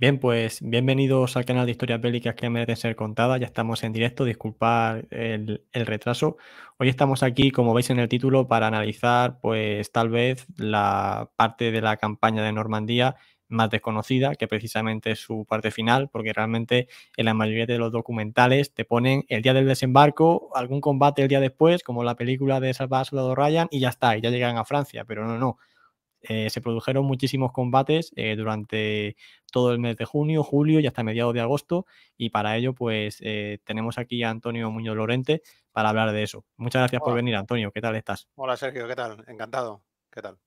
Bien, pues bienvenidos al canal de historias bélicas que merecen ser contadas. Ya estamos en directo, disculpad el, retraso. Hoy estamos aquí, como veis en el título, para analizar, pues tal vez la parte de la campaña de Normandía más desconocida, que precisamente es su parte final, porque realmente en la mayoría de los documentales te ponen el día del desembarco, algún combate el día después, como la película de Salvador Ryan, y ya está, y ya llegan a Francia, pero no, no eh, se produjeron muchísimos combates eh, durante todo el mes de junio, julio y hasta mediados de agosto. Y para ello, pues eh, tenemos aquí a Antonio Muñoz Lorente para hablar de eso. Muchas gracias por venir, Antonio. ¿Qué tal estás? Hola, Sergio. ¿Qué tal? Encantado. ¿Qué tal?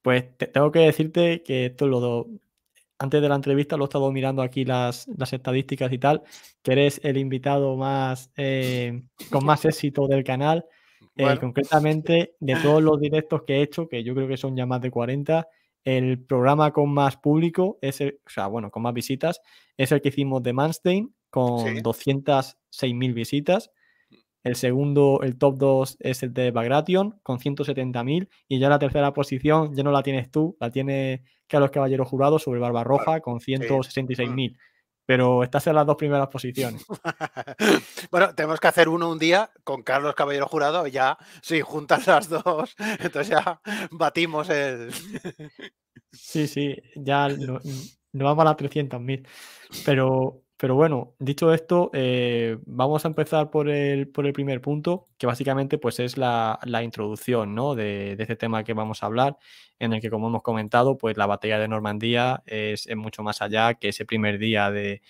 Pues tengo que decirte que esto lo antes de la entrevista lo he estado mirando aquí las, las estadísticas y tal, que eres el invitado más con más éxito del canal eh, concretamente, de todos los directos que he hecho, que yo creo que son ya más de 40, el programa con más público, es o sea, bueno, con más visitas, es el que hicimos de Manstein, con 206.000 visitas. El segundo, el top 2 es el de Bagration con 170.000 y ya la tercera posición ya no la tienes tú, la tiene Carlos caballeros Jurado sobre Barbarroja con 166.000 pero estas en las dos primeras posiciones. bueno, tenemos que hacer uno un día con Carlos Caballero Jurado, ya si juntas las dos, entonces ya batimos el... sí, sí, ya no, no vamos a las 300.000, pero pero bueno, dicho esto, eh, vamos a empezar por el, por el primer punto, que básicamente pues, es la, introducción de, este tema que vamos a hablar, en el que, como hemos comentado, pues la batalla de Normandía es, mucho más allá que ese primer día de,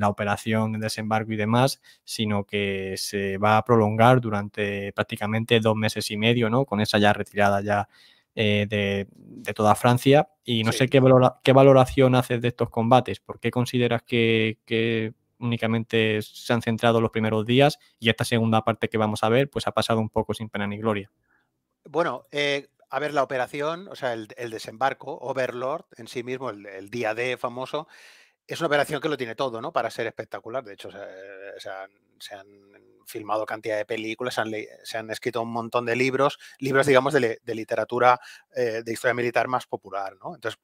la operación de desembarco y demás, sino que se va a prolongar durante prácticamente dos meses y medio, ¿no? Con esa ya retirada ya eh, de, toda Francia. Y no sé qué, qué valoración haces de estos combates. ¿Por qué consideras que, únicamente se han centrado los primeros días y esta segunda parte que vamos a ver, pues ha pasado un poco sin pena ni gloria? Bueno, eh, a ver, la operación, o sea, el, desembarco, Overlord en sí mismo, el, el día D famoso, es una operación que lo tiene todo, ¿no? Para ser espectacular. De hecho, se, eh, han, filmado cantidad de películas, se han, escrito un montón de libros, libros, digamos, de, literatura eh, de historia militar más popular, ¿no? Entonces,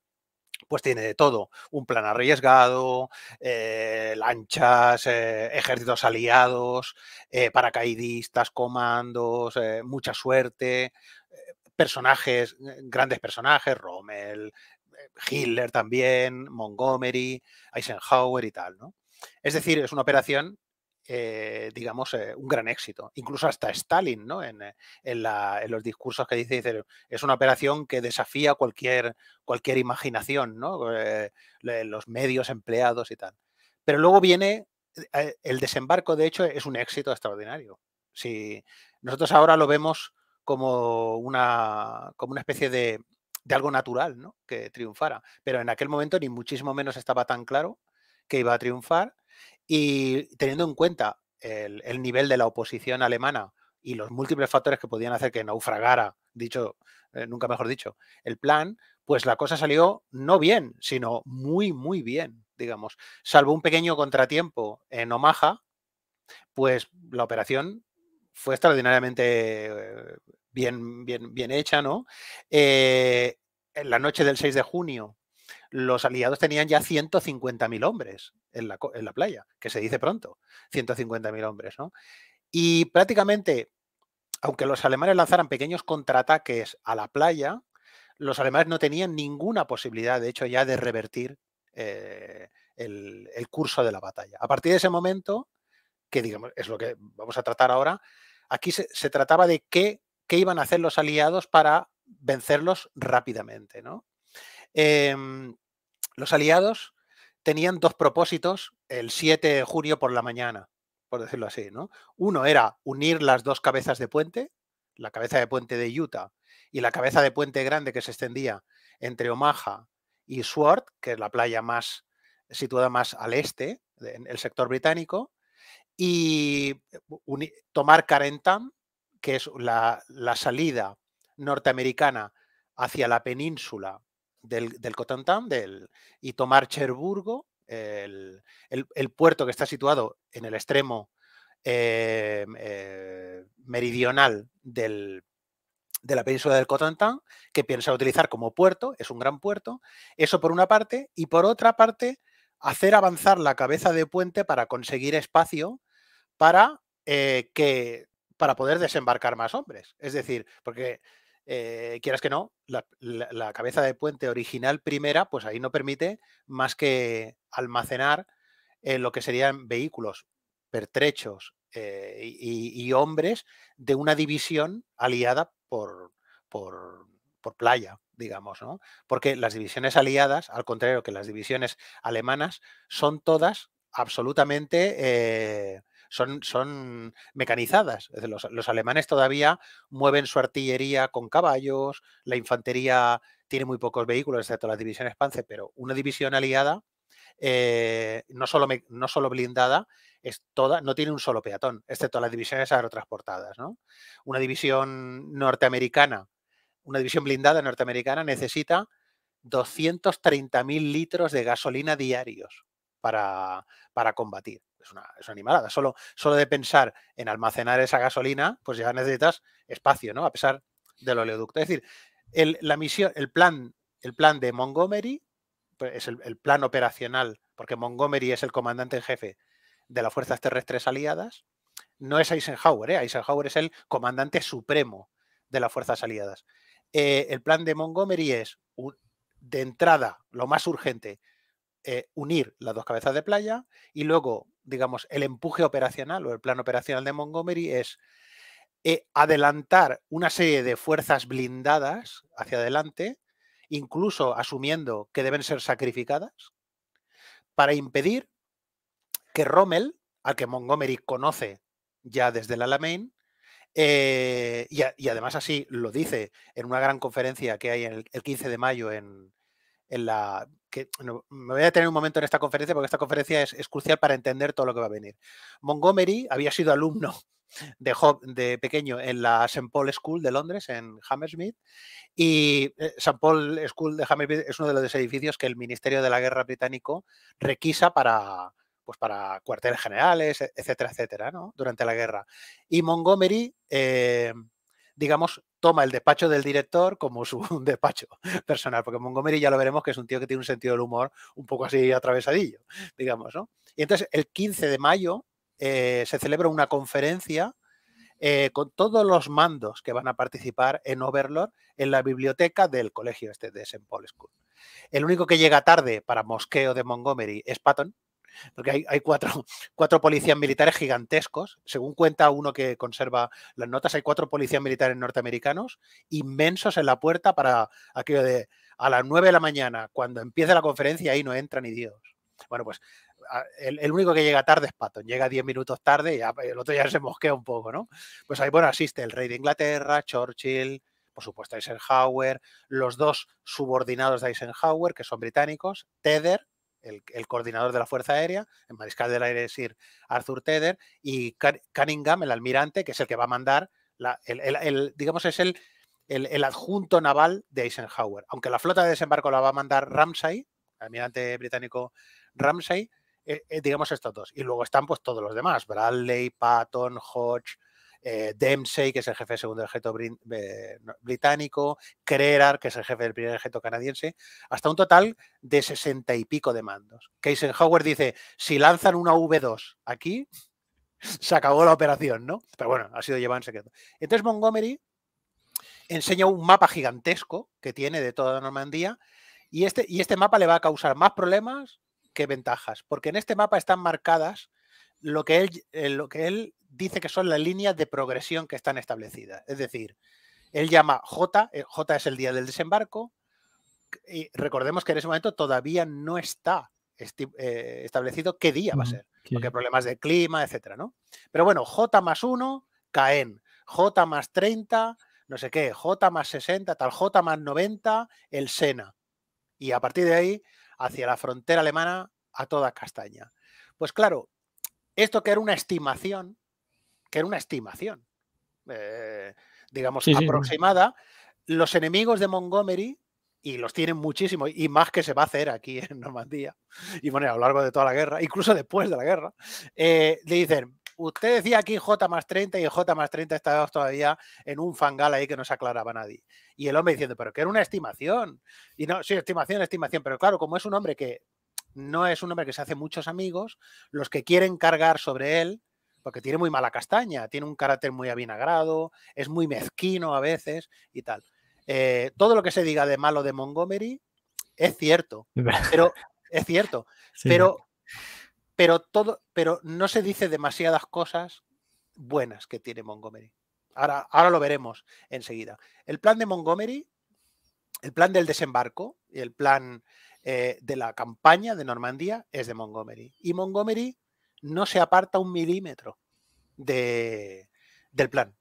pues tiene de todo. Un plan arriesgado, eh, lanchas, ejércitos aliados, paracaidistas, comandos, mucha suerte personajes, grandes personajes, Rommel, Hitler también, Montgomery, Eisenhower y tal, ¿no? Es decir, es una operación, eh, digamos, eh, un gran éxito. Incluso hasta Stalin, ¿no? Eh, en, los discursos que dice, dice, es una operación que desafía cualquier, cualquier imaginación, ¿no? los medios empleados y tal. Pero luego viene, el desembarco, de hecho, es un éxito extraordinario. Si nosotros ahora lo vemos como una, como una especie de de algo natural, ¿no? Que triunfara. Pero en aquel momento ni muchísimo menos estaba tan claro que iba a triunfar y teniendo en cuenta el, nivel de la oposición alemana y los múltiples factores que podían hacer que naufragara, dicho, eh, nunca mejor dicho, el plan, pues la cosa salió no bien, sino muy, muy bien, digamos. Salvo un pequeño contratiempo en Omaha, pues la operación fue extraordinariamente eh, bien, bien, bien hecha, ¿no? Eh, en la noche del 6 de junio, los aliados tenían ya 150.000 hombres en la, playa, que se dice pronto, 150.000 hombres, ¿no? Y prácticamente, aunque los alemanes lanzaran pequeños contraataques a la playa, los alemanes no tenían ninguna posibilidad, de hecho, ya de revertir eh, el, curso de la batalla. A partir de ese momento, que digamos, es lo que vamos a tratar ahora, aquí se, se trataba de que qué iban a hacer los aliados para vencerlos rápidamente. ¿no? Em, los aliados tenían dos propósitos el 7 de junio por la mañana, por decirlo así. ¿no? Uno era unir las dos cabezas de puente, la cabeza de puente de Utah y la cabeza de puente grande que se extendía entre Omaha y Sword, que es la playa más situada más al este, en el sector británico, y eh, tomar Carentan, que es la, salida norteamericana hacia la península del, del del, y tomar Cherburgo, el, puerto que está situado en el extremo eh, eh, meridional de la península del Cotantán, que piensa utilizar como puerto, es un gran puerto, eso por una parte, y por otra parte, hacer avanzar la cabeza de puente para conseguir espacio para eh, que para poder desembarcar más hombres. Es decir, porque eh, quieras que no, la, cabeza de puente original primera, pues ahí no permite más que almacenar en eh, lo que serían vehículos, pertrechos eh, y, hombres de una división aliada por, por, por playa, digamos, ¿no? Porque las divisiones aliadas, al contrario que las divisiones alemanas, son todas absolutamente son, mecanizadas. los, alemanes todavía mueven su artillería con caballos, la infantería tiene muy pocos vehículos, excepto las divisiones PANCE, pero una división aliada, eh, no, solo no blindada, es toda, no tiene un solo peatón, excepto las divisiones aerotransportadas. Una división norteamericana, una división blindada norteamericana necesita 230.000 litros de gasolina diarios para combatir es una, es animalada. Solo, solo de pensar en almacenar esa gasolina, pues ya necesitas espacio, ¿no? A pesar del oleoducto. Es decir, el, la misión, el plan, el plan de Montgomery pues, es el, plan operacional, porque Montgomery es el comandante en jefe de las fuerzas terrestres aliadas. No es Eisenhower, ¿eh? Eisenhower es el comandante supremo de las fuerzas aliadas. Eh, el plan de Montgomery es, de entrada, lo más urgente, eh, unir las dos cabezas de playa y luego digamos, el empuje operacional o el plan operacional de Montgomery es eh, adelantar una serie de fuerzas blindadas hacia adelante, incluso asumiendo que deben ser sacrificadas, para impedir que Rommel, al que Montgomery conoce ya desde el Alamein, eh, y, además así lo dice en una gran conferencia que hay el 15 de mayo en, la, que me voy a detener un momento en esta conferencia porque esta conferencia es, crucial para entender todo lo que va a venir. Montgomery había sido alumno de, de pequeño en la St. Paul School de Londres, en Hammersmith, y eh, St. Paul School de Hammersmith es uno de los edificios que el Ministerio de la Guerra británico requisa para, pues para cuarteles generales, e, etcétera, etcétera, durante la guerra. Y Montgomery... Eh, digamos, toma el despacho del director como su despacho personal, porque Montgomery ya lo veremos que es un tío que tiene un sentido del humor un poco así atravesadillo, digamos, ¿no? Y entonces el 15 de mayo eh, se celebra una conferencia eh, con todos los mandos que van a participar en Overlord en la biblioteca del colegio este de St. Paul School. El único que llega tarde para mosqueo de Montgomery es Patton, porque hay, cuatro, policías militares gigantescos. Según cuenta uno que conserva las notas, hay cuatro policías militares norteamericanos inmensos en la puerta para aquello de a las nueve de la mañana, cuando empiece la conferencia, ahí no entra ni Dios. Bueno, pues el, único que llega tarde es Patton, llega diez minutos tarde y el otro ya se mosquea un poco, ¿no? Pues ahí, bueno, asiste el rey de Inglaterra, Churchill, por supuesto Eisenhower, los dos subordinados de Eisenhower, que son británicos, Tether, el, coordinador de la Fuerza Aérea, el mariscal del aire es Sir Arthur Tedder y Cunningham, el almirante, que es el que va a mandar, el, digamos, es el, adjunto naval de Eisenhower. Aunque la flota de desembarco la va a mandar Ramsay, el almirante británico Ramsay, eh, eh, digamos estos dos. Y luego están pues todos los demás, Bradley, Patton, Hodge, eh, Dempsey, que es el jefe segundo del ejército eh, británico, Crerar, que es el jefe del primer ejército canadiense, hasta un total de sesenta y pico de mandos. Howard dice, si lanzan una V2 aquí, se acabó la operación, ¿no? Pero bueno, ha sido llevado en secreto. Entonces Montgomery enseña un mapa gigantesco que tiene de toda Normandía y este, y este mapa le va a causar más problemas que ventajas, porque en este mapa están marcadas lo que él, eh, lo que él dice que son las líneas de progresión que están establecidas. Es decir, él llama J, eh, J es el día del desembarco, y recordemos que en ese momento todavía no está eh, establecido qué día va a ser, porque hay problemas de clima, etcétera, Pero bueno, J más 1, Caen, J más 30, no sé qué, J más 60, tal, J más 90, el Sena. Y a partir de ahí, hacia la frontera alemana, a toda castaña. Pues claro, esto que era una estimación, que era una estimación, eh, digamos, aproximada, los enemigos de Montgomery, y los tienen muchísimo, y más que se va a hacer aquí en Normandía, y bueno, a lo largo de toda la guerra, incluso después de la guerra, eh, le dicen, usted decía aquí J más 30 y J más 30 estábamos todavía en un fangal ahí que no se aclaraba nadie. Y el hombre diciendo, pero que era una estimación. Y no, sí, estimación, estimación, pero claro, como es un hombre que no es un hombre que se hace muchos amigos, los que quieren cargar sobre él, porque tiene muy mala castaña, tiene un carácter muy avinagrado, es muy mezquino a veces y tal. Eh, todo lo que se diga de malo de Montgomery es cierto, pero es cierto, pero, pero, todo, pero no se dice demasiadas cosas buenas que tiene Montgomery. Ahora, ahora lo veremos enseguida. El plan de Montgomery, el plan del desembarco y el plan eh, de la campaña de Normandía es de Montgomery. Y Montgomery no se aparta un milímetro del plan.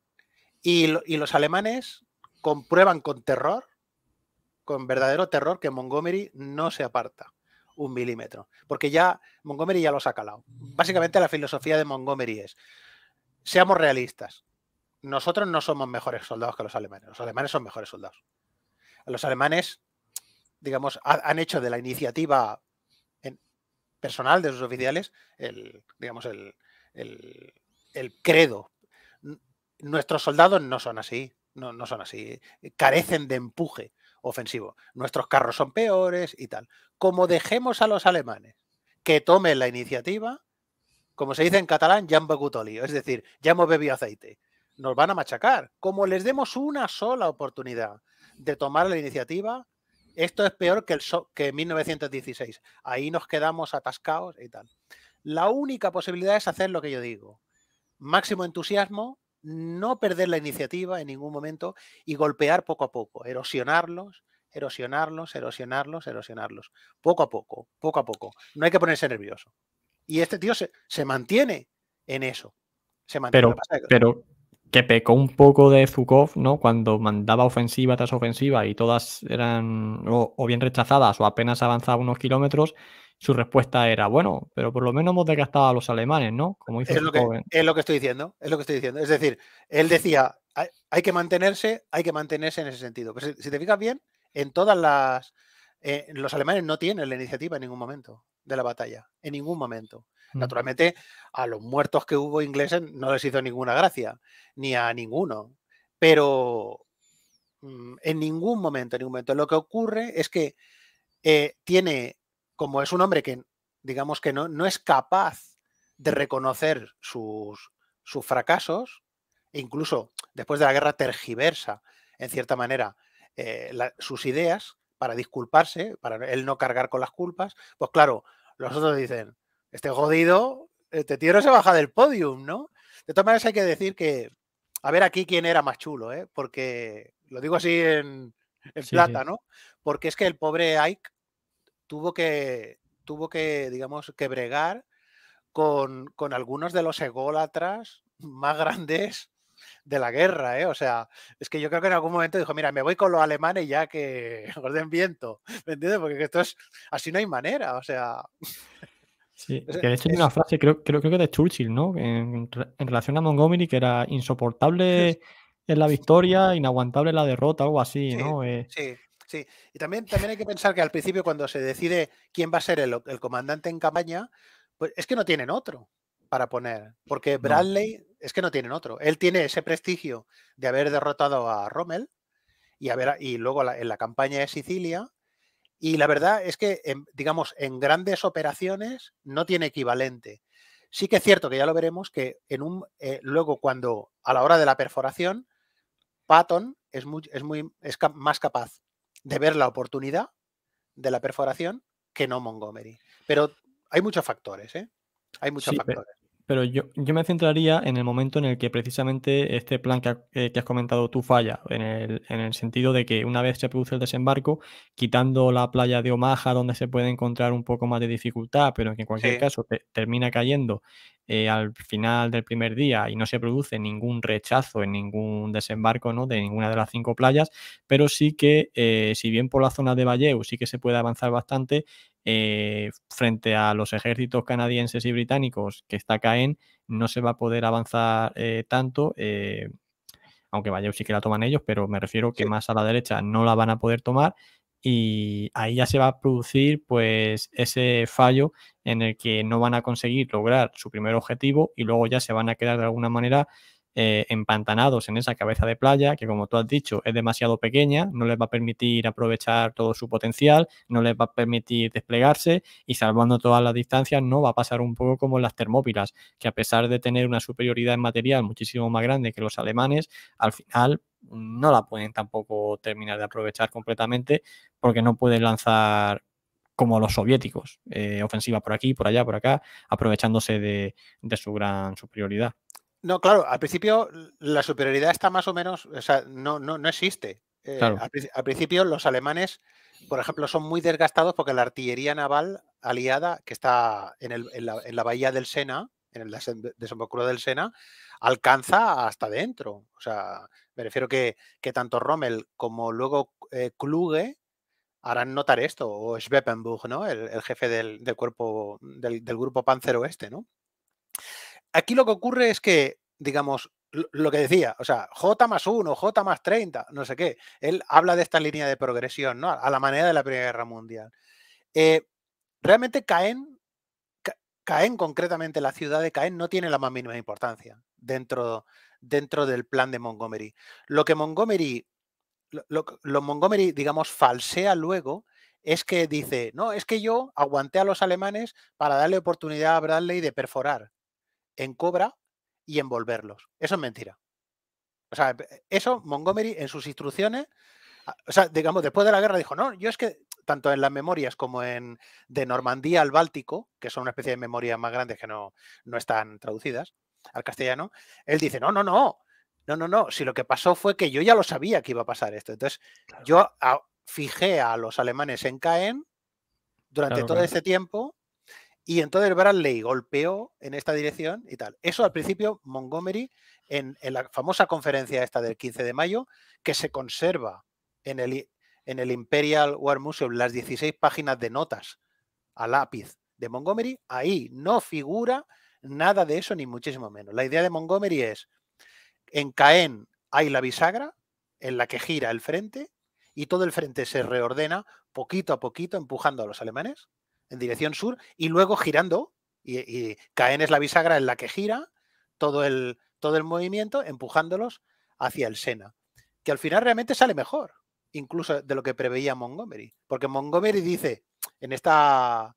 Y, los alemanes comprueban con terror, con verdadero terror, que Montgomery no se aparta un milímetro. Porque ya Montgomery ya lo ha calado. Básicamente la filosofía de Montgomery es, seamos realistas, nosotros no somos mejores soldados que los alemanes, los alemanes son mejores soldados. Los alemanes digamos, han hecho de la iniciativa personal de sus oficiales el, digamos, el, credo. nuestros soldados no son así, no, son así, carecen de empuje ofensivo. Nuestros carros son peores y tal. Como dejemos a los alemanes que tomen la iniciativa, como se dice en catalán, gutolio, es decir, ya hemos bebido aceite, nos van a machacar. Como les demos una sola oportunidad de tomar la iniciativa, esto es peor que, el que 1916. Ahí nos quedamos atascados y tal. La única posibilidad es hacer lo que yo digo. Máximo entusiasmo, no perder la iniciativa en ningún momento y golpear poco a poco, erosionarlos, erosionarlos, erosionarlos, erosionarlos. Poco a poco, poco a poco. No hay que ponerse nervioso. Y este tío se, mantiene en eso. Se mantiene. pero, que pecó un poco de Zukov, ¿no? Cuando mandaba ofensiva tras ofensiva y todas eran o, bien rechazadas o apenas avanzaba unos kilómetros, su respuesta era, bueno, pero por lo menos hemos desgastado a los alemanes, ¿no? Como hizo es lo, que, es lo que estoy diciendo, es lo que estoy diciendo. Es decir, él decía, hay, que mantenerse, hay que mantenerse en ese sentido. si, te fijas bien, en todas las... Eh, los alemanes no tienen la iniciativa en ningún momento de la batalla, en ningún momento. Naturalmente, a los muertos que hubo ingleses no les hizo ninguna gracia, ni a ninguno. Pero mm, en ningún momento, en ningún momento. Lo que ocurre es que eh, tiene, como es un hombre que, digamos que no, es capaz de reconocer sus, sus fracasos, e incluso después de la guerra tergiversa, en cierta manera, eh, sus ideas para disculparse, para él no cargar con las culpas, pues claro, los otros dicen, este jodido, eh, este tío no se baja del podium, ¿no? De todas maneras hay que decir que, a ver aquí quién era más chulo, ¿eh? Porque, lo digo así en, en plata, ¿no? Porque es que el pobre Ike tuvo que, tuvo que digamos, que bregar con, algunos de los ególatras más grandes de la guerra, ¿eh? O sea, es que yo creo que en algún momento dijo, mira, me voy con los alemanes ya que orden viento, ¿me entiendes? Porque esto es, así no hay manera, o sea, Sí, que de hecho hay una frase, creo, que de Churchill, ¿no? En, relación a Montgomery, que era insoportable en la victoria, inaguantable la derrota, algo así, ¿no? Eh, sí, sí. Y también, también hay que pensar que al principio, cuando se decide quién va a ser el, comandante en campaña, pues es que no tienen otro para poner, porque Bradley es que no tienen otro. Él tiene ese prestigio de haber derrotado a Rommel y, a y luego en la campaña de Sicilia y la verdad es que, em, digamos, en grandes operaciones no tiene equivalente. Sí que es cierto que ya lo veremos que en un, eh, luego cuando a la hora de la perforación, Patton es, muy, es, muy, es más capaz de ver la oportunidad de la perforación que no Montgomery. Pero hay muchos factores, ¿eh? Hay muchos factores. Pero yo, me centraría en el momento en el que precisamente este plan que, eh, has comentado tú falla, en el, sentido de que una vez se produce el desembarco, quitando la playa de Omaha, donde se puede encontrar un poco más de dificultad, pero que en cualquier caso termina cayendo eh, al final del primer día y no se produce ningún rechazo en ningún desembarco ¿no? de ninguna de las cinco playas, pero sí que, eh, si bien por la zona de Valleu sí que se puede avanzar bastante, eh, frente a los ejércitos canadienses y británicos que está Caen, no se va a poder avanzar eh, tanto, eh, aunque vaya sí que la toman ellos, pero me refiero que más a la derecha no la van a poder tomar y ahí ya se va a producir pues ese fallo en el que no van a conseguir lograr su primer objetivo y luego ya se van a quedar de alguna manera eh, empantanados en esa cabeza de playa, que como tú has dicho, es demasiado pequeña, no les va a permitir aprovechar todo su potencial, no les va a permitir desplegarse y salvando todas las distancias, no va a pasar un poco como las termópilas, que a pesar de tener una superioridad en material muchísimo más grande que los alemanes, al final no la pueden tampoco terminar de aprovechar completamente porque no pueden lanzar como los soviéticos, eh, ofensiva por aquí, por allá, por acá, aprovechándose de su gran superioridad. No, claro, al principio la superioridad está más o menos, o sea, no, no, no existe. Eh, al, principio los alemanes, por ejemplo, son muy desgastados porque la artillería naval aliada que está en, el, en, la, bahía del Sena, en el desembocadura del Sena, alcanza hasta dentro. O sea, me refiero que, tanto Rommel como luego eh, Kluge harán notar esto, o Schweppenburg, ¿no? El, jefe del, cuerpo, del, del, grupo Panzer Oeste, ¿no? Aquí lo que ocurre es que, digamos, lo que decía, o sea, J más 1, J más 30, no sé qué. Él habla de esta línea de progresión, ¿no? A la manera de la Primera Guerra Mundial. Eh, realmente Caen, Caen concretamente, la ciudad de Caen, no tiene la más mínima importancia dentro, dentro del plan de Montgomery. Lo que Montgomery, Montgomery, digamos, falsea luego es que dice, no, es que yo aguanté a los alemanes para darle oportunidad a Bradley de perforar en Cobra y envolverlos. Eso es mentira. O sea, eh, eso Montgomery en sus instrucciones, o sea, digamos, después de la guerra dijo, no, yo es que tanto en las memorias como en de Normandía al Báltico, que son una especie de memorias más grandes que no, no están traducidas al castellano, él dice, no, no, no, no, no, no, si lo que pasó fue que yo ya lo sabía que iba a pasar esto. Entonces, yo fijé a los alemanes en Caen durante todo ese este tiempo y entonces Bradley golpeó en esta dirección y tal. Eso al principio Montgomery, en, la famosa conferencia esta del 15 de mayo, que se conserva en el, en el Imperial War Museum las 16 páginas de notas a lápiz de Montgomery, ahí no figura nada de eso, ni muchísimo menos. La idea de Montgomery es, en Caen hay la bisagra en la que gira el frente y todo el frente se reordena poquito a poquito empujando a los alemanes en dirección sur, y luego girando, y, Caen es la bisagra en la que gira todo el, todo el movimiento, empujándolos hacia el Sena, que al final realmente sale mejor, incluso de lo que preveía Montgomery, porque Montgomery dice en esta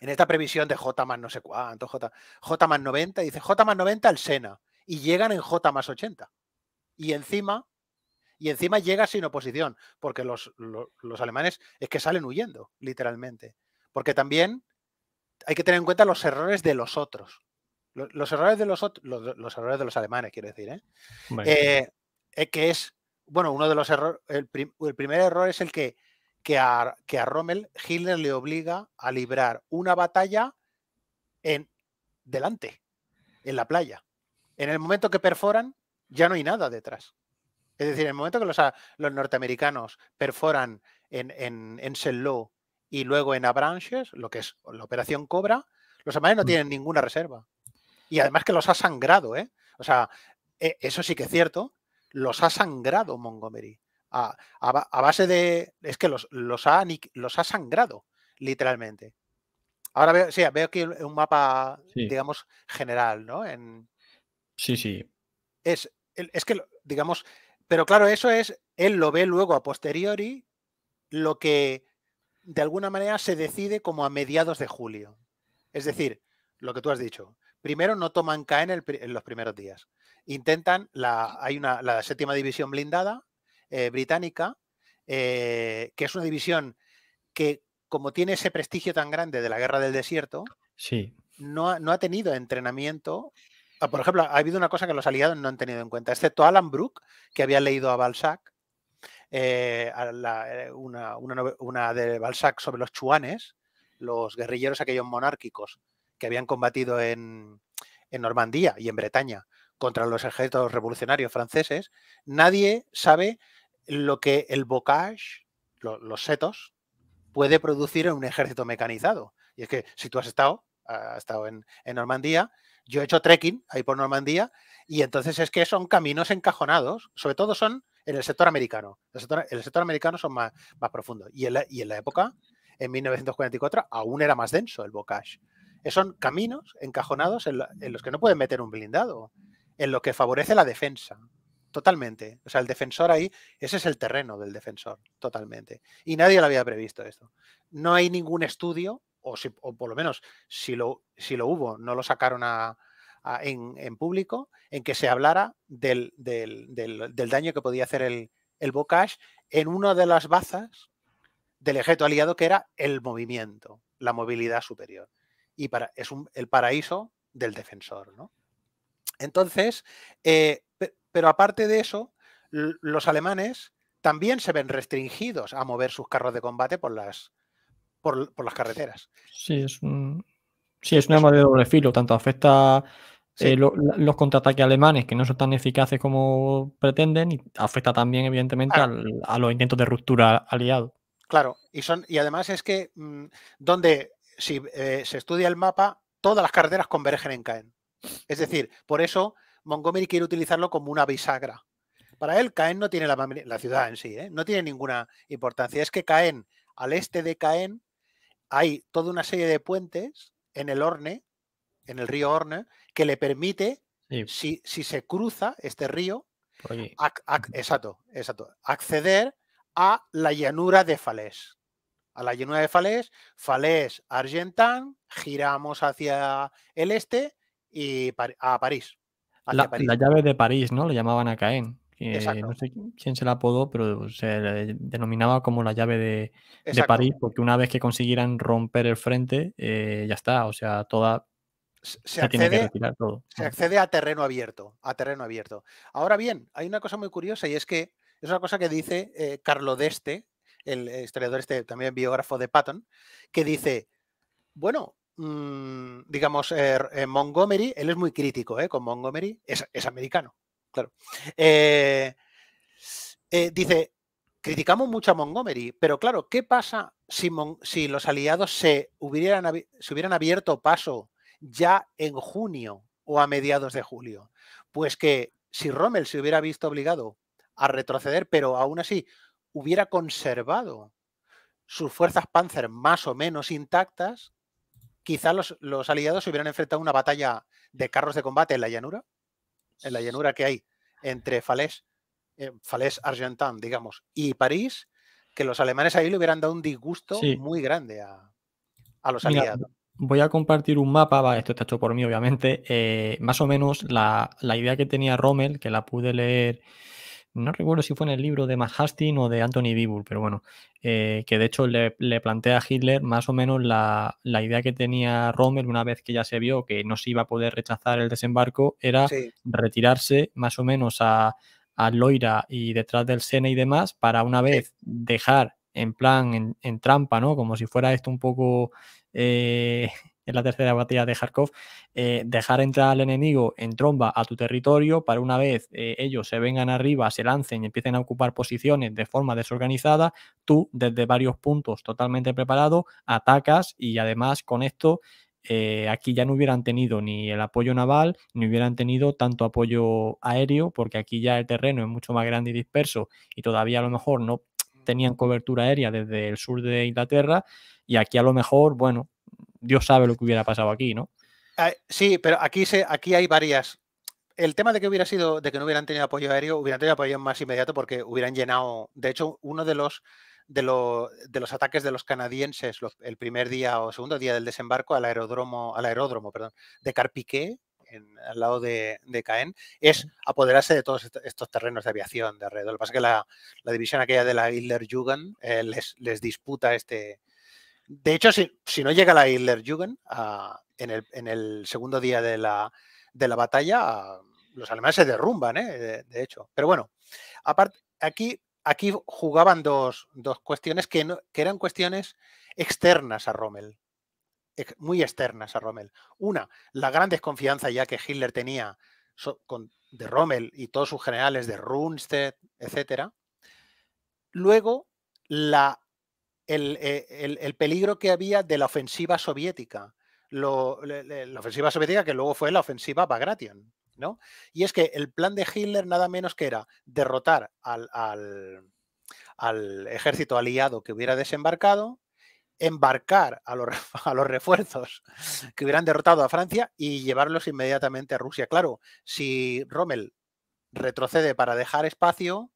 en esta previsión de J más no sé cuánto, J, J más 90, dice J más 90 al Sena y llegan en J más 80. Y encima, y encima llega sin oposición, porque los, los, los, alemanes es que salen huyendo, literalmente. Porque también hay que tener en cuenta los errores de los otros. Los, errores de los otros, los, errores de los alemanes, quiero decir, ¿eh? eh, eh que es, bueno, uno de los errores, el, primer error es el que, que, a, que a Rommel Hitler le obliga a librar una batalla en delante, en la playa. En el momento que perforan, ya no hay nada detrás. Es decir, en el momento que los, norteamericanos perforan en, en, en y luego en Abranches, lo que es la operación Cobra, los alemanes no mm. tienen ninguna reserva. Y además que los ha sangrado, ¿eh? O sea, e, eso sí que es cierto, los ha sangrado Montgomery. A, base de... Es que los, ha, los ha sangrado, literalmente. Ahora veo, sí, veo aquí un mapa, digamos, general, ¿no? En, sí, sí. Es, es que, digamos, pero claro, eso es, él lo ve luego a posteriori, lo que de alguna manera se decide como a mediados de julio. Es decir, lo que tú has dicho, primero no toman CAEN en, los primeros días. Intentan, la, hay una, la séptima división blindada eh, británica, eh, que es una división que como tiene ese prestigio tan grande de la guerra del desierto, sí. no, ha, no ha tenido entrenamiento. Ah, por ejemplo, ha habido una cosa que los aliados no han tenido en cuenta, excepto Alan Brooke, que había leído a Balzac, eh, eh, una, de Balzac sobre los chuanes, los guerrilleros aquellos monárquicos que habían combatido en, Normandía y en Bretaña contra los ejércitos revolucionarios franceses, nadie sabe lo que el bocage, los setos, puede producir en un ejército mecanizado. Y es que si tú has estado, estado en, en Normandía, yo he hecho trekking ahí por Normandía, y entonces es que son caminos encajonados, sobre todo son en el sector americano. El sector, el sector americano son más, más profundos. Y en, la, en época, en 1944, aún era más denso el bocage. Eh, son caminos encajonados en, los que no pueden meter un blindado, en lo que favorece la defensa. Totalmente. O sea, el defensor ahí, ese es el terreno del defensor, totalmente. Y nadie lo había previsto esto. No hay ningún estudio, o, o por lo menos si lo, si lo hubo, no lo sacaron a, en, público en que se hablara del, daño que podía hacer el, el Bocash en una de las bazas del ejército aliado que era el movimiento, la movilidad superior. Y para, es un, el paraíso del defensor. ¿no? Entonces, eh, pero aparte de eso, los alemanes también se ven restringidos a mover sus carros de combate por las, por, por las carreteras. Sí, es un, Sí, es un arma de doble filo, tanto afecta eh, los contraataques alemanes que no son tan eficaces como pretenden y afecta también evidentemente a los intentos de ruptura aliado. Claro, y, son, y además es que mm, donde si eh, se estudia el mapa, todas las carreteras convergen en Caen. Es decir, por eso Montgomery quiere utilizarlo como una bisagra. Para él, Caen no tiene la, ciudad en sí, ¿eh? no tiene ninguna importancia. Es que Caen, al este de Caen, hay toda una serie de puentes en el Orne, en el río Orne, que le permite, si, si, se cruza este río, exacto, acceder a la llanura de Falés. A la llanura de Falés, Falés, Argentán, giramos hacia el este y a París. La, la, llave de París, ¿no? Le llamaban a Caen. Eh, no sé quién se la apodó, pero se denominaba como la llave de, París, porque una vez que consiguieran romper el frente, eh, ya está, o sea, toda... Se, accede, tiene que retirar todo. se accede a terreno abierto, a terreno abierto. Ahora bien, hay una cosa muy curiosa y es que es una cosa que dice eh, Carlo Deste, el historiador este, también biógrafo de Patton, que dice, bueno, mm, digamos, Montgomery, él es muy crítico con Montgomery, es americano, eh, eh, dice, criticamos mucho a Montgomery, pero claro, ¿qué pasa si, los aliados se hubieran, abierto paso ya en junio o a mediados de julio? Pues que si Rommel se hubiera visto obligado a retroceder, pero aún así hubiera conservado sus fuerzas Panzer más o menos intactas, quizá los, los, aliados se hubieran enfrentado a una batalla de carros de combate en la llanura, en la llanura que hay entre Falés, eh, Falés Argentin, digamos, y París, que los alemanes ahí le hubieran dado un disgusto muy grande a, los aliados. Voy a compartir un mapa, va, esto está hecho por mí, obviamente. Eh, más o menos la, la idea que tenía Rommel, que la pude leer no recuerdo si fue en el libro de Mahastin o de Anthony Bibul, pero bueno, eh, que de hecho le, plantea a Hitler más o menos la, idea que tenía Rommel una vez que ya se vio que no se iba a poder rechazar el desembarco, era retirarse más o menos a, Loira y detrás del Sena y demás para una vez dejar en plan, en, trampa, ¿no? Como si fuera esto un poco... Eh, en la tercera batalla de Kharkov, eh, dejar entrar al enemigo en tromba a tu territorio para una vez eh, ellos se vengan arriba, se lancen y empiecen a ocupar posiciones de forma desorganizada, tú desde varios puntos totalmente preparado atacas y además con esto eh, aquí ya no hubieran tenido ni el apoyo naval, ni hubieran tenido tanto apoyo aéreo, porque aquí ya el terreno es mucho más grande y disperso y todavía a lo mejor no tenían cobertura aérea desde el sur de Inglaterra y aquí a lo mejor, bueno, Dios sabe lo que hubiera pasado aquí, ¿no? Sí, pero aquí, se, aquí hay varias. El tema de que hubiera sido, de que no hubieran tenido apoyo aéreo, hubieran tenido apoyo más inmediato porque hubieran llenado. De hecho, uno de los de, de los ataques de los canadienses el primer día o segundo día del desembarco al aeródromo, al aeródromo, perdón, de Carpiqué, al lado de, de, Caen, es apoderarse de todos este, estos terrenos de aviación de alrededor. Lo que pasa es que la, división aquella de la Hitler Jugend eh, les, disputa este, de hecho, si, no llega la Hitlerjugend a, ah, en, el, segundo día de la, batalla, ah, los alemanes se derrumban, ¿eh? de, hecho. Pero bueno, aparte, aquí, jugaban dos, cuestiones que, eran cuestiones externas a Rommel, muy externas a Rommel. Una, la gran desconfianza ya que Hitler tenía de Rommel y todos sus generales de Rundstedt, etc. Luego, la eh, el, peligro que había de la ofensiva soviética. la, ofensiva soviética que luego fue la ofensiva Bagration. ¿no? Y es que el plan de Hitler nada menos que era derrotar al, ejército aliado que hubiera desembarcado, embarcar a los, a los, refuerzos que hubieran derrotado a Francia y llevarlos inmediatamente a Rusia. Claro, si Rommel retrocede para dejar espacio,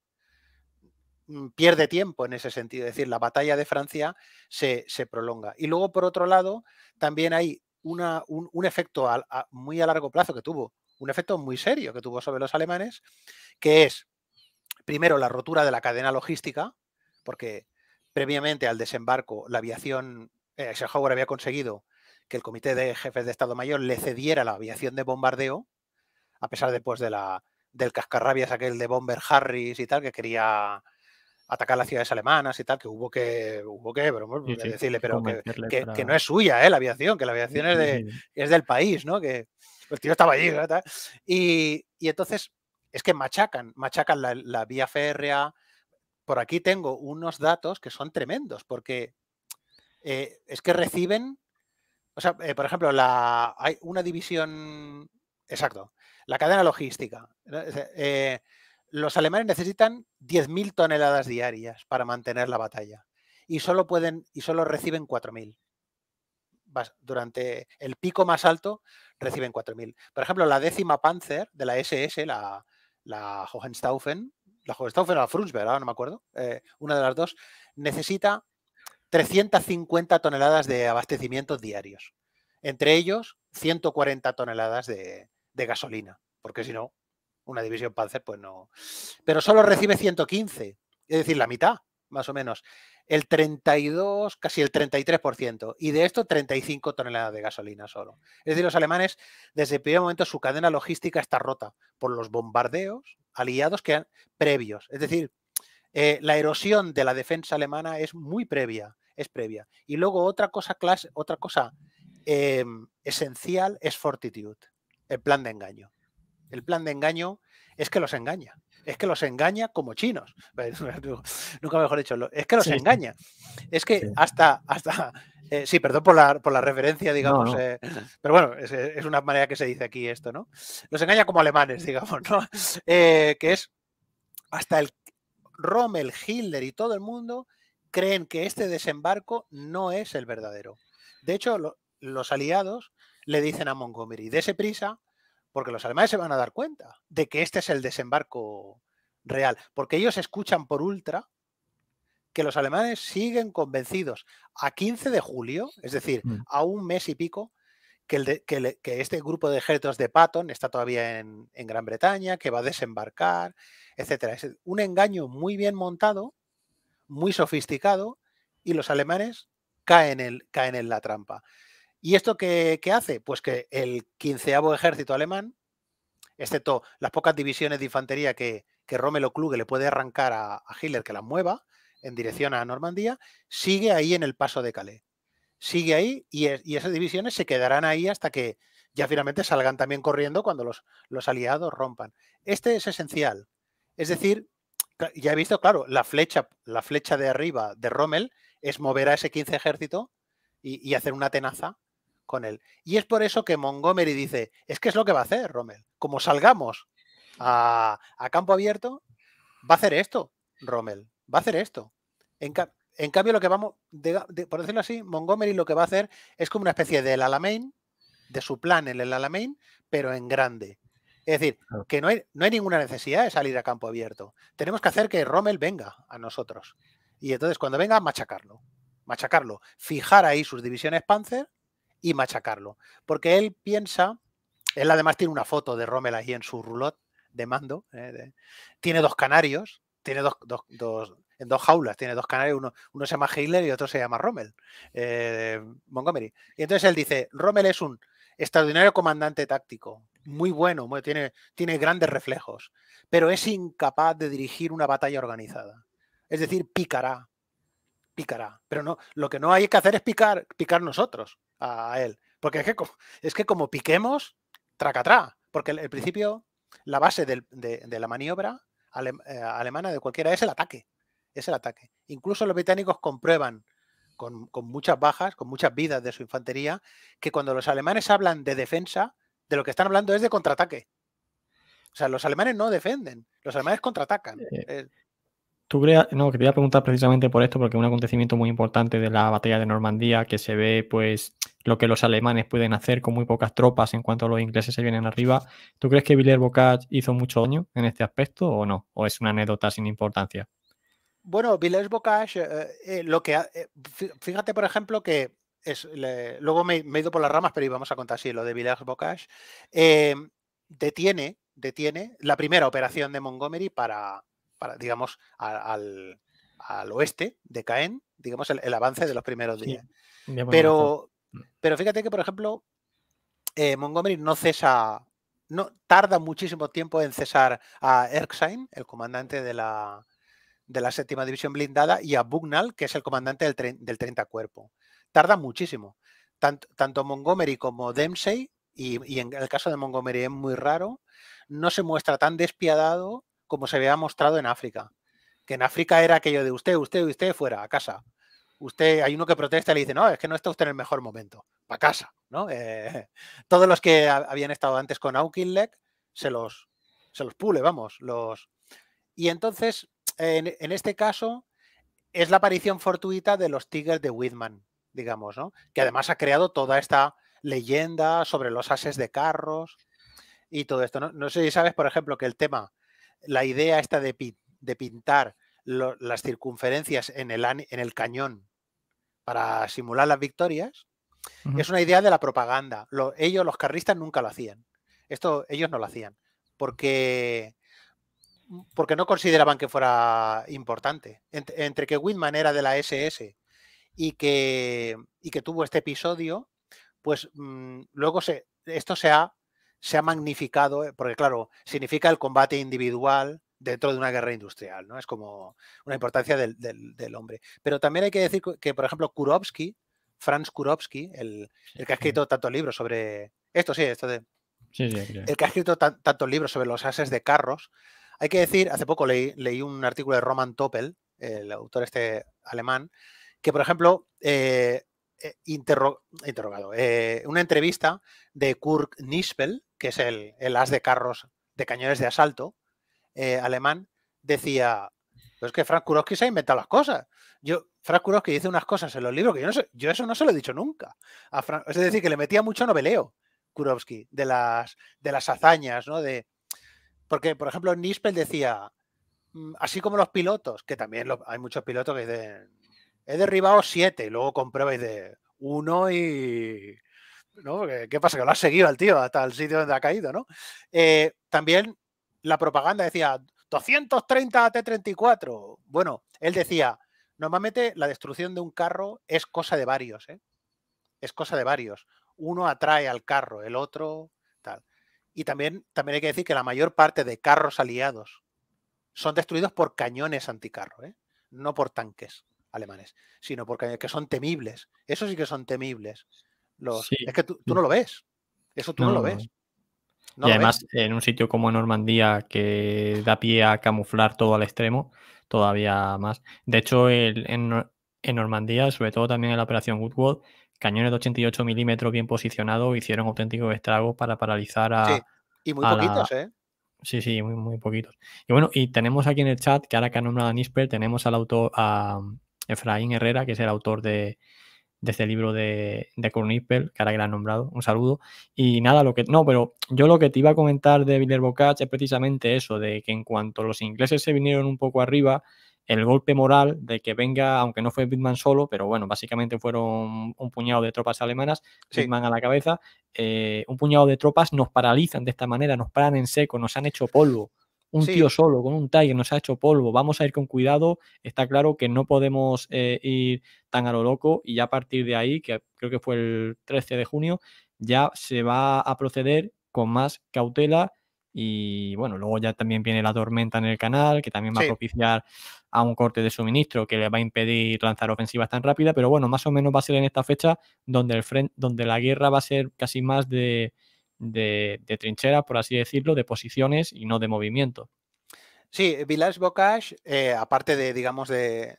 Mm, pierde tiempo en ese sentido, es decir, la batalla de Francia se, prolonga. Y luego, por otro lado, también hay una, un, efecto muy a largo plazo que tuvo, un efecto muy serio que tuvo sobre los alemanes, que es, primero, la rotura de la cadena logística, porque previamente al desembarco la aviación, eh, Eisenhower había conseguido que el Comité de Jefes de Estado Mayor le cediera la aviación de bombardeo, a pesar después de la, del cascarrabias aquel de Bomber Harris y tal, que quería atacar las ciudades alemanas y tal, que hubo que, hubo que, decirle, pero que, no es suya, ¿eh? La aviación, que la aviación es, de, es del país, ¿no? Que el tío estaba allí, y, entonces, es que machacan, machacan la, vía férrea. Por aquí tengo unos datos que son tremendos, porque eh, es que reciben, o sea, eh, por ejemplo, la, hay una división, exacto, la cadena logística. Eh, los alemanes necesitan 10.000 toneladas diarias para mantener la batalla y solo pueden y solo reciben 4.000. Durante el pico más alto reciben 4.000. Por ejemplo, la décima Panzer de la SS, la, la Hohenstaufen, la Hohenstaufen o la Frunzberg, no me acuerdo, eh, una de las dos, necesita 350 toneladas de abastecimientos diarios. Entre ellos, 140 toneladas de, de gasolina, porque si no, una división Panzer, pues no. Pero solo recibe 115, es decir, la mitad, más o menos. El 32, casi el 33%. Y de esto, 35 toneladas de gasolina solo. Es decir, los alemanes, desde el primer momento, su cadena logística está rota por los bombardeos aliados que han, previos. Es decir, eh, la erosión de la defensa alemana es muy previa. Es previa. Y luego otra cosa, clase, otra cosa em, esencial es Fortitude, el plan de engaño el plan de engaño es que los engaña. Es que los engaña como chinos. Pues, nunca mejor dicho, es que los engaña. Es que hasta, hasta eh, sí, perdón por la, por la referencia, digamos, eh, pero bueno, eh, es, una manera que se dice aquí esto, ¿no? Los engaña como alemanes, digamos, ¿no? que es hasta el Rommel, Hitler y todo el mundo creen que este desembarco no es el verdadero. De hecho, los aliados le dicen a Montgomery, ese prisa porque los alemanes se van a dar cuenta de que este es el desembarco real, porque ellos escuchan por ultra que los alemanes siguen convencidos a 15 de julio, es decir, mm. a un mes y pico, que, este grupo de ejércitos de Patton está todavía en, Gran Bretaña, que va a desembarcar, etcétera. Es un engaño muy bien montado, muy sofisticado, y los alemanes caen en la trampa. ¿Y esto qué, hace? Pues que el quinceavo ejército alemán, excepto las pocas divisiones de infantería que, Rommel o Kluge le puede arrancar a, Hitler que las mueva en dirección a Normandía, sigue ahí en el paso de Calais. Sigue ahí y, esas divisiones se quedarán ahí hasta que ya finalmente salgan también corriendo cuando los, aliados rompan. Este es esencial. Es decir, ya he visto, claro, la flecha, la flecha de arriba de Rommel es mover a ese 15 ejército y hacer una tenaza con él. Y es por eso que Montgomery dice, es que es lo que va a hacer Rommel. Como salgamos a, campo abierto, va a hacer esto Rommel, va a hacer esto. En, en cambio, lo que vamos, por decirlo así, Montgomery lo que va a hacer es como una especie del Alamein, de su plan en el Alamein, pero en grande. Es decir, que no hay, no hay ninguna necesidad de salir a campo abierto. Tenemos que hacer que Rommel venga a nosotros. Y entonces, cuando venga, machacarlo. Machacarlo. Fijar ahí sus divisiones Panzer y machacarlo. Porque él piensa, él además tiene una foto de Rommel ahí en su rulot de mando, eh, tiene dos canarios, tiene dos, dos, en dos jaulas, tiene dos canarios, uno, uno se llama Hitler y otro se llama Rommel, eh, Montgomery. Y entonces él dice, Rommel es un extraordinario comandante táctico, muy bueno, tiene, tiene grandes reflejos, pero es incapaz de dirigir una batalla organizada. Es decir, picará, picará. Pero no, lo que no hay que hacer es picar, picar nosotros a él. Porque es que, como, es que como piquemos, tracatrá. Porque el, principio, la base de, la maniobra eh, alemana de cualquiera es el ataque. Es el ataque. Incluso los británicos comprueban con, muchas bajas, con muchas vidas de su infantería, que cuando los alemanes hablan de defensa, de lo que están hablando es de contraataque. O sea, los alemanes no defienden, los alemanes contraatacan. Eh, eh, ¿Tú no, que a preguntar precisamente por esto, porque es un acontecimiento muy importante de la batalla de Normandía, que se ve pues lo que los alemanes pueden hacer con muy pocas tropas en cuanto a los ingleses se vienen arriba. ¿Tú crees que Villers Bocage hizo mucho daño en este aspecto o no? ¿O es una anécdota sin importancia? Bueno, Villers Bocage, eh, eh, lo que eh, fíjate, por ejemplo, que es, luego me, he ido por las ramas, pero íbamos a contar sí, lo de Villers Bocage. detiene, detiene la primera operación de Montgomery para, digamos, al, al, oeste de Caen, digamos, el, avance de los primeros días. pero, mm. pero fíjate que, por ejemplo, eh, Montgomery no cesa, no tarda muchísimo tiempo en cesar a Erksheim, el comandante de la, de la séptima división blindada, y a Bugnal que es el comandante del, 30 cuerpo. Tarda muchísimo. tanto Montgomery como Dempsey, y, y en el caso de Montgomery es muy raro, no se muestra tan despiadado como se había mostrado en África. Que en África era aquello de usted, usted, usted fuera, a casa. Usted, hay uno que protesta y le dice, no, es que no está usted en el mejor momento, para casa. ¿no? Eh, todos los que habían estado antes con Aukinlek se los, se los pule, vamos. Los... Y entonces, en, este caso, es la aparición fortuita de los Tigers de Whitman, digamos, ¿no? Que además ha creado toda esta leyenda sobre los ases de carros y todo esto. no sé si sabes, por ejemplo, que el tema la idea esta de, pintar las circunferencias en el, cañón para simular las victorias, es una idea de la propaganda. ellos, los carristas, nunca lo hacían. Esto ellos no lo hacían porque, porque no consideraban que fuera importante. Entre, que Whitman era de la SS y que, que tuvo este episodio, pues mm, luego se, esto se ha se ha magnificado, eh, porque claro, significa el combate individual dentro de una guerra industrial, ¿no? Es como una importancia del, hombre. Pero también hay que decir que, por ejemplo, Kurovsky, Franz Kurovsky, el, que ha escrito tantos libros sobre... Esto sí, esto de... Sí, sí, El que ha escrito tantos libros sobre los ases de carros, hay que decir, hace poco leí, leí, un artículo de Roman Topel el autor este alemán, que por ejemplo, eh, eh, interrogado, una entrevista de Kurt Nispel, que es el, as de carros de cañones de asalto eh, alemán, decía, es que Frank Kurowski se ha inventado las cosas. Yo, Frank Kurowski dice unas cosas en los libros que yo no sé, yo eso no se lo he dicho nunca. es decir, que le metía mucho noveleo Kurowski de las, de las hazañas, ¿no? De, porque, por ejemplo, Nispel decía, mm, así como los pilotos, que también hay muchos pilotos que dicen, he derribado siete, y luego y de uno y ¿no? ¿qué pasa? Que lo ha seguido al tío hasta el sitio donde ha caído, ¿no? Eh, también la propaganda decía 230 T-34. Bueno, él decía, normalmente la destrucción de un carro es cosa de varios, ¿eh? Es cosa de varios. Uno atrae al carro, el otro tal. Y también, también hay que decir que la mayor parte de carros aliados son destruidos por cañones anticarro, ¿eh? no por tanques alemanes, sino porque que son temibles. Eso sí que son temibles. Es que tú, no lo ves. Eso tú no, lo ves. y además, en un sitio como Normandía, que da pie a camuflar todo al extremo, todavía más. De hecho, en, Normandía, sobre todo también en la operación Woodward, cañones de 88 milímetros bien posicionados hicieron auténticos estragos para paralizar a. Sí. Y muy poquitos, ¿eh? Sí, sí, muy, muy poquitos. Y bueno, y tenemos aquí en el chat, que ahora que ha nombrado a Nisper, tenemos al autor, a Efraín Herrera, que es el autor de, de este libro de, de Cornipel, que ahora que la nombrado, un saludo. Y nada, lo que. No, pero yo lo que te iba a comentar de Widerbockach es precisamente eso, de que en cuanto los ingleses se vinieron un poco arriba, el golpe moral de que venga, aunque no fue Bigman solo, pero bueno, básicamente fueron un puñado de tropas alemanas, sí. a la cabeza, eh, un puñado de tropas nos paralizan de esta manera, nos paran en seco, nos han hecho polvo un tío solo con un Tiger nos ha hecho polvo, vamos a ir con cuidado, está claro que no podemos eh, ir tan a lo loco y ya a partir de ahí, que creo que fue el 13 de junio, ya se va a proceder con más cautela y bueno, luego ya también viene la tormenta en el canal, que también va a propiciar a un corte de suministro que le va a impedir lanzar ofensivas tan rápidas, pero bueno, más o menos va a ser en esta fecha donde, el frente, donde la guerra va a ser casi más de de, trinchera, por así decirlo, de posiciones y no de movimiento. Sí, Village Bocage, eh, aparte de, digamos, de,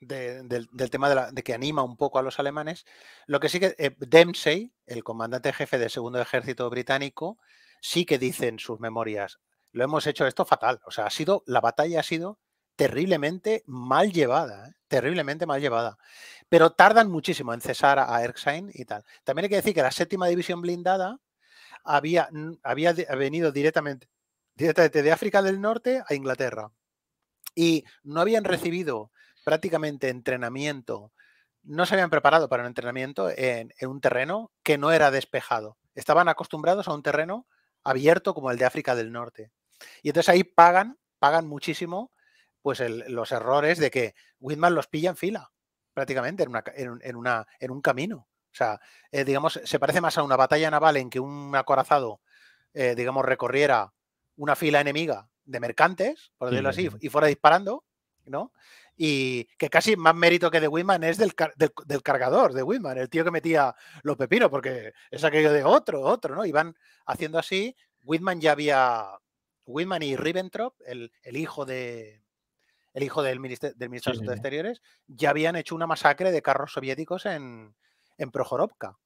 del, tema de, que anima un poco a los alemanes. Lo que sí que eh, Dempsey, el comandante jefe del segundo ejército británico, sí que dice en sus memorias, lo hemos hecho esto fatal. O sea, ha sido, la batalla ha sido terriblemente mal llevada, ¿eh? terriblemente mal llevada. Pero tardan muchísimo en cesar a, Erksheim y tal. También hay que decir que la séptima división blindada había, mm, había venido directamente, de África del Norte a Inglaterra y no habían recibido prácticamente entrenamiento, no se habían preparado para un entrenamiento en, un terreno que no era despejado. Estaban acostumbrados a un terreno abierto como el de África del Norte. Y entonces ahí pagan, pagan muchísimo pues los errores de que Whitman los pilla en fila, prácticamente, en, una, en, un camino. O sea, eh, digamos, se parece más a una batalla naval en que un acorazado, eh, digamos, recorriera una fila enemiga de mercantes, por decirlo así, y fuera disparando, ¿no? Y que casi más mérito que de whitman es del, del, cargador de Whitman, el tío que metía los pepinos, porque es aquello de otro, otro, ¿no? Iban haciendo así. Whitman ya había. Whitman y Ribbentrop, el, hijo de, el hijo del, ministro, de Asuntos Exteriores, ya habían hecho una masacre de carros soviéticos en, en Prohorovka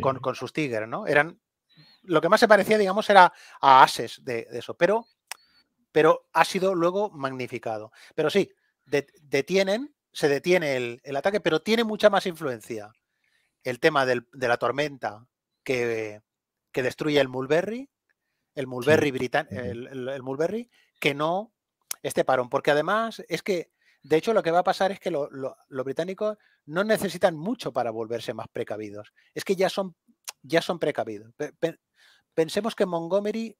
Con, sus tigres ¿no? Eran, lo que más se parecía, digamos, era a Ases de, eso, pero, ha sido luego magnificado. Pero sí, detienen, se detiene el, ataque, pero tiene mucha más influencia el tema de la tormenta que, destruye el Mulberry, el Mulberry, británico el Mulberry, que no este parón, porque además es que de hecho, lo que va a pasar es que los británicos no necesitan mucho para volverse más precavidos. Es que ya son, ya son precavidos. Pensemos que Montgomery,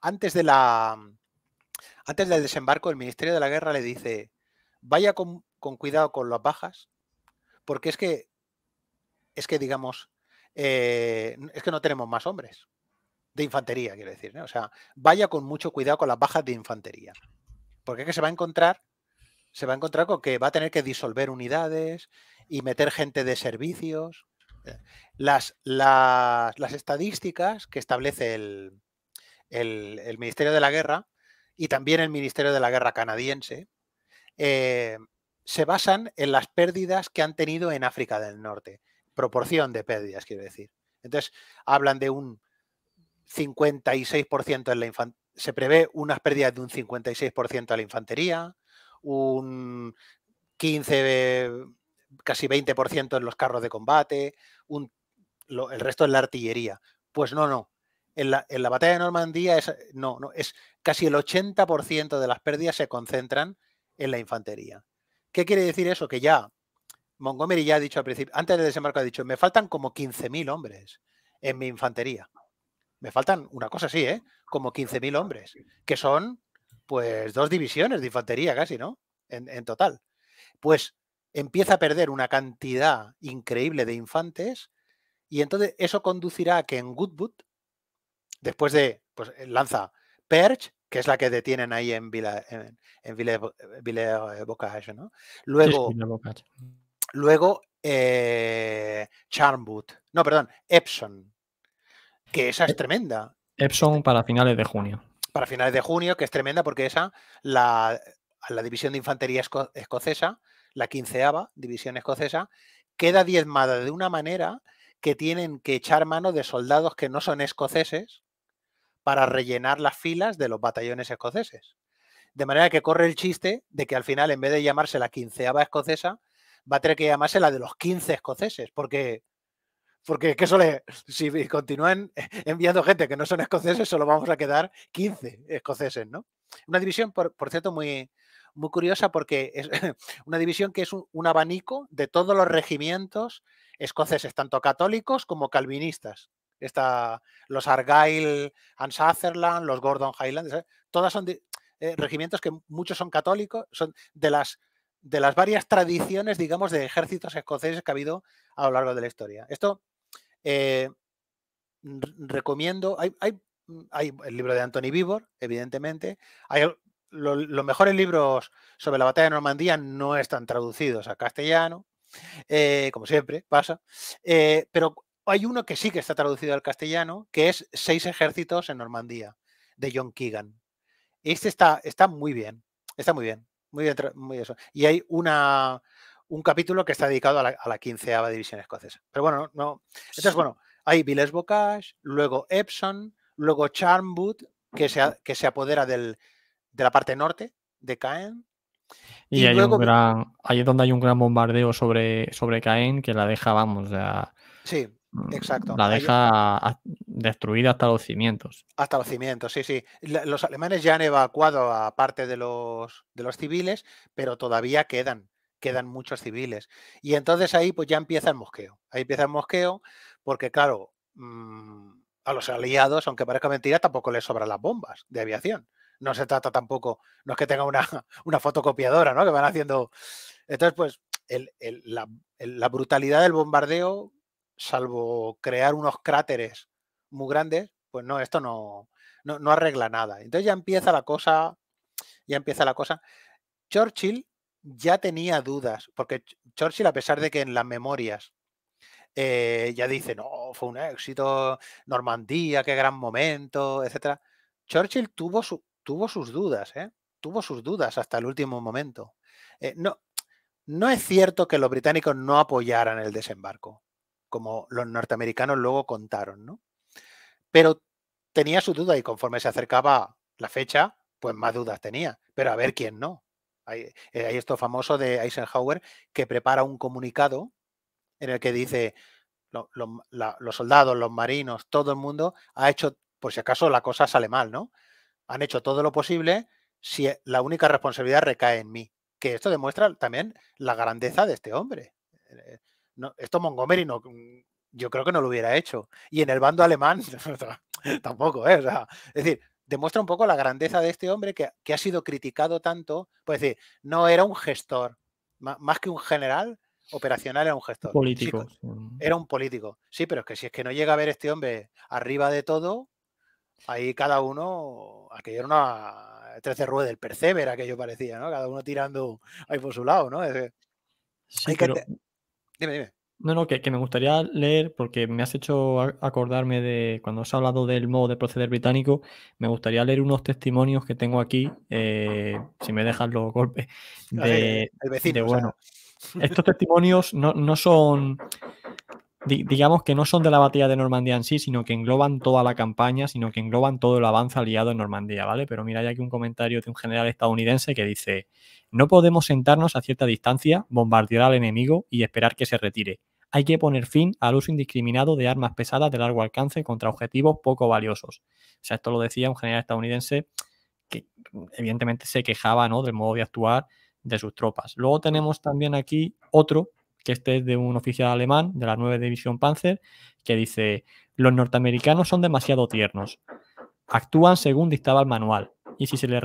antes, de la, antes del desembarco, el Ministerio de la Guerra le dice, vaya con, cuidado con las bajas, porque es que, es que digamos, eh, es que no tenemos más hombres de infantería, quiero decir. O sea, vaya con mucho cuidado con las bajas de infantería. Porque es que se va a encontrar se va a encontrar con que va a tener que disolver unidades y meter gente de servicios. Eh, las, estadísticas que establece el, Ministerio de la Guerra y también el Ministerio de la Guerra canadiense eh, se basan en las pérdidas que han tenido en África del Norte. Proporción de pérdidas, quiero decir. Entonces, hablan de un 56% en la infantería. Se prevé unas pérdidas de un 56% a la infantería, un 15, eh, casi 20% en los carros de combate, el resto en la artillería. Pues no, no. En la, batalla de Normandía es, no, no, es casi el 80% de las pérdidas se concentran en la infantería. ¿Qué quiere decir eso? Que ya Montgomery ya ha dicho al principio, antes de desembarco ha dicho, me faltan como 15.000 hombres en mi infantería. Me faltan una cosa así, ¿eh? Como 15.000 hombres, que son pues dos divisiones de infantería casi, ¿no? En, total. Pues empieza a perder una cantidad increíble de infantes y entonces eso conducirá a que en Goodwood, después de, pues eh, lanza Perch, que es la que detienen ahí en Villa, en, eh, ¿no? Luego, luego eh, no, perdón, Epson, que esa es e tremenda. Epson para finales de junio para finales de junio, que es tremenda porque esa, la, la División de Infantería Escocesa, la quinceava División Escocesa, queda diezmada de una manera que tienen que echar mano de soldados que no son escoceses para rellenar las filas de los batallones escoceses. De manera que corre el chiste de que al final, en vez de llamarse la quinceava escocesa, va a tener que llamarse la de los quince escoceses, porque porque qué si continúan enviando gente que no son escoceses, solo vamos a quedar 15 escoceses, ¿no? Una división, por, cierto, muy, muy curiosa porque es una división que es un, abanico de todos los regimientos escoceses, tanto católicos como calvinistas. Está los Argyle and Sutherland, los Gordon Highlands, todas son eh, regimientos que muchos son católicos, son de las de las varias tradiciones, digamos, de ejércitos escoceses que ha habido a lo largo de la historia. Esto eh, recomiendo, hay, mm, hay, el libro de Anthony Vivor, evidentemente, hay los mejores libros sobre la batalla de Normandía no están traducidos a castellano, eh, como siempre pasa, eh, pero hay uno que sí que está traducido al castellano, que es Seis ejércitos en Normandía, de John Keegan. Este está, está muy bien, está muy bien, muy bien, muy eso. Y hay una, un capítulo que está dedicado a la, quinceava división escocesa. Pero bueno, no. Entonces, bueno, hay Viles Bocage, luego Epson, luego Charmwood, que se, que se apodera de la parte norte de Caen. Y, hay gran, ahí es donde hay un gran bombardeo sobre, sobre Caen que la deja, vamos, ya... Sí, mm, exacto. La deja destruida hasta los cimientos. Hasta los cimientos, sí, sí. Los alemanes ya han evacuado a parte de los, de los civiles, pero todavía quedan quedan muchos civiles. Y entonces ahí pues ya empieza el mosqueo. Ahí empieza el mosqueo porque claro, mm, a los aliados, aunque parezca mentira, tampoco les sobran las bombas de aviación. No se trata tampoco, no es que tenga una, una fotocopiadora, ¿no? Que van haciendo... Entonces, pues la, la brutalidad del bombardeo, salvo crear unos cráteres muy grandes, pues no, esto no, no, no, arregla nada. Entonces ya empieza la cosa, ya empieza la cosa. Churchill ya tenía dudas, porque Churchill, a pesar de que en las memorias eh, ya dice, no, fue un éxito, Normandía, qué gran momento, etcétera Churchill tuvo, tuvo sus dudas, ¿eh? tuvo sus dudas hasta el último momento. Eh, no, no es cierto que los británicos no apoyaran el desembarco, como los norteamericanos luego contaron, ¿no? Pero tenía su duda y conforme se acercaba la fecha, pues más dudas tenía. Pero a ver quién no. Eh, hay, esto famoso de Eisenhower que prepara un comunicado en el que dice los soldados, los marinos, todo el mundo ha hecho, por si acaso la cosa sale mal, ¿no? Han hecho todo lo posible si eh, la única responsabilidad recae en mí. Que esto demuestra también la grandeza de este hombre. Eh, esto Montgomery no, mm, yo creo que no lo hubiera hecho. Y en el bando alemán tampoco, ¿eh? es decir, demuestra un poco la grandeza de este hombre que, ha sido criticado tanto, pues decir, no era un gestor, más que un general operacional era un gestor. Político. era un político. Sí, pero es que si es que no llega a ver este hombre arriba de todo, ahí cada uno, aquello era una 13 eh, rueda del que aquello parecía, ¿no? Cada uno tirando ahí por su lado, ¿no? Dime, dime. No, no, que, me gustaría leer, porque me has hecho acordarme de cuando has hablado del modo de proceder británico, me gustaría leer unos testimonios que tengo aquí, eh, si me dejas los golpes, de, bueno. Estos testimonios no, son, digamos que no son de la batalla de Normandía en sí, sino que engloban toda la campaña, sino que engloban todo el avance aliado en Normandía, ¿vale? Pero mira, hay aquí un comentario de un general estadounidense que dice, no podemos sentarnos a cierta distancia, bombardear al enemigo y esperar que se retire. Hay que poner fin al uso indiscriminado de armas pesadas de largo alcance contra objetivos poco valiosos. O sea, esto lo decía un general estadounidense que evidentemente se quejaba ¿no? del modo de actuar de sus tropas. Luego tenemos también aquí otro, que este es de un oficial alemán de la 9 División Panzer, que dice, los norteamericanos son demasiado tiernos, actúan según dictaba el manual, y si, se le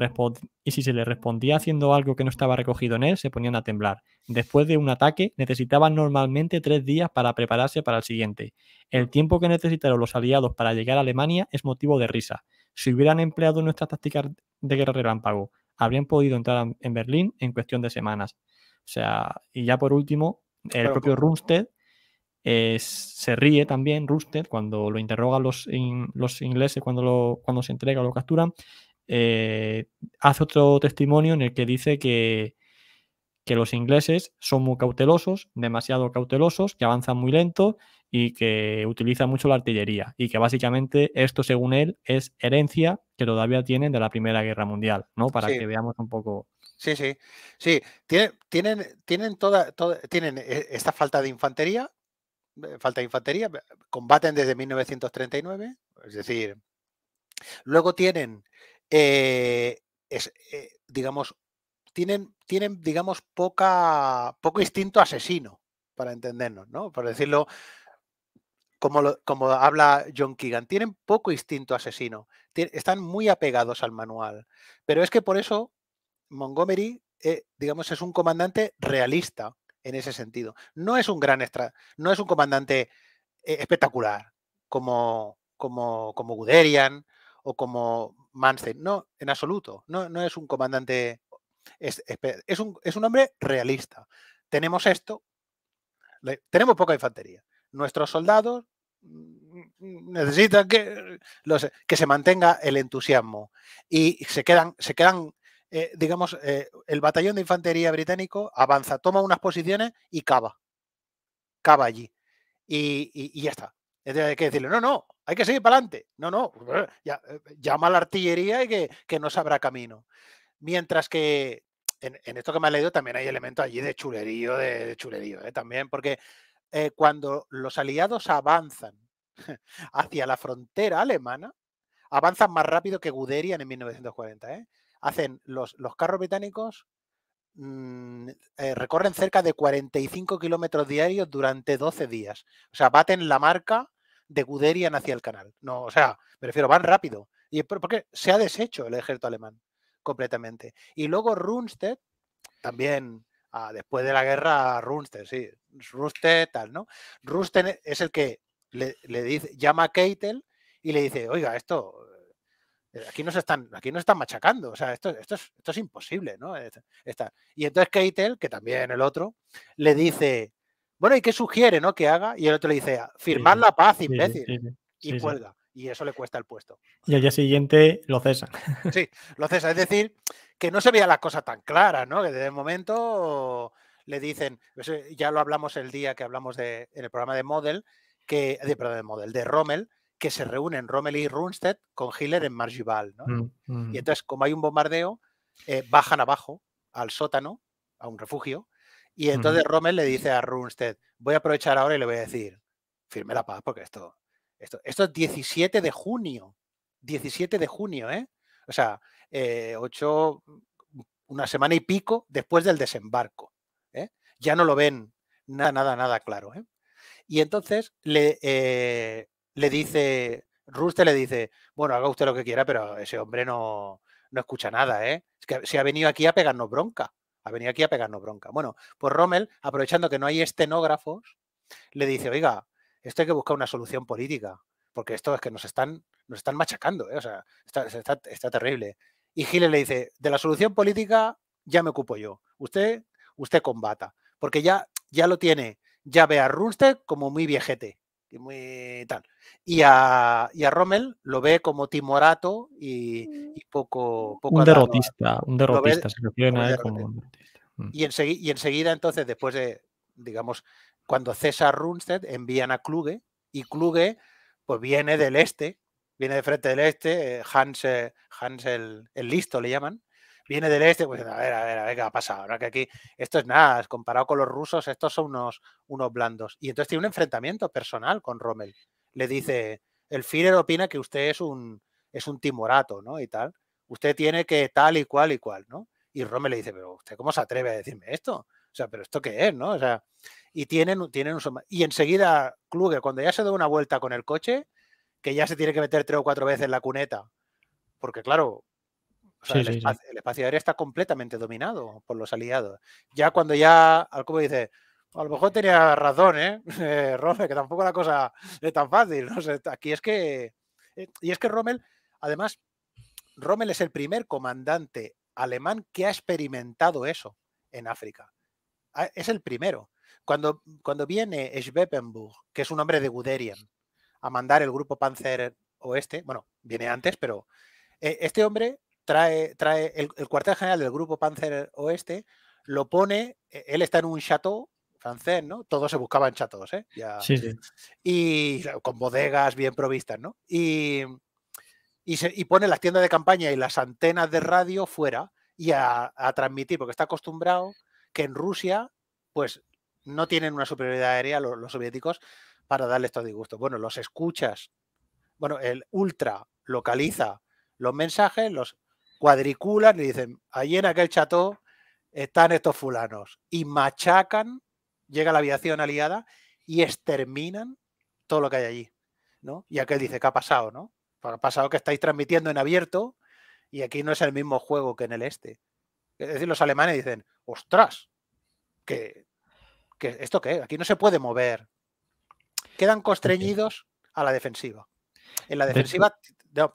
y si se le respondía haciendo algo que no estaba recogido en él, se ponían a temblar. Después de un ataque, necesitaban normalmente tres días para prepararse para el siguiente. El tiempo que necesitaron los aliados para llegar a Alemania es motivo de risa. Si hubieran empleado nuestras tácticas de guerra relámpago, habrían podido entrar en Berlín en cuestión de semanas. O sea, y ya por último, el propio Rusted eh, se ríe también, Rumsted, cuando lo interrogan los, los ingleses, cuando, lo, cuando se entrega o lo capturan, eh, hace otro testimonio en el que dice que, que los ingleses son muy cautelosos, demasiado cautelosos, que avanzan muy lento y que utilizan mucho la artillería y que básicamente esto, según él, es herencia que todavía tienen de la Primera Guerra Mundial, ¿no? Para que veamos un poco. Sí, sí, sí. Tienen, tienen, tienen toda, tienen eh, esta falta de infantería, eh, falta de infantería, combaten desde 1939, es decir, luego tienen eh, es, eh, digamos, tienen, tienen, digamos, poca, poco instinto asesino, para entendernos, ¿no? Por decirlo como, como habla John Keegan, tienen poco instinto asesino, están muy apegados al manual. Pero es que por eso Montgomery, eh, digamos, es un comandante realista en ese sentido. No es un gran extra, no es un comandante espectacular como, como, como Guderian o como Manstein. No, en absoluto. No, es un comandante. Es, un, hombre realista. Tenemos esto. tenemos poca infantería. Nuestros soldados mm, mm, necesitan que, los, que se mantenga el entusiasmo. Y se quedan, se quedan eh, digamos, eh, el batallón de infantería británico avanza, toma unas posiciones y cava. Cava allí. Y, y ya está. hay que decirle, no, no, hay que seguir para adelante. No, no, eh, eh, llama la artillería y que, no sabrá camino. Mientras que en, esto que me ha leído también hay elementos allí de chulerío, de, chulerío, eh, también, porque cuando los aliados avanzan hacia la frontera alemana, avanzan más rápido que Guderian en 1940. Hacen los, carros británicos mm, recorren cerca de 45 kilómetros diarios durante 12 días. O sea, baten la marca de Guderian hacia el canal. No, o sea, me refiero, van rápido. Y porque se ha deshecho el ejército alemán completamente. Y luego Runstedt, también ah, después de la guerra, Rundstedt, sí, Rundstedt tal, ¿no? Rundstedt es el que le, dice, llama a Keitel y le dice, oiga, esto, eh, aquí nos están, aquí nos están machacando, o sea, esto, esto, es, esto es imposible, ¿no? y entonces Keitel, que también el otro, le dice, bueno, ¿y qué sugiere no, que haga? Y el otro le dice, ah, firmar la paz, imbécil. y cuelga. Y eso le cuesta el puesto. Y al día siguiente lo cesa. Sí, lo cesa. Es decir, que no se vea la cosa tan clara, ¿no? Que desde el momento le dicen, pues, eh, ya lo hablamos el día que hablamos de, en el programa de Model, que, de, de Model, de Rommel, que se reúnen Rommel y Runstedt con Hitler en Marjival, mm, Y mm. entonces, como hay un bombardeo, eh, bajan abajo al sótano, a un refugio, y entonces Rommel le dice a Runsted, voy a aprovechar ahora y le voy a decir, firme la paz, porque esto, esto, esto es 17 de junio. 17 de junio, ¿eh? O sea, eh, ocho, una semana y pico después del desembarco. ¿eh? Ya no lo ven nada, nada, nada claro. ¿eh? Y entonces le, le dice, Runsted le dice, bueno, haga usted lo que quiera, pero ese hombre no, no escucha nada. ¿eh? Es que se ha venido aquí a pegarnos bronca a venir aquí a pegarnos bronca. Bueno, pues Rommel, aprovechando que no hay estenógrafos, le dice, oiga, esto hay que buscar una solución política, porque esto es que nos están, nos están machacando, ¿eh? o sea, está, está, está, terrible. Y Giles le dice, de la solución política ya me ocupo yo, usted, usted combata, porque ya, ya lo tiene, ya ve a Runstead como muy viejete y muy tal. Y a, Rommel lo ve como timorato y, mm. poco, poco... Un derrotista, un derrotista, Y, enseguida, entonces, después de, digamos, cuando César Rundstedt envían a Kluge, y Kluge pues viene del este, viene de frente del este, eh, Hans, eh, el listo le llaman, viene del este, pues a ver, a ver, a ver qué ha pasado. Ahora que aquí, esto es nada, comparado con los rusos, estos son unos, unos blandos. Y entonces tiene un enfrentamiento personal con Rommel. Le dice, el Führer opina que usted es un, es un timorato, ¿no? Y tal. Usted tiene que tal y cual y cual, ¿no? Y Rommel le dice, pero usted cómo se atreve a decirme esto? O sea, pero esto qué es, ¿no? O sea, y tienen, tienen Y enseguida Kluge, cuando ya se da una vuelta con el coche, que ya se tiene que meter tres o cuatro veces en la cuneta, porque claro, el, espacio, aéreo está completamente dominado por los aliados. Ya cuando ya, como dice, a lo mejor tenía razón, ¿eh? ¿eh? Rommel, que tampoco la cosa es tan fácil. aquí es que... Eh, y es que Rommel, además, Rommel es el primer comandante alemán que ha experimentado eso en África. Ah, es el primero. Cuando, cuando viene Schweppenburg, que es un hombre de Guderian, a mandar el grupo Panzer Oeste, bueno, viene antes, pero eh, este hombre trae, trae el, cuartel general del grupo Panzer Oeste, lo pone, e, él está en un chateau francés, ¿no? Todos se buscaban chateaus, ¿eh? sí, Y con bodegas bien provistas, ¿no? Y, y, se, pone las tiendas de campaña y las antenas de radio fuera y a, transmitir, porque está acostumbrado que en Rusia, pues no tienen una superioridad aérea los, los soviéticos para darle estos disgustos. Bueno, los escuchas, bueno, el ultra localiza los mensajes, los cuadriculan y dicen, allí en aquel cható están estos fulanos. Y machacan, llega la aviación aliada y exterminan todo lo que hay allí. ¿no? Y aquel dice, ¿qué ha pasado? ¿no? Pues ha pasado que estáis transmitiendo en abierto y aquí no es el mismo juego que en el este. Es decir, los alemanes dicen, ostras, que, esto qué, aquí no se puede mover. Quedan pues constreñidos a la defensiva. En la defensiva,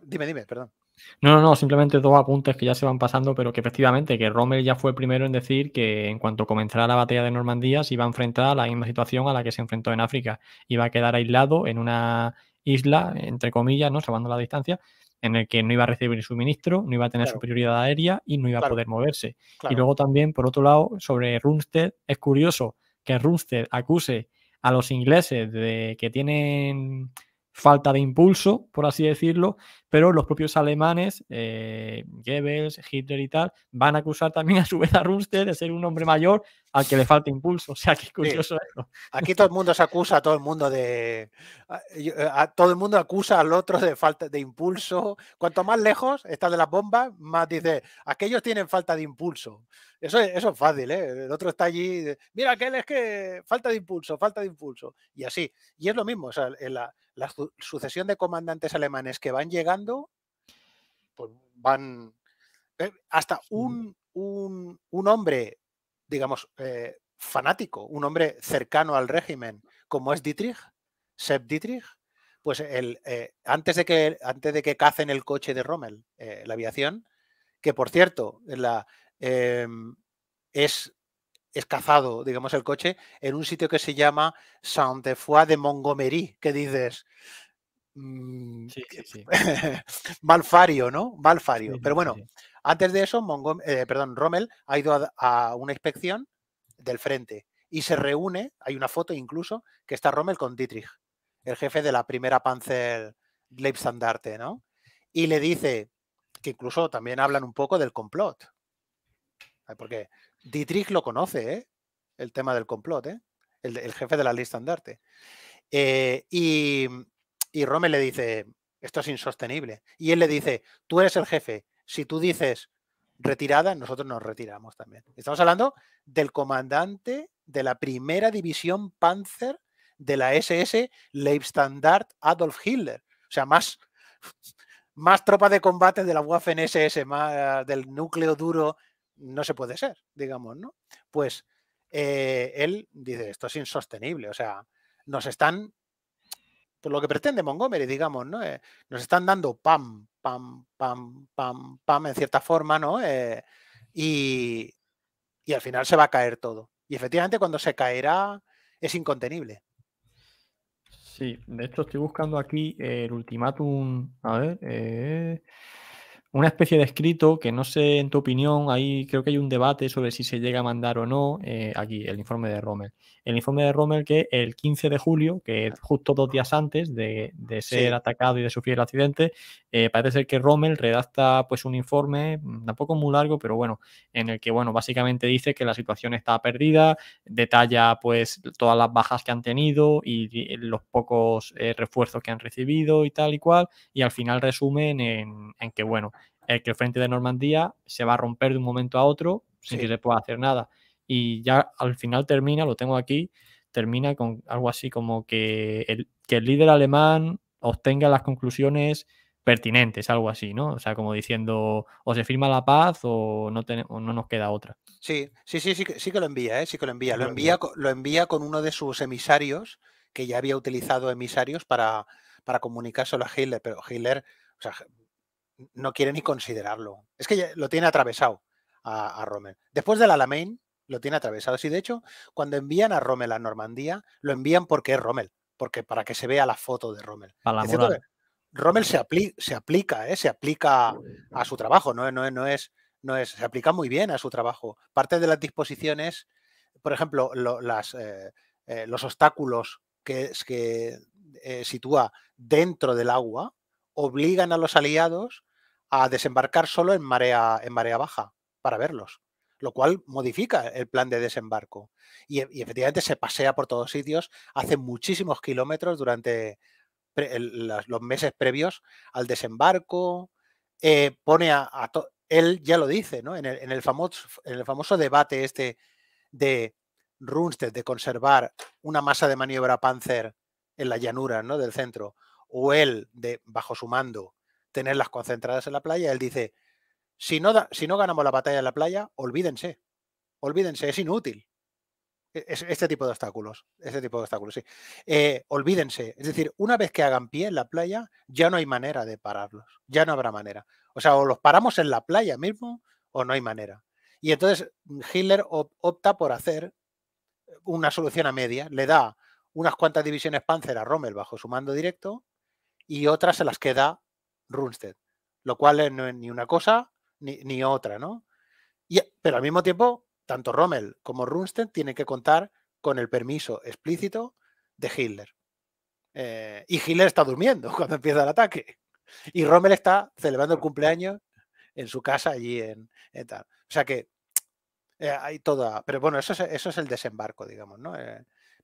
dime, dime, perdón. No, no, no, simplemente dos apuntes que ya se van pasando, pero que efectivamente que Rommel ya fue el primero en decir que en cuanto comenzara la batalla de Normandía se iba a enfrentar a la misma situación a la que se enfrentó en África. Iba a quedar aislado en una isla, entre comillas, ¿no? Salvando la distancia, en el que no iba a recibir suministro, no iba a tener superioridad aérea y no iba a poder moverse. Y luego también, por otro lado, sobre Rumsted, es curioso que Rumsted acuse a los ingleses de que tienen falta de impulso, por así decirlo, pero los propios alemanes, eh, Goebbels, Hitler y tal, van a acusar también a su vez a de ser un hombre mayor al que le falta impulso. O sea, qué curioso eso. Aquí todo el mundo se acusa a todo el mundo de. A, todo el mundo acusa al otro de falta de impulso. Cuanto más lejos está de las bombas, más dice, aquellos tienen falta de impulso. Eso, eso es fácil, ¿eh? El otro está allí, mira, aquel es que falta de impulso, falta de impulso. Y así. Y es lo mismo, o sea, la, sucesión de comandantes alemanes que van llegando, pues van. Eh, hasta un, un, un hombre digamos, eh, fanático, un hombre cercano al régimen, como es Dietrich, Sepp Dietrich, pues el, eh, antes, de que, antes de que cacen el coche de Rommel, eh, la aviación, que por cierto, em, es, es cazado, digamos, el coche en un sitio que se llama Saint-Foy de Montgomery, que dices, mm, Malfario, ¿no? Malfario. Pero bueno, antes de eso, eh, perdón, Rommel ha ido a, una inspección del frente y se reúne, hay una foto incluso, que está Rommel con Dietrich, el jefe de la primera Panzer Leibstandarte, ¿no? Y le dice que incluso también hablan un poco del complot. Ah, porque Dietrich lo conoce, ¿eh? El tema del complot, ¿eh? El, jefe de la Leibstandarte. Eh, y Rommel le dice, esto es insostenible. Y él le dice, tú eres el jefe, si tú dices retirada, nosotros nos retiramos también. Estamos hablando del comandante de la primera división Panzer de la SS Leibstandard Adolf Hitler. O sea, más, más tropa de combate de la Waffen-SS, más del núcleo duro, no se puede ser, digamos, ¿no? Pues eh, él dice, esto es insostenible, o sea, nos están, por lo que pretende Montgomery, digamos, ¿no? Eh, nos están dando PAM, pam, pam, pam, en cierta forma, ¿no? Eh, y, al final se va a caer todo. Y efectivamente cuando se caerá es incontenible. Sí, de hecho estoy buscando aquí el ultimátum. A ver. Eh, una especie de escrito que no sé, en tu opinión, ahí creo que hay un debate sobre si se llega a mandar o no eh, aquí el informe de Rommel. El informe de Rommel que el 15 de julio, que es justo dos días antes de, ser atacado y de sufrir el accidente, eh, parece ser que Rommel redacta pues un informe, mm, tampoco muy largo, pero bueno, en el que bueno, básicamente dice que la situación está perdida, detalla pues todas las bajas que han tenido y, los pocos eh, refuerzos que han recibido y tal y cual, y al final resumen en que bueno, que el frente de Normandía se va a romper de un momento a otro sin que se pueda hacer nada. Y ya al final termina, lo tengo aquí, termina con algo así como que el, que el líder alemán obtenga las conclusiones pertinentes, algo así, ¿no? O sea, como diciendo, o se firma la paz o no, no nos queda otra. Sí, sí, sí, sí, sí que lo envía, ¿eh? Sí que lo envía. Lo, envía, lo envía con uno de sus emisarios, que ya había utilizado emisarios para, para comunicárselo a Hitler, pero Hitler, no quiere ni considerarlo. Es que lo tiene atravesado a, Rommel. Después del Alamein, lo tiene atravesado. Sí, de hecho, cuando envían a Rommel a Normandía, lo envían porque es Rommel, porque para que se vea la foto de Rommel. Rommel se, aplica se aplica, ¿eh? se aplica a su trabajo, no, no, no, es, no es, se aplica muy bien a su trabajo. Parte de las disposiciones, por ejemplo, eh, eh, los obstáculos que, que sitúa dentro del agua, obligan a los aliados a desembarcar solo en marea, en marea baja para verlos, lo cual modifica el plan de desembarco. Y, efectivamente se pasea por todos sitios, hace muchísimos kilómetros durante los meses previos al desembarco, eh, pone a... él ya lo dice, En el, famoso, debate este de Runsted de conservar una masa de maniobra Panzer en la llanura ¿no? del centro, o él de, bajo su mando, tenerlas concentradas en la playa. Él dice, si no, si no ganamos la batalla en la playa, olvídense, olvídense, es inútil. E, este tipo de obstáculos, este tipo de obstáculos, sí. Eh, olvídense, es decir, una vez que hagan pie en la playa, ya no hay manera de pararlos, ya no habrá manera. O sea, o los paramos en la playa mismo o no hay manera. Y entonces mm, Hitler opta por hacer una solución a media, le da unas cuantas divisiones Panzer a Rommel bajo su mando directo y otras se las queda Rundstedt, lo cual eh, no es ni una cosa ni, otra, ¿no? Y, pero al mismo tiempo, tanto Rommel como Rundstedt tienen que contar con el permiso explícito de Hitler. Eh, y Hitler está durmiendo cuando empieza el ataque. Y Rommel está celebrando el cumpleaños en su casa allí en, tal. O sea que eh, hay toda. Pero bueno, eso es, eso es el desembarco, digamos, ¿no?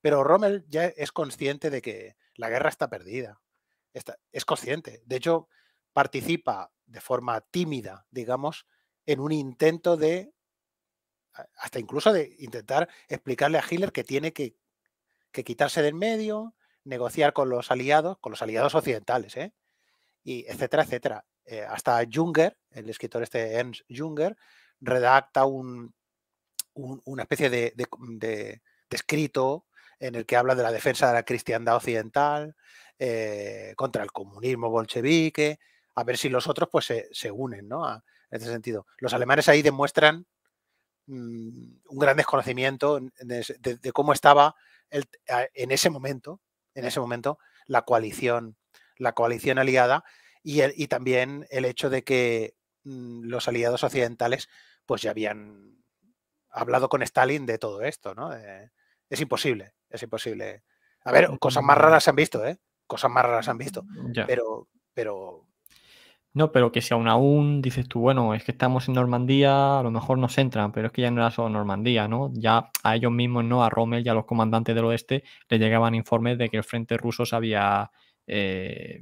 pero Rommel ya es consciente de que la guerra está perdida. Está, es consciente. De hecho, participa de forma tímida, digamos, en un intento de, hasta incluso de intentar explicarle a Hitler que tiene que, que quitarse del medio, negociar con los aliados, con los aliados occidentales, ¿eh? y etcétera, etcétera. Eh, hasta Junger, el escritor este Ernst Junger, redacta una especie de, de, escrito en el que habla de la defensa de la cristiandad occidental eh, contra el comunismo bolchevique, a ver si los otros pues se, unen, ¿no? en ese sentido. Los alemanes ahí demuestran mm, un gran desconocimiento de, cómo estaba en ese momento, en ese momento, la coalición, la coalición aliada y, también el hecho de que mm, los aliados occidentales pues ya habían hablado con Stalin de todo esto, ¿no? es imposible, es imposible. A ver, cosas más mm. raras se han visto, ¿eh? Cosas más raras se han visto. Pero, pero no, pero que si aún aún dices tú, bueno, es que estamos en Normandía, a lo mejor nos entran, pero es que ya no era solo Normandía, ¿no? Ya a ellos mismos, ¿no? A Rommel y a los comandantes del oeste le llegaban informes de que el frente ruso se había eh,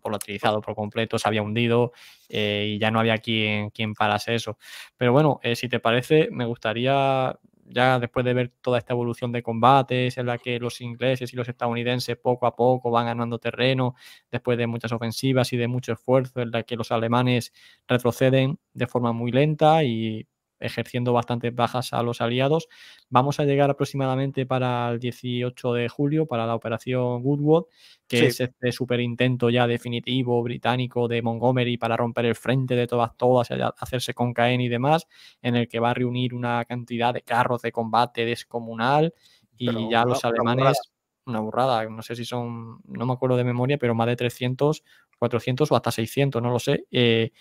volatilizado por completo, se había hundido eh, y ya no había quien, quien parase eso. Pero bueno, eh, si te parece, me gustaría ya después de ver toda esta evolución de combates en la que los ingleses y los estadounidenses poco a poco van ganando terreno, después de muchas ofensivas y de mucho esfuerzo en la que los alemanes retroceden de forma muy lenta y ejerciendo bastantes bajas a los aliados. Vamos a llegar aproximadamente para el 18 de julio, para la operación Woodward que es este super intento ya definitivo británico de Montgomery para romper el frente de todas, todas, eh, hacerse con Caen y demás, en el que va a reunir una cantidad de carros de combate descomunal y ya los alemanes... Una burrada, no sé si son, no me acuerdo de memoria, pero más de 300 400 o hasta 600, no lo sé, eh,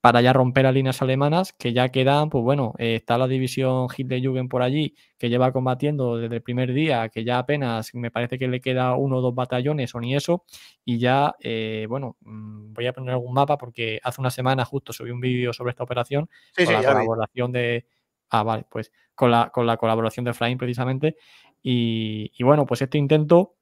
para ya romper las líneas alemanas, que ya quedan, pues bueno, eh, está la división Hitlerjugend por allí, que lleva combatiendo desde el primer día, que ya apenas me parece que le queda uno o dos batallones o ni eso, y ya, eh, bueno, mm, voy a poner algún mapa porque hace una semana justo subí un vídeo sobre esta operación, con la colaboración de... Ah, vale, pues con la, con la colaboración de Flying precisamente, y, y bueno, pues este intento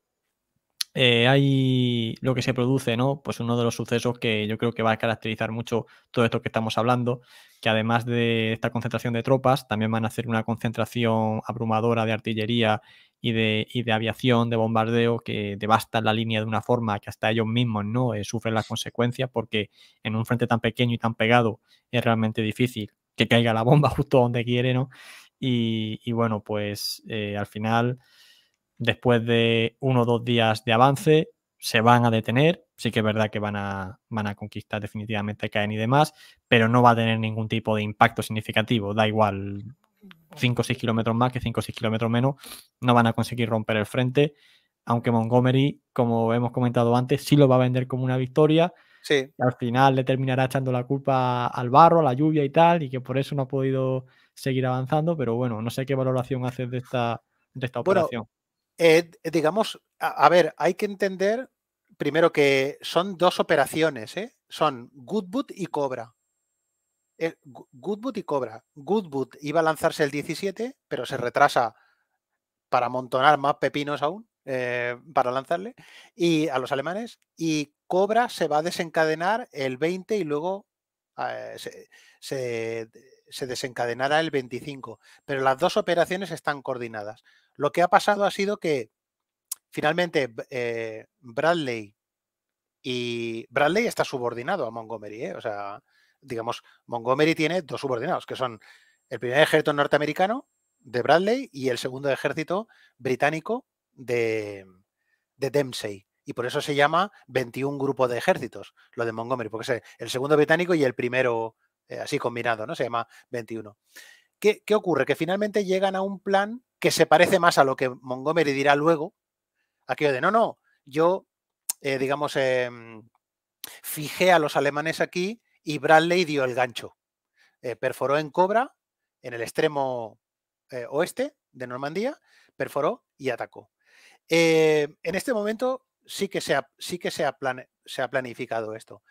eh, hay lo que se produce, ¿no? Pues uno de los sucesos que yo creo que va a caracterizar mucho todo esto que estamos hablando, que además de esta concentración de tropas, también van a hacer una concentración abrumadora de artillería y de, de aviación, de bombardeo, que devastan la línea de una forma que hasta ellos mismos no eh, sufren las consecuencias, porque en un frente tan pequeño y tan pegado es realmente difícil que caiga la bomba justo donde quiere, ¿no? Y, bueno, pues eh, al final después de uno o dos días de avance, se van a detener. Sí que es verdad que van a, van a conquistar definitivamente Caen y demás, pero no va a tener ningún tipo de impacto significativo. Da igual 5 o 6 kilómetros más que 5 o 6 kilómetros menos, no van a conseguir romper el frente. Aunque Montgomery, como hemos comentado antes, sí lo va a vender como una victoria. Sí. al final le terminará echando la culpa al barro, a la lluvia y tal, y que por eso no ha podido seguir avanzando. Pero bueno, no sé qué valoración haces de esta, de esta operación. Eh, digamos, a, ver, hay que entender primero que son dos operaciones, ¿eh? son GoodBoot y Cobra. Eh, GoodBoot y Cobra. GoodBoot iba a lanzarse el 17, pero se retrasa para amontonar más pepinos aún, para lanzarle, y a los alemanes. Y Cobra se va a desencadenar el 20 y luego se, se desencadenará el 25. Pero las dos operaciones están coordinadas. Lo que ha pasado ha sido que finalmente eh, Bradley y Bradley está subordinado a Montgomery. ¿eh? O sea, digamos, Montgomery tiene dos subordinados, que son el primer ejército norteamericano de Bradley y el segundo ejército británico de, Dempsey. Y por eso se llama 21 Grupo de ejércitos, lo de Montgomery, porque es el segundo británico y el primero eh, así combinado, ¿no? Se llama 21. ¿Qué, ¿Qué ocurre? Que finalmente llegan a un plan que se parece más a lo que Montgomery dirá luego, aquello de, no, no, yo, eh, digamos, em, fijé a los alemanes aquí y Bradley dio el gancho. Eh, perforó en Cobra, en el extremo eh, oeste de Normandía, perforó y atacó. en este momento sí que, sí que se, se ha planificado esto.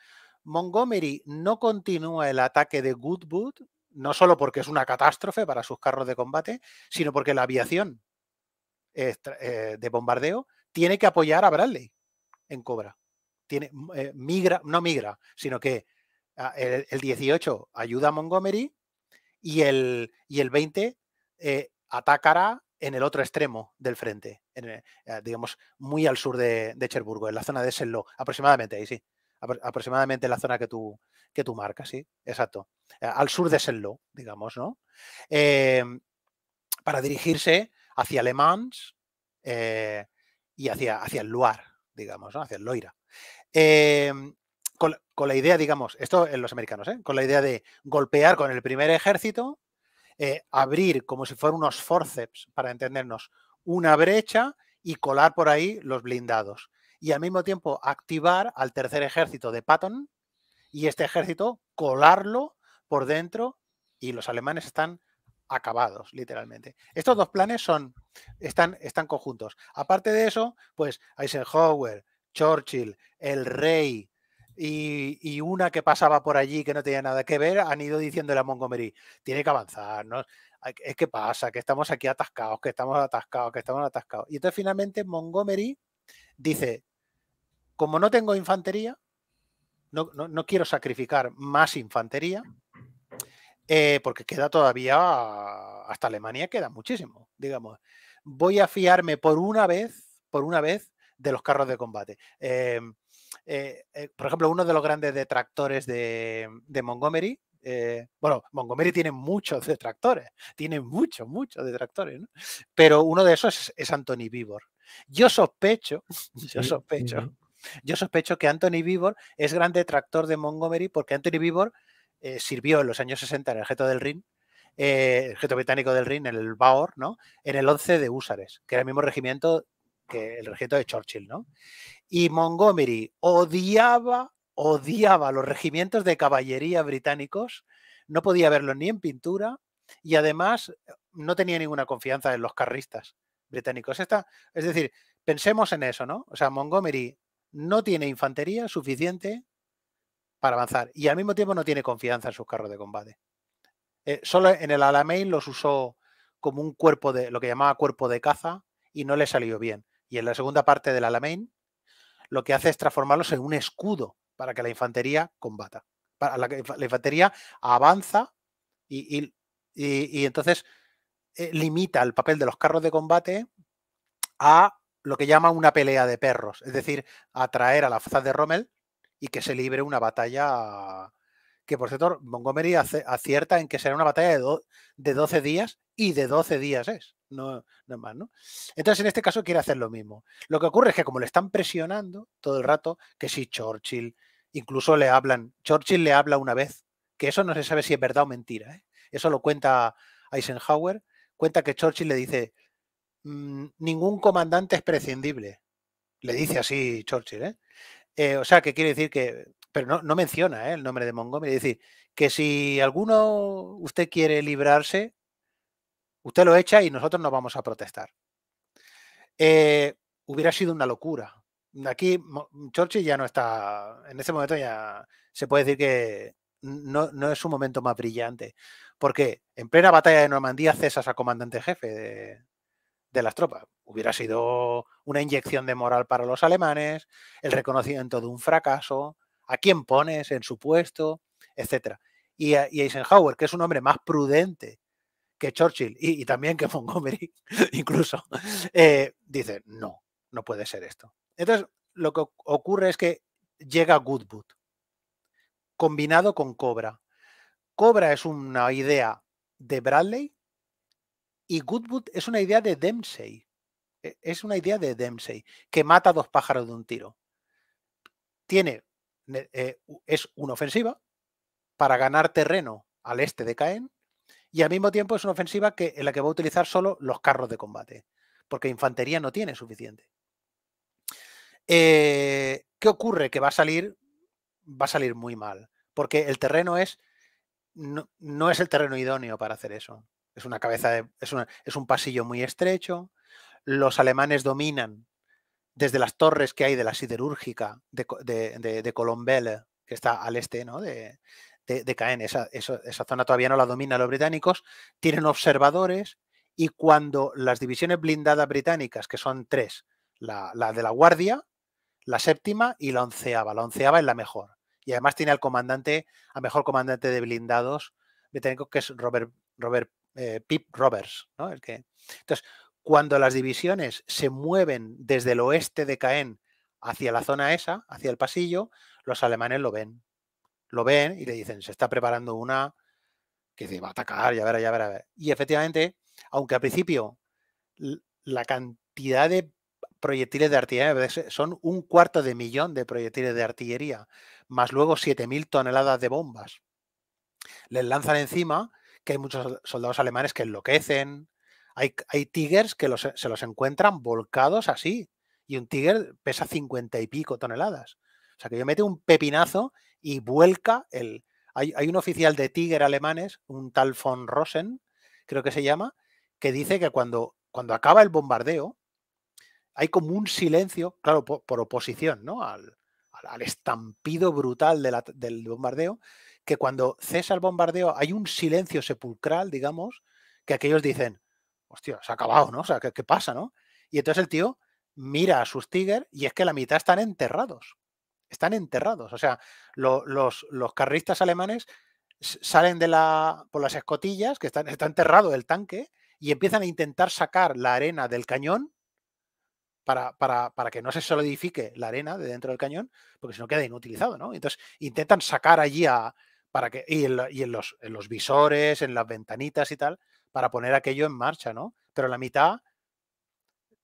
Montgomery no continúa el ataque de Goodwood, no solo porque es una catástrofe para sus carros de combate, sino porque la aviación eh, de bombardeo tiene que apoyar a Bradley en Cobra. Tiene, mm, eh, migra, no migra, sino que ah, el, 18 ayuda a Montgomery y el, y el 20 eh, atacará en el otro extremo del frente, digamos, muy al sur de, Cherburgo, en la zona de Senlo, aproximadamente ahí sí aproximadamente la zona que tú, que tú marcas, sí, exacto. Eh, al sur de Senlo, digamos, ¿no? Em, para dirigirse hacia Le Mans eh, y hacia, hacia el Loire, digamos, hacia el Loira. Em, con, con, la idea, digamos, esto en los americanos, ¿eh? con la idea de golpear con el primer ejército, abrir como si fueran unos forceps, para entendernos, una brecha y colar por ahí los blindados y al mismo tiempo activar al tercer ejército de Patton y este ejército colarlo por dentro y los alemanes están acabados, literalmente. Estos dos planes son, están, están conjuntos. Aparte de eso, pues Eisenhower, Churchill, el rey y, y, una que pasaba por allí que no tenía nada que ver, han ido diciéndole a Montgomery, tiene que avanzar, ¿no? Es que pasa, que estamos aquí atascados, que estamos atascados, que estamos atascados. Y entonces finalmente Montgomery dice, como no tengo infantería, no, quiero sacrificar más infantería, eh, porque queda todavía, hasta Alemania queda muchísimo, digamos. Voy a fiarme por una vez, por una vez, de los carros de combate. Em, eh, eh, por ejemplo, uno de los grandes detractores de, Montgomery, bueno, Montgomery tiene muchos detractores, tiene muchos, muchos detractores, ¿no? pero uno de esos es, Anthony Vivor. Yo sospecho, yo sospecho yo sospecho que Anthony Bibor es gran detractor de Montgomery porque Anthony Bibor eh, sirvió en los años 60 en el Geto del Rin, eh, el Geto británico del Rin, en el Baor, ¿no? En el 11 de Húsares, que era el mismo regimiento que el regimiento de Churchill, ¿no? Y Montgomery odiaba, odiaba los regimientos de caballería británicos, no podía verlos ni en pintura y además eh, no tenía ninguna confianza en los carristas británicos. es decir, pensemos en eso, ¿no? O sea, Montgomery no tiene infantería suficiente para avanzar y al mismo tiempo no tiene confianza en sus carros de combate. Eh, solo en el Alamein los usó como un cuerpo de lo que llamaba cuerpo de caza y no le salió bien. Y en la segunda parte del Alamein lo que hace es transformarlos en un escudo para que la infantería combata. Para la, infantería avanza y, entonces eh, limita el papel de los carros de combate a lo que llama una pelea de perros, es decir, atraer a la faz de Rommel y que se libre una batalla que, por cierto, Montgomery acierta en que será una batalla de, de, 12 días y de 12 días es, no, no es más, ¿no? Entonces, en este caso quiere hacer lo mismo. Lo que ocurre es que como le están presionando todo el rato, que si Churchill, incluso le hablan, Churchill le habla una vez, que eso no se sabe si es verdad o mentira, ¿eh? eso lo cuenta Eisenhower, cuenta que Churchill le dice, Mm, ningún comandante es prescindible. Le dice así Churchill. ¿eh? Eh, o sea, que quiere decir que, pero no, menciona ¿eh? el nombre de Montgomery. Es decir, que si alguno usted quiere librarse, usted lo echa y nosotros no vamos a protestar. hubiera sido una locura. Aquí Churchill ya no está, en ese momento ya se puede decir que no, es su momento más brillante, porque en plena batalla de Normandía cesas a comandante jefe de, de las tropas. Hubiera sido una inyección de moral para los alemanes, el reconocimiento de un fracaso, a quién pones en su puesto, etc. Y, Eisenhower, que es un hombre más prudente que Churchill y, también que Montgomery, incluso, eh, dice, no, no puede ser esto. Entonces, lo que ocurre es que llega Goodwood, combinado con Cobra. Cobra es una idea de Bradley, y Goodwood es una idea de Dempsey. E, es una idea de Dempsey, que mata a dos pájaros de un tiro. Tiene, eh, es una ofensiva para ganar terreno al este de Caen y al mismo tiempo es una ofensiva que, en la que va a utilizar solo los carros de combate, porque infantería no tiene suficiente. Eh, ¿Qué ocurre? Que va a salir, va a salir muy mal, porque el terreno es no es el terreno idóneo para hacer eso. Es una cabeza es, un pasillo muy estrecho. Los alemanes dominan desde las torres que hay de la siderúrgica de, Colombelle, que está al este ¿no? de, Caen, esa, zona todavía no la dominan los británicos, tienen observadores y cuando las divisiones blindadas británicas, que son tres, la, de la Guardia, la séptima y la onceava, la onceava es la mejor. Y además tiene al comandante, al mejor comandante de blindados británicos, que es Robert, Robert eh, Pip Roberts, ¿no? Entonces, cuando las divisiones se mueven desde el oeste de Caen hacia la zona esa, hacia el pasillo, los alemanes lo ven. Lo ven y le dicen, se está preparando una que se va a atacar, ya verá, ya verá. Y efectivamente, aunque al principio la cantidad de proyectiles de artillería, son un cuarto de millón de proyectiles de artillería, más luego 7.000 toneladas de bombas, les lanzan encima que hay muchos soldados alemanes que enloquecen. Hay, hay tigers que e, se los encuentran volcados así. Y un tigre pesa cincuenta y pico toneladas. O sea que yo mete un pepinazo y vuelca el. Hay, un oficial de tiger alemanes, un tal von Rosen, creo que se llama, que dice que cuando, cuando acaba el bombardeo, hay como un silencio, claro, por, oposición, ¿no? Al, al estampido brutal del bombardeo, que cuando cesa el bombardeo hay un silencio sepulcral, digamos, que aquellos dicen, hostia, se ha acabado, ¿no? O sea, ¿qué, pasa, no? Y entonces el tío mira a sus Tiger y es que la mitad están enterrados. Están enterrados. O sea, los, los, carristas alemanes salen de la, por las escotillas, que está enterrado el tanque, y empiezan a intentar sacar la arena del cañón para, para, para, que no se solidifique la arena de dentro del cañón, porque si no queda inutilizado, ¿no? Entonces intentan sacar allí a, para que, y, en, los, visores, en las ventanitas y tal, para poner aquello en marcha, ¿no? Pero la mitad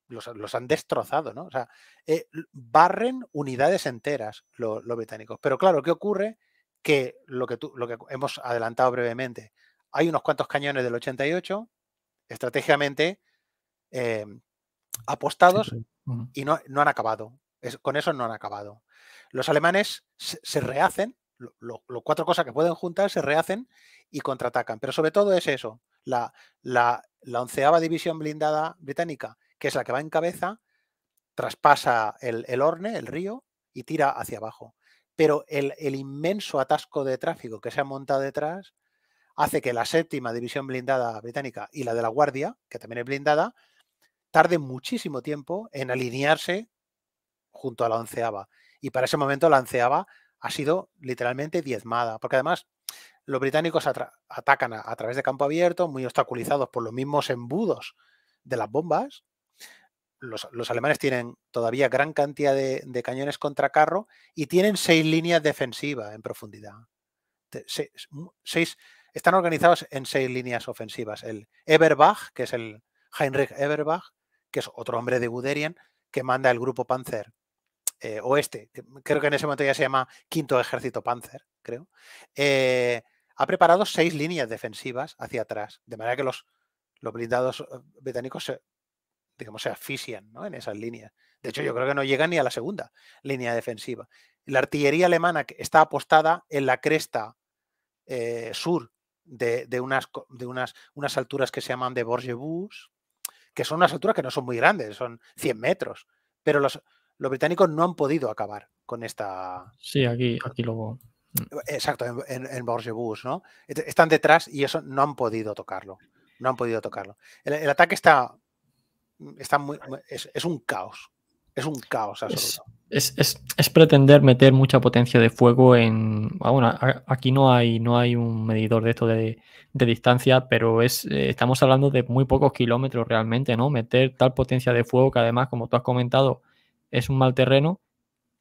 los, han destrozado, ¿no? O sea, eh, barren unidades enteras los, británicos. Pero claro, ¿qué ocurre? Que lo que, tú, lo que hemos adelantado brevemente, hay unos cuantos cañones del 88, estratégicamente eh, apostados, y no, han acabado. con eso no han acabado. Los alemanes se rehacen los cuatro cosas que pueden juntar se rehacen y contraatacan. Pero sobre todo es eso, la, la, onceava división blindada británica, que es la que va en cabeza, traspasa el, el el río, y tira hacia abajo. Pero el, el inmenso atasco de tráfico que se ha montado detrás hace que la séptima división blindada británica y la de la Guardia, que también es blindada, tarde muchísimo tiempo en alinearse junto a la onceava. Y para ese momento la onceava ha sido literalmente diezmada, porque además los británicos atacan a, través de campo abierto, muy obstaculizados por los mismos embudos de las bombas. Los, alemanes tienen todavía gran cantidad de, cañones contra carro y tienen seis líneas defensivas en profundidad. seis, están organizados en seis líneas ofensivas. El Eberbach, que es el Heinrich Eberbach, que es otro hombre de Guderian, que manda el grupo Panzer eh, oeste, creo que en ese momento ya se llama Quinto Ejército Panzer, creo, eh, ha preparado seis líneas defensivas hacia atrás, de manera que los, los blindados eh, británicos se, digamos, se asfixian en esas líneas. De hecho, yo creo que no llegan ni a la segunda línea defensiva. La artillería alemana está apostada en la cresta sur de, unas, de unas, unas, alturas que se llaman de Borgebus, que son unas alturas que no son muy grandes, son 100 metros, pero los, los británicos no han podido acabar con esta. Sí, aquí, aquí luego. Mm. Exacto, en, en, Bus, ¿no? Están detrás y eso no han podido tocarlo. No han podido tocarlo. El, ataque está. Mm, está muy, es, un caos. Es un caos absoluto. Es, pretender meter mucha potencia de fuego en. Ah, bueno, aquí no hay, no hay un medidor de esto de, distancia, pero es, eh, estamos hablando de muy pocos kilómetros realmente, ¿no? Meter tal potencia de fuego que además, como tú has comentado, es un mal terreno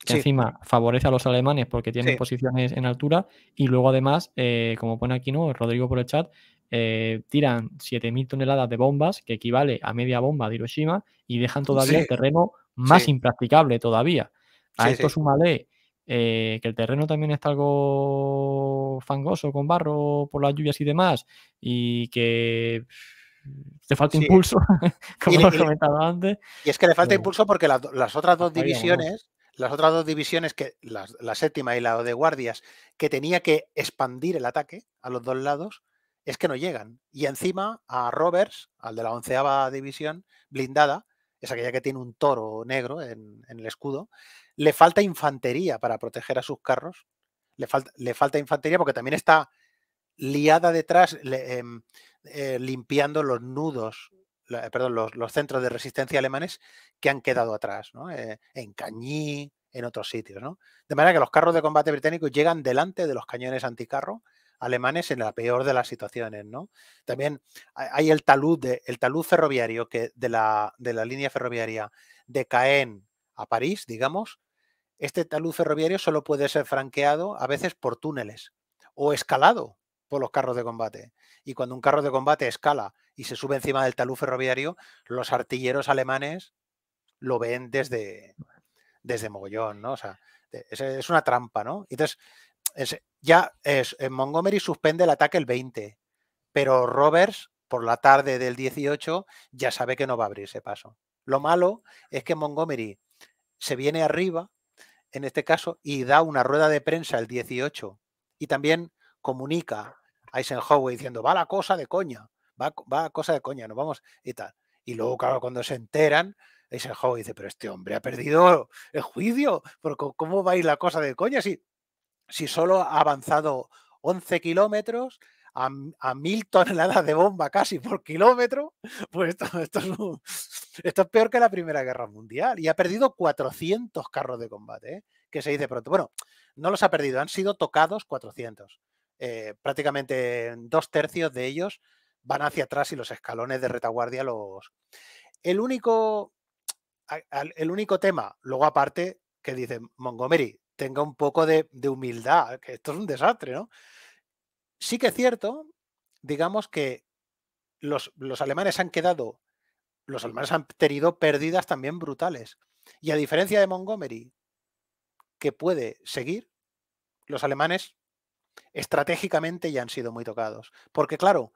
que encima favorece a los alemanes porque tienen posiciones en altura y luego además, eh, como pone aquí no Rodrigo por el chat, eh, tiran 7.000 toneladas de bombas que equivale a media bomba de Hiroshima y dejan todavía el terreno más impracticable todavía. A esto sumale eh, que el terreno también está algo fangoso con barro por las lluvias y demás y que Le falta impulso, como he comentado antes. Y es que le falta eh, impulso porque las, otras dos divisiones, las otras dos divisiones, que la séptima y la de guardias, que tenía que expandir el ataque a los dos lados, es que no llegan. Y encima a Roberts, al de la onceava división, blindada, es aquella que tiene un toro negro en, en el escudo, le falta infantería para proteger a sus carros. Le falta, le falta infantería porque también está liada detrás em, eh, limpiando los nudos, eh, perdón, los, centros de resistencia alemanes que han quedado atrás, eh, en Cañí, en otros sitios. ¿no? De manera que los carros de combate británicos llegan delante de los cañones anticarro alemanes en la peor de las situaciones, También hay el talud, de, el talud ferroviario que de la, de la, línea ferroviaria de Caen a París, digamos. Este talud ferroviario solo puede ser franqueado a veces por túneles o escalado por los carros de combate. Y cuando un carro de combate escala y se sube encima del talud ferroviario, los artilleros alemanes lo ven desde, desde mogollón, ¿no? O sea, e, es, una trampa, ¿no? Entonces, ya es, eh, Montgomery suspende el ataque el 20, pero Roberts, por la tarde del 18, ya sabe que no va a abrirse paso. Lo malo es que Montgomery se viene arriba, en este caso, y da una rueda de prensa el 18 y también comunica Eisenhower diciendo, va la cosa de coña, va, va cosa de coña, nos vamos y tal. Y luego, claro, cuando se enteran, Eisenhower dice, pero este hombre ha perdido el juicio, porque ¿cómo va a ir la cosa de coña si, si solo ha avanzado 11 kilómetros? A, a, mil toneladas de bomba casi por kilómetro, pues esto, esto, es peor que la Primera Guerra Mundial. Y ha perdido 400 carros de combate, ¿eh? que se dice pronto. Bueno, no los ha perdido, han sido tocados 400. Eh, prácticamente dos tercios de ellos van hacia atrás y los escalones de retaguardia los... El único, el único tema, luego aparte, que dice Montgomery, tenga un poco de, de humildad, que esto es un desastre, ¿no? Sí que es cierto, digamos que los, los alemanes han quedado, los alemanes han tenido pérdidas también brutales. Y a diferencia de Montgomery, que puede seguir, los alemanes estratégicamente ya han sido muy tocados. Porque claro,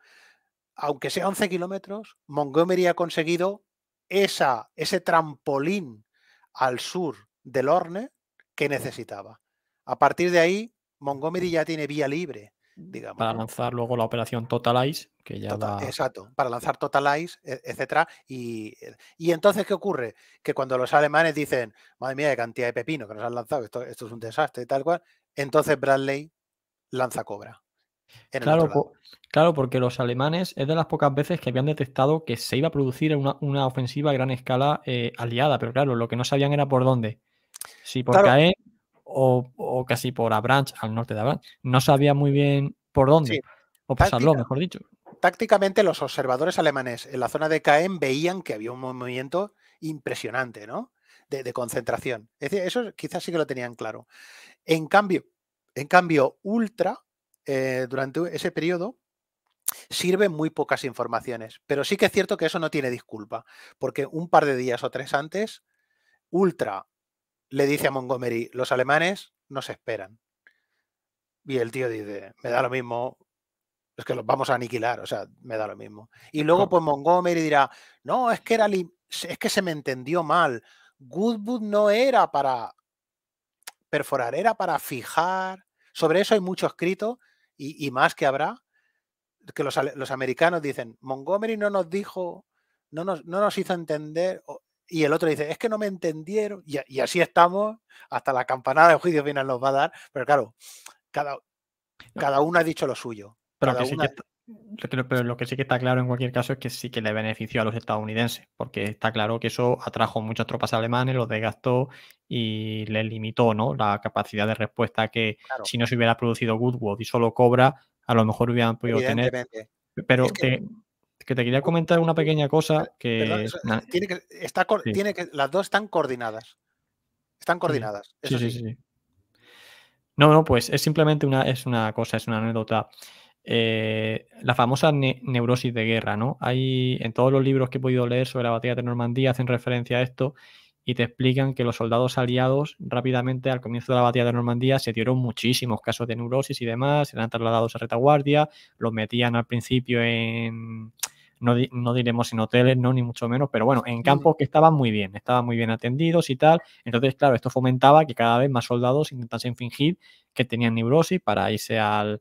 aunque sea 11 kilómetros, Montgomery ha conseguido esa, ese trampolín al sur del Orne que necesitaba. A partir de ahí, Montgomery ya tiene vía libre, digamos. Mm, para lanzar luego la operación Total Ice, que ya está da... Exacto, para lanzar Total Ice, e, etc. Eh, y, entonces, ¿qué ocurre? Que cuando los alemanes dicen, madre mía, qué cantidad de pepino que nos han lanzado, esto, esto es un desastre y tal cual, entonces Bradley lanza cobra. Claro, claro, porque los alemanes es de las pocas veces que habían detectado que se iba a producir una, ofensiva a gran escala eh, aliada, pero claro, lo que no sabían era por dónde. Si por Caen o, casi por Abranch, al norte de Abranch. No sabía muy bien por dónde, o pasarlo, mejor dicho. Tácticamente, los observadores alemanes en la zona de Caen veían que había un movimiento impresionante, ¿no? De, de concentración. Es eso quizás sí que lo tenían claro. En cambio, en cambio, ultra, eh, durante ese periodo, sirve muy pocas informaciones. Pero sí que es cierto que eso no tiene disculpa, porque un par de días o tres antes, ultra le dice a Montgomery, los alemanes nos esperan. Y el tío dice, me da lo mismo, es que los vamos a aniquilar, o sea, me da lo mismo. Y luego, pues Montgomery dirá, no, es que, era es que se me entendió mal, Goodwood no era para perforar, era para fijar. Sobre eso hay mucho escrito y, más que habrá, que los, americanos dicen, Montgomery no nos dijo, no nos, no nos, hizo entender, y el otro dice, es que no me entendieron, y, así estamos, hasta la campanada de juicio final nos va a dar, pero claro, cada, cada uno ha dicho lo suyo. Pero pero lo que sí que está claro en cualquier caso es que sí que le benefició a los estadounidenses, porque está claro que eso atrajo muchas tropas alemanes, los desgastó y le limitó ¿no? la capacidad de respuesta que si no se hubiera producido Goodwood y solo Cobra, a lo mejor hubieran podido tener. Pero que... Te, quería comentar una pequeña cosa que, eh, tiene que, está, tiene que las dos están coordinadas. Están coordinadas. Sí, sí, sí, sí. No, no, pues es simplemente una, es una cosa, es una anécdota. Eh, la famosa neurosis de guerra, ¿no? Hay en todos los libros que he podido leer sobre la batalla de Normandía hacen referencia a esto y te explican que los soldados aliados rápidamente al comienzo de la batalla de Normandía se dieron muchísimos casos de neurosis y demás, eran trasladados a retaguardia, los metían al principio en, no, no, diremos en hoteles, no, ni mucho menos, pero bueno, en campos que estaban muy bien, estaban muy bien atendidos y tal. Entonces, claro, esto fomentaba que cada vez más soldados intentasen fingir que tenían neurosis para irse al,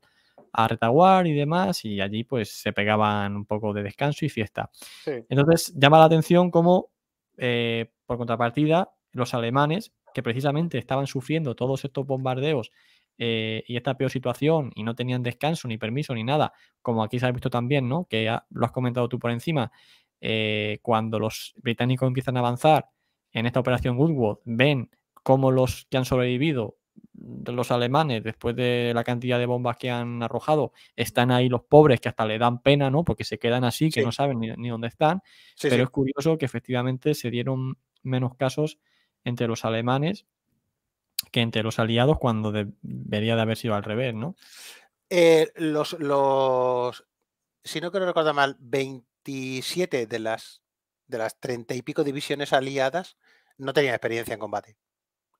a retaguar y demás, y allí pues se pegaban un poco de descanso y fiesta. Entonces llama la atención cómo, eh, por contrapartida, los alemanes, que precisamente estaban sufriendo todos estos bombardeos eh, y esta peor situación y no tenían descanso ni permiso ni nada, como aquí se ha visto también, ¿no? Que lo has comentado tú por encima, eh, cuando los británicos empiezan a avanzar en esta operación Woodward, ven cómo los que han sobrevivido de los alemanes, después de la cantidad de bombas que han arrojado, están ahí los pobres que hasta le dan pena, ¿no? Porque se quedan así, que no saben ni, dónde están. pero es curioso que efectivamente se dieron menos casos entre los alemanes que entre los aliados cuando debería de haber sido al revés, ¿no? Eh, los, los, si no quiero recordar mal, 27 de las, de las 30 y pico divisiones aliadas no tenían experiencia en combate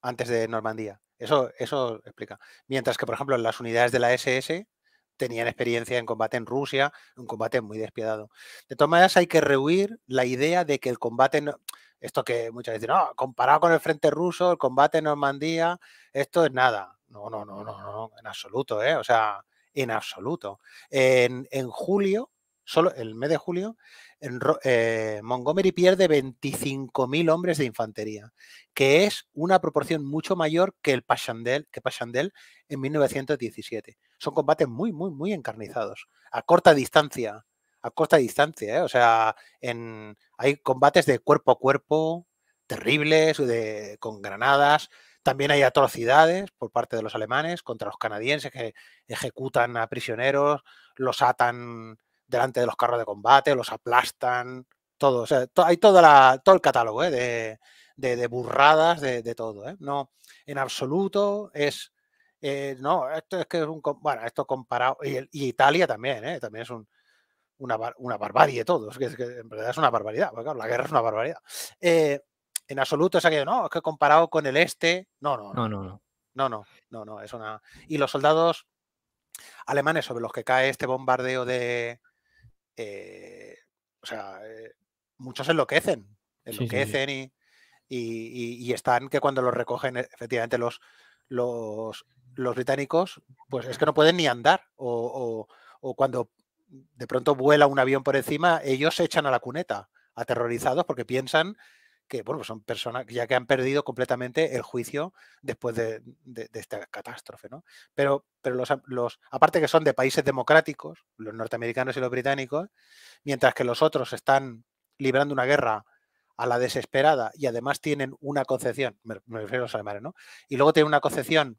antes de Normandía. Eso, eso explica. Mientras que, por ejemplo, las unidades de la SS tenían experiencia en combate en Rusia, un combate muy despiadado. De todas maneras, hay que rehuir la idea de que el combate, esto que muchas veces, no, ah, comparado con el frente ruso, el combate en Normandía, esto es nada. No, no, no, no, no, en absoluto, ¿eh? O sea, en absoluto. En, en julio solo el mes de julio, en, eh, Montgomery pierde 25.000 hombres de infantería, que es una proporción mucho mayor que el Pachandel que en 1917. Son combates muy, muy, muy encarnizados, a corta distancia, a corta distancia, ¿eh? o sea, en, hay combates de cuerpo a cuerpo terribles, con granadas, también hay atrocidades por parte de los alemanes contra los canadienses que ejecutan a prisioneros, los atan delante de los carros de combate, los aplastan, todo. hay toda la, todo el catálogo ¿eh? de, burradas, de, todo. ¿eh? No, en absoluto es. Eh, no, esto es que es un. Bueno, esto comparado. Y, Italia también, también es una, barbarie todo. Es que, en verdad es una barbaridad. la guerra es una barbaridad. en absoluto es aquello, no, es que comparado con el este. No, no, no. No, no, no. No, no, no, es una. Y los soldados alemanes sobre los que cae este bombardeo de, eh, o sea, eh, muchos enloquecen, enloquecen Y, están que cuando los recogen e, efectivamente los, los, británicos, pues es que no pueden ni andar o cuando de pronto vuela un avión por encima, ellos se echan a la cuneta, aterrorizados porque piensan que bueno, pues son personas ya que han perdido completamente el juicio después de, esta catástrofe. ¿no? Pero, pero los, aparte que son de países democráticos, los norteamericanos y los británicos, mientras que los otros están librando una guerra a la desesperada y además tienen una concepción, me, refiero a los alemanes, ¿no? y luego tienen una concepción,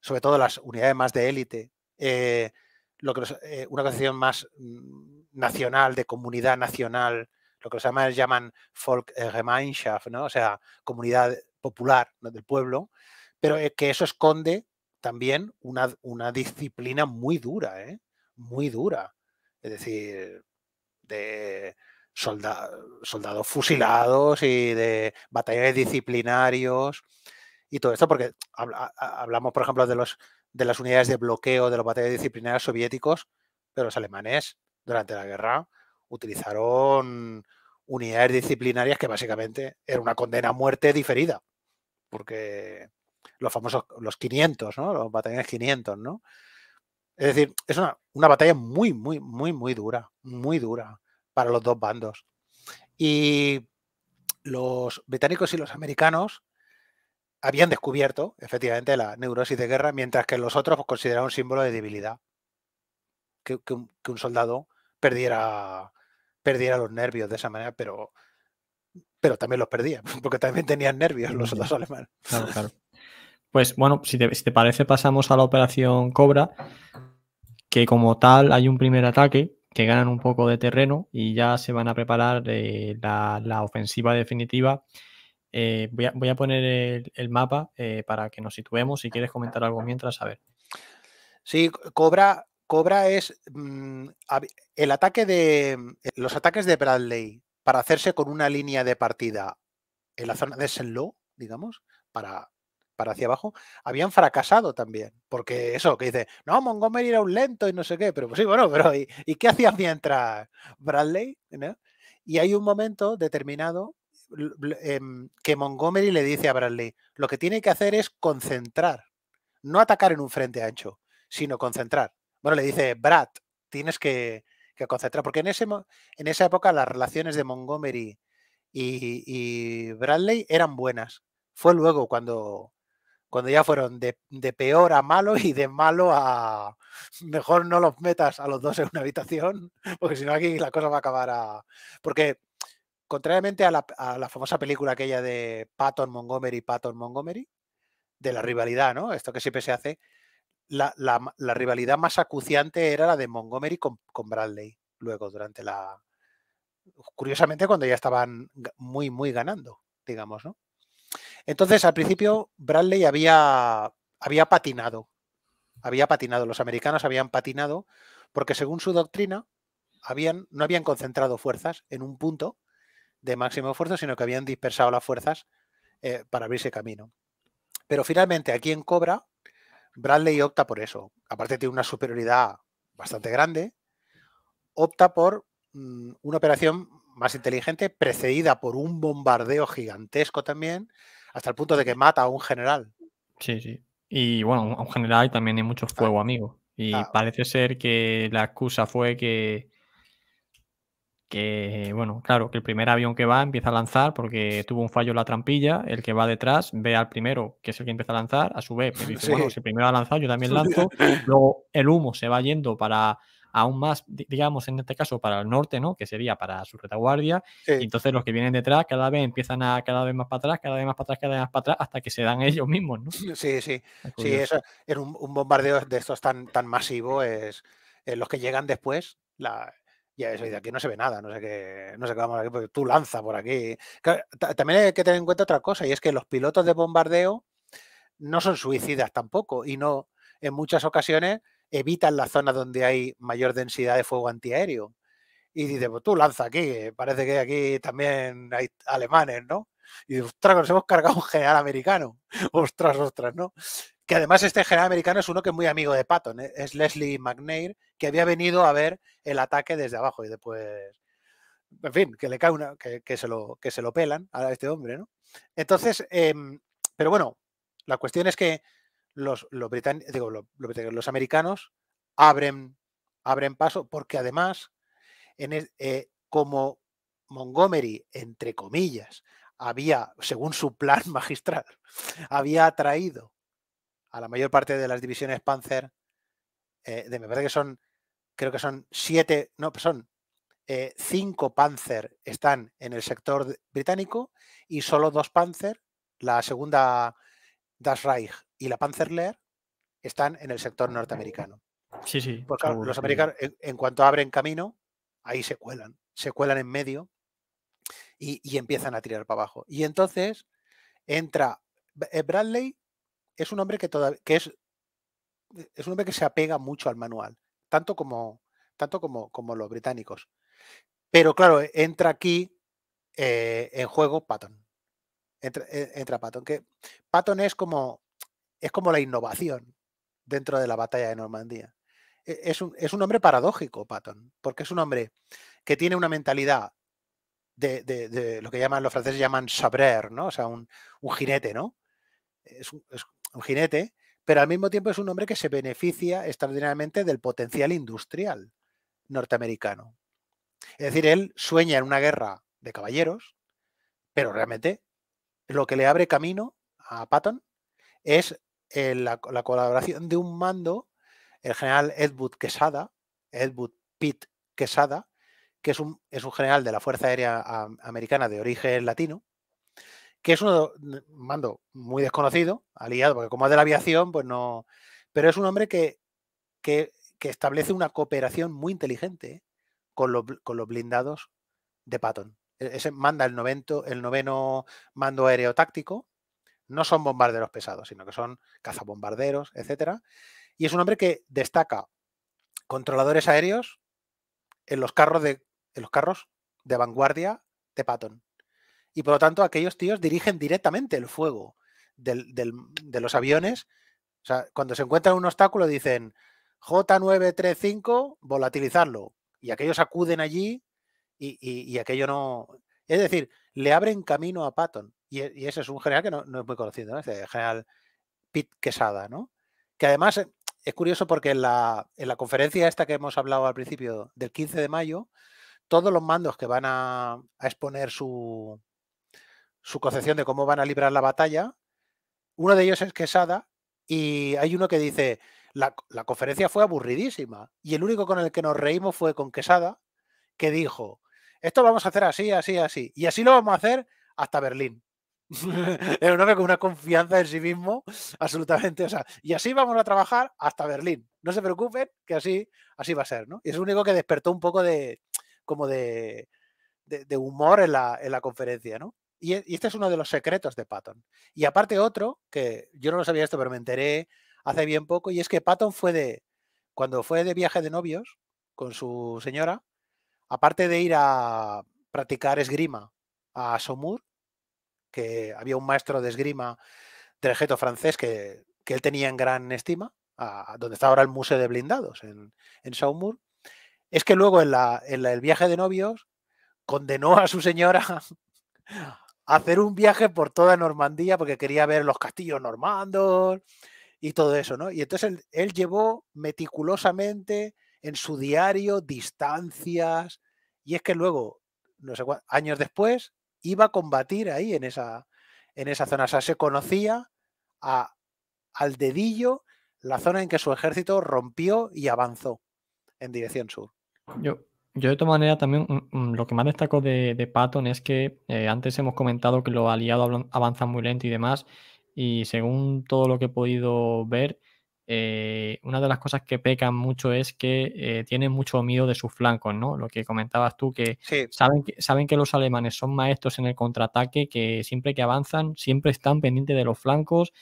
sobre todo las unidades más de élite, eh, lo que, eh, una concepción más mm, nacional, de comunidad nacional, lo que los alemanes llaman Volksgemeinschaft, ¿no? o sea, comunidad popular del pueblo, pero eh, que eso esconde también una, disciplina muy dura, ¿eh? muy dura. Es decir, de soldados fusilados y de batallones disciplinarios y todo esto, porque hablamos, por ejemplo, de, los, de las unidades de bloqueo de los batallones disciplinarios soviéticos, pero los alemanes durante la guerra utilizaron unidades disciplinarias que básicamente era una condena a muerte diferida, porque los famosos, los 500, ¿no? Los batallones 500, ¿no? Es decir, es una, batalla muy, muy, muy, muy dura, muy dura para los dos bandos. Y los británicos y los americanos habían descubierto efectivamente la neurosis de guerra, mientras que los otros pues, consideraban un símbolo de debilidad. que, un, soldado perdiera, los nervios de esa manera, pero, pero también los perdía, porque también tenían nervios los otros alemanes. Claro, claro. Pues bueno, si te, parece, pasamos a la operación Cobra, que como tal hay un primer ataque que ganan un poco de terreno y ya se van a preparar eh, la, la, ofensiva definitiva. Eh, voy, a, poner el, mapa eh, para que nos situemos. Si quieres comentar algo mientras, a ver. Sí, Cobra Cobra es mm, el ataque de mm, e, los ataques de Bradley para hacerse con una línea de partida en la zona de Senlo, digamos, para, para hacia abajo, habían fracasado también. Porque eso, que dice, no, Montgomery era un lento y no sé qué, pero pues sí, bueno, pero ¿y, qué hacía mientras Bradley? Y hay un momento determinado em, que Montgomery le dice a Bradley, lo que tiene que hacer es concentrar, no atacar en un frente ancho, sino concentrar. Bueno, le dice, Brad, tienes que, concentrar, porque en, ese, en esa época las relaciones de Montgomery y, Bradley eran buenas. Fue luego cuando, cuando ya fueron de, peor a malo y de malo a mejor no los metas a los dos en una habitación, porque si no aquí la cosa va a acabar a... Porque contrariamente a la, a la, famosa película aquella de Patton Montgomery, Patton Montgomery, de la rivalidad, ¿no? Esto que siempre se hace, la, rivalidad más acuciante era la de Montgomery con, Bradley, luego durante la... Curiosamente cuando ya estaban muy, muy ganando, digamos, ¿no? Entonces, al principio, Bradley había, había patinado, había patinado, los americanos habían patinado, porque según su doctrina, habían, no habían concentrado fuerzas en un punto de máximo esfuerzo, sino que habían dispersado las fuerzas eh, para abrirse camino. Pero finalmente aquí en Cobra Bradley opta por eso. Aparte tiene una superioridad bastante grande. Opta por mm, una operación más inteligente, precedida por un bombardeo gigantesco también, hasta el punto de que mata a un general. Sí, sí. Y bueno, a un general también hay mucho ah. fuego, amigo. Y ah. parece ser que la excusa fue que que, bueno, claro, que el primer avión que va empieza a lanzar porque tuvo un fallo la trampilla, el que va detrás ve al primero, que es el que empieza a lanzar, a su vez, dice, bueno, si el primero ha lanzado, yo también lanzo, luego el humo se va yendo para aún más, digamos, en este caso para el norte, ¿no? Que sería para su retaguardia. Y entonces los que vienen detrás cada vez empiezan a cada vez más para atrás, cada vez más para atrás, cada vez más para atrás, hasta que se dan ellos mismos, Sí, sí. Sí, eso, un, bombardeo de estos tan, tan masivo es eh, los que llegan después, la, y eso, de aquí no se ve nada, no sé qué, no sé qué vamos aquí, porque tú lanza por aquí. también hay que tener en cuenta otra cosa, y es que los pilotos de bombardeo no son suicidas tampoco, y no, en muchas ocasiones, evitan la zona donde hay mayor densidad de fuego antiaéreo. Y dice, pues tú lanza aquí, eh, parece que aquí también hay alemanes, ¿no? Y dice, ostras, nos hemos cargado un general americano. Ostras, ostras, ¿no? que además este general americano es uno que es muy amigo de Patton, eh, es Leslie McNair, que había venido a ver el ataque desde abajo y después, en fin, que le cae una, que, se, lo, que se lo pelan a este hombre, ¿no? Entonces, em, pero bueno, la cuestión es que los, británicos, digo, los, americanos abren, abren paso porque además, eh, como Montgomery, entre comillas, había, según su plan magistral, había traído a la mayor parte de las divisiones Panzer, eh, de, me parece que son, creo que son siete, no, son eh, cinco Panzer están en el sector británico y solo dos Panzer, la segunda Das Reich y la panzer Lehr están en el sector norteamericano. Sí, sí. Porque los americanos, en, cuanto abren camino, ahí se cuelan, se cuelan en medio y, y empiezan a tirar para abajo. Y entonces entra eh, Bradley es un hombre que, que es, eh, es un hombre que se apega mucho al manual, tanto como, tanto como, como los británicos. Pero claro, e-, entra aquí eh, en juego Patton. E-, entra, Patton, que Patton es como, es como la innovación dentro de la batalla de Normandía. E-, es un, hombre paradójico, Patton, porque es un hombre que tiene una mentalidad de, lo que llaman los franceses llaman sabrer, ¿no? O sea, un, jinete, ¿no? Es, un jinete, pero al mismo tiempo es un hombre que se beneficia extraordinariamente del potencial industrial norteamericano. Es decir, él sueña en una guerra de caballeros, pero realmente lo que le abre camino a Patton es la, colaboración de un mando, el general Edwood Quesada, Edwood Pitt Quesada, que es es un general de la Fuerza Aérea Americana de origen latino, que es un mando muy desconocido, aliado, porque como es de la aviación, pues no. Pero es un hombre que, que, establece una cooperación muy inteligente con los, blindados de Patton. E, ese manda el, el noveno mando aéreo táctico. No son bombarderos pesados, sino que son cazabombarderos, etcétera. Y es un hombre que destaca controladores aéreos en los carros de, en los carros de vanguardia de Patton y por lo tanto aquellos tíos dirigen directamente el fuego de los aviones. O sea, cuando se encuentran un obstáculo dicen J935, volatilizarlo. Y aquellos acuden allí y, aquello no... Es decir, le abren camino a Patton. Y, e, ese es un general que no, es muy conocido, ¿no? general Pitt Quesada, ¿no? Que además eh, es curioso porque en la, conferencia esta que hemos hablado al principio del 15 de mayo, todos los mandos que van a exponer su, su concepción de cómo van a librar la batalla. Uno de ellos es Quesada y hay uno que dice, la, conferencia fue aburridísima y el único con el que nos reímos fue con Quesada, que dijo, esto lo vamos a hacer así, así, así, y así lo vamos a hacer hasta Berlín. Era un hombre con una confianza en sí mismo absolutamente. O sea, y así vamos a trabajar hasta Berlín. No se preocupen, que así, así va a ser, ¿no? Y es el único que despertó un poco de como de, de, humor en la, en la, conferencia, ¿no? E, y, este es uno de los secretos de Patton. Y aparte otro, que yo no lo sabía esto, pero me enteré hace bien poco, y es que Patton fue de, cuando fue de viaje de novios con su señora, aparte de ir a practicar esgrima a Saumur que había un maestro de esgrima de ejército francés que, él tenía en gran estima, donde está ahora el Museo de Blindados, en, Saumur, es que luego en, la, en el viaje de novios condenó a su señora hacer un viaje por toda Normandía porque quería ver los castillos normandos y todo eso, ¿no? Y entonces él, llevó meticulosamente en su diario distancias y es que luego, no sé cuántos años después, iba a combatir ahí en esa, en esa zona. O sea, se conocía a, al dedillo la zona en que su ejército rompió y avanzó en dirección sur. Yo, yo de todas maneras también mm, mm, lo que más destaco de, Patton es que eh, antes hemos comentado que los aliados avanzan muy lento y demás, y según todo lo que he podido ver, eh, una de las cosas que pecan mucho es que eh, tienen mucho miedo de sus flancos, ¿no? Lo que comentabas tú, que, saben que saben que los alemanes son maestros en el contraataque, que siempre que avanzan, siempre están pendientes de los flancos,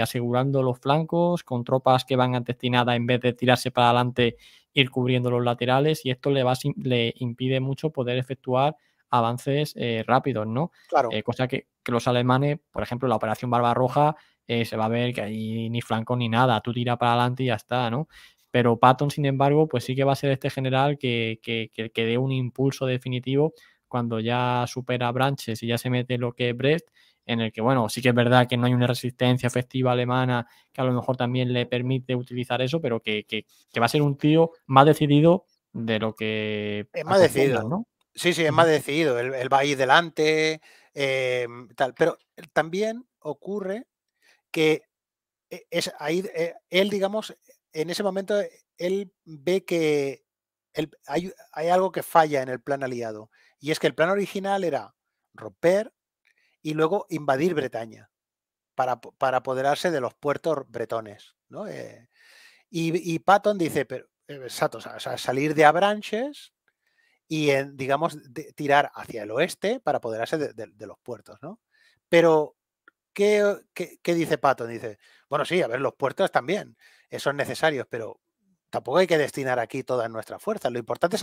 asegurando los flancos, con tropas que van destinadas en vez de tirarse para adelante, ir cubriendo los laterales y esto le, va, le impide mucho poder efectuar avances eh, rápidos, ¿no? Claro. Eh, cosa que, los alemanes, por ejemplo, la operación Barbarroja, Roja, eh, se va a ver que ahí ni flanco ni nada, tú tira para adelante y ya está, ¿no? Pero Patton, sin embargo, pues sí que va a ser este general que, que, dé un impulso definitivo cuando ya supera Branches y ya se mete lo que es Brest en el que, bueno, sí que es verdad que no hay una resistencia efectiva alemana que a lo mejor también le permite utilizar eso, pero que, va a ser un tío más decidido de lo que... Es más decidido, ¿no? Sí, sí, es más decidido. Él, va a ir delante, em, tal. Pero también ocurre que eh, es ahí, eh, él, digamos, en ese momento, eh, él ve que hay, hay algo que falla en el plan aliado. Y es que el plan original era romper, y luego invadir Bretaña para, apoderarse de los puertos bretones. Eh, y, Patton dice, pero, eh, salir de Abranches y, en, digamos, tirar hacia el oeste para apoderarse de, los puertos. ¿no? Pero, ¿qué, ¿qué, dice Patton? Dice, bueno, sí, a ver, los puertos también, eh, son necesarios, pero tampoco hay que destinar aquí todas nuestras fuerzas. Lo importante es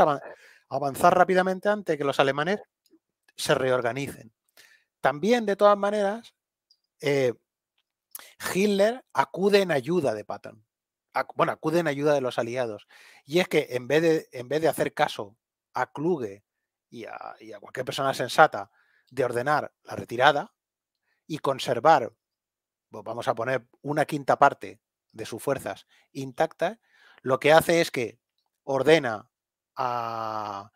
avanzar rápidamente antes que los alemanes se reorganicen. También, de todas maneras, eh, Hitler acude en ayuda de Patton. bueno, acude en ayuda de los aliados. Y es que en vez de, en vez de hacer caso a Kluge y a, cualquier persona sensata de ordenar la retirada y conservar, pues vamos a poner una quinta parte de sus fuerzas intacta, lo que hace es que ordena a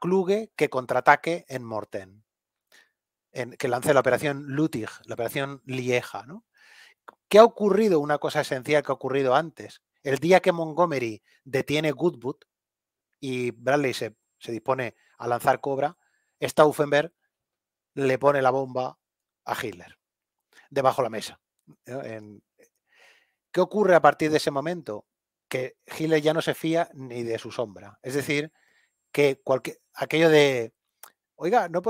Kluge que contraataque en Morten que lance la operación Lutig, la operación Lieja. ¿no? ¿Qué ha ocurrido? Una cosa esencial que ha ocurrido antes. El día que Montgomery detiene Goodwood y Bradley se, dispone a lanzar Cobra, Stauffenberg le pone la bomba a Hitler debajo de la mesa. ¿Qué ocurre a partir de ese momento? Que Hitler ya no se fía ni de su sombra. Es decir, que cualquier, aquello de, oiga, no,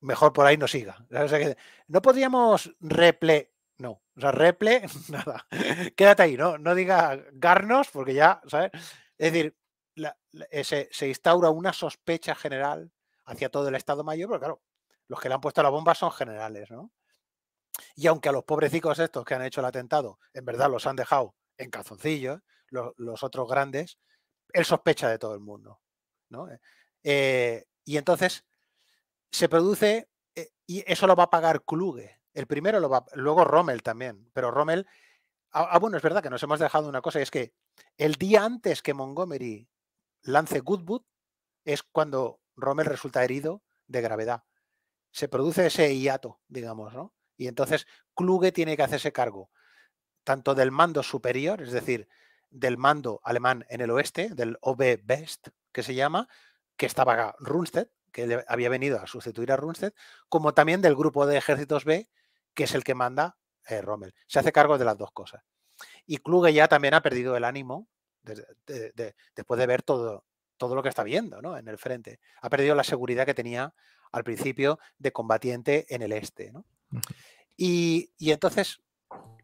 mejor por ahí no siga. no podríamos reple. No, o sea, reple, nada. Quédate ahí, ¿no? No diga garnos, porque ya, ¿sabes? Es decir, eh, se, instaura una sospecha general hacia todo el Estado Mayor, pero claro, los que le han puesto la bomba son generales, ¿no? Y aunque a los pobrecicos estos que han hecho el atentado, en verdad los han dejado en calzoncillos, los, otros grandes, él sospecha de todo el mundo, ¿no? Eh, eh, y entonces se produce eh, y eso lo va a pagar Kluge. El primero lo va, luego Rommel también, pero Rommel, ah, ah, bueno, es verdad que nos hemos dejado una cosa, y es que el día antes que Montgomery lance Goodwood es cuando Rommel resulta herido de gravedad. Se produce ese hiato, digamos, ¿no? Y entonces Kluge tiene que hacerse cargo tanto del mando superior, es decir, del mando alemán en el oeste, del OB Best que se llama, que estaba Runstedt que había venido a sustituir a Rundstedt, como también del grupo de ejércitos B, que es el que manda eh, Rommel. Se hace cargo de las dos cosas. Y Kluge ya también ha perdido el ánimo después de ver todo, todo lo que está viendo ¿no? en el frente. Ha perdido la seguridad que tenía al principio de combatiente en el este. Y, entonces,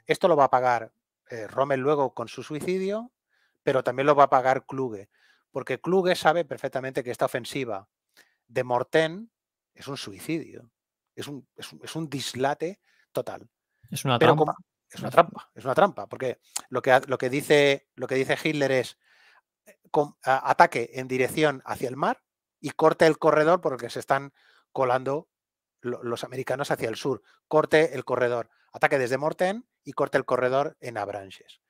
esto lo va a pagar eh, Rommel luego con su suicidio, pero también lo va a pagar Kluge, porque Kluge sabe perfectamente que esta ofensiva de Morten es un suicidio, es un, es un, dislate total. Es una trampa. es una trampa, es una trampa, porque lo que, lo que, dice, lo que dice Hitler es eh, ataque en dirección hacia el mar y corte el corredor por el que se están colando los americanos hacia el sur. Corte el corredor, ataque desde Morten y corte el corredor en Abranches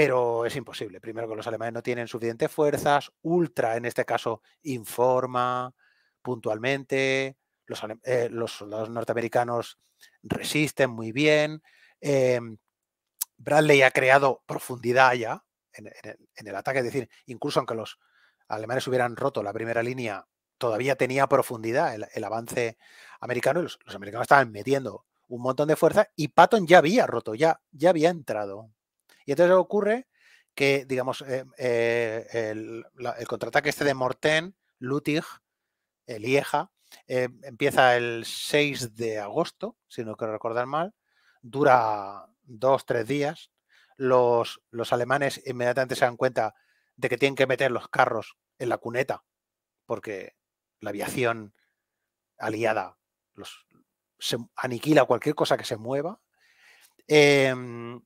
pero es imposible. Primero que los alemanes no tienen suficientes fuerzas, Ultra en este caso informa puntualmente, los, eh, norteamericanos resisten muy bien, em, Bradley ha creado profundidad ya en, el ataque, es decir, incluso aunque los alemanes hubieran roto la primera línea, todavía tenía profundidad el, avance americano los, americanos estaban metiendo un montón de fuerza y Patton ya había roto, ya, ya había entrado. Y entonces ocurre que, digamos, eh, eh, el, contraataque este de Morten, Lutig, el Lieja, eh, empieza el 6 de agosto, si no quiero recordar mal, dura dos, tres días. Los, los alemanes inmediatamente se dan cuenta de que tienen que meter los carros en la cuneta, porque la aviación aliada los, aniquila cualquier cosa que se mueva. Em,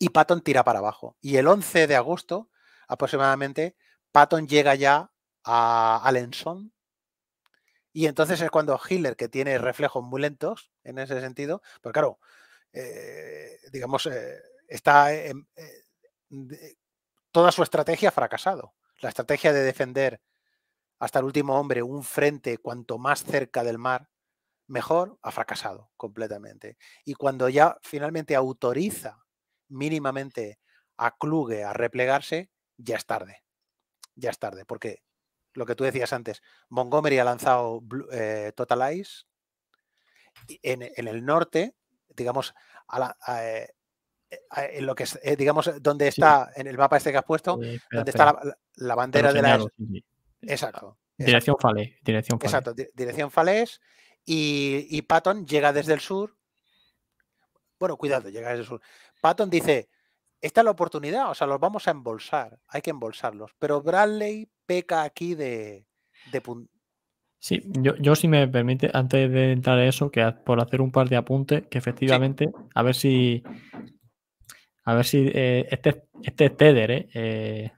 y Patton tira para abajo. Y el 11 de agosto, aproximadamente, Patton llega ya a Alençon y entonces es cuando Hitler, que tiene reflejos muy lentos en ese sentido, pues claro, eh, digamos, eh, está eh, toda su estrategia ha fracasado. La estrategia de defender hasta el último hombre un frente cuanto más cerca del mar, mejor, ha fracasado completamente. Y cuando ya finalmente autoriza mínimamente a Kluge a replegarse, ya es tarde. Ya es tarde, porque lo que tú decías antes, Montgomery ha lanzado eh, Total Ice. En, el norte, digamos, a eh, eh, en lo que digamos, donde está, en el mapa este que has puesto, donde está la, bandera de la. exacto. Dirección falés Dirección Exacto, dirección Y, y Patton llega desde el sur. Bueno, cuidado, llega desde el sur. Patton dice, esta es la oportunidad, o sea, los vamos a embolsar, hay que embolsarlos. Pero Bradley peca aquí de... de sí, yo, yo, si me permite, antes de entrar a eso, que por hacer un par de apuntes, que efectivamente, a ver si... A ver si eh, este, este Tether eh, eh,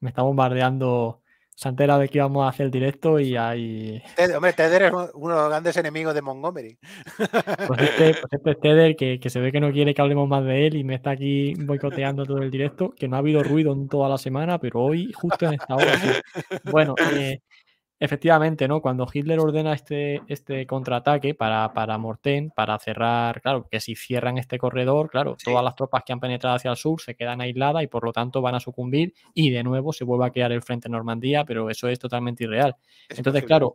me está bombardeando se entera de que íbamos a hacer el directo y ahí. hombre, Tedder es uno de los grandes enemigos de Montgomery. Pues, este, pues este, es Tedder que, que, se ve que no quiere que hablemos más de él y me está aquí boicoteando todo el directo, que no ha habido ruido en toda la semana, pero hoy, justo en esta hora. Bueno, eh, Efectivamente, ¿no? Cuando Hitler ordena este, este contraataque para, para Morten, para cerrar, claro, que si cierran este corredor, claro, todas las tropas que han penetrado hacia el sur se quedan aisladas y por lo tanto van a sucumbir y de nuevo se vuelve a crear el frente Normandía, pero eso es totalmente irreal. Entonces, claro,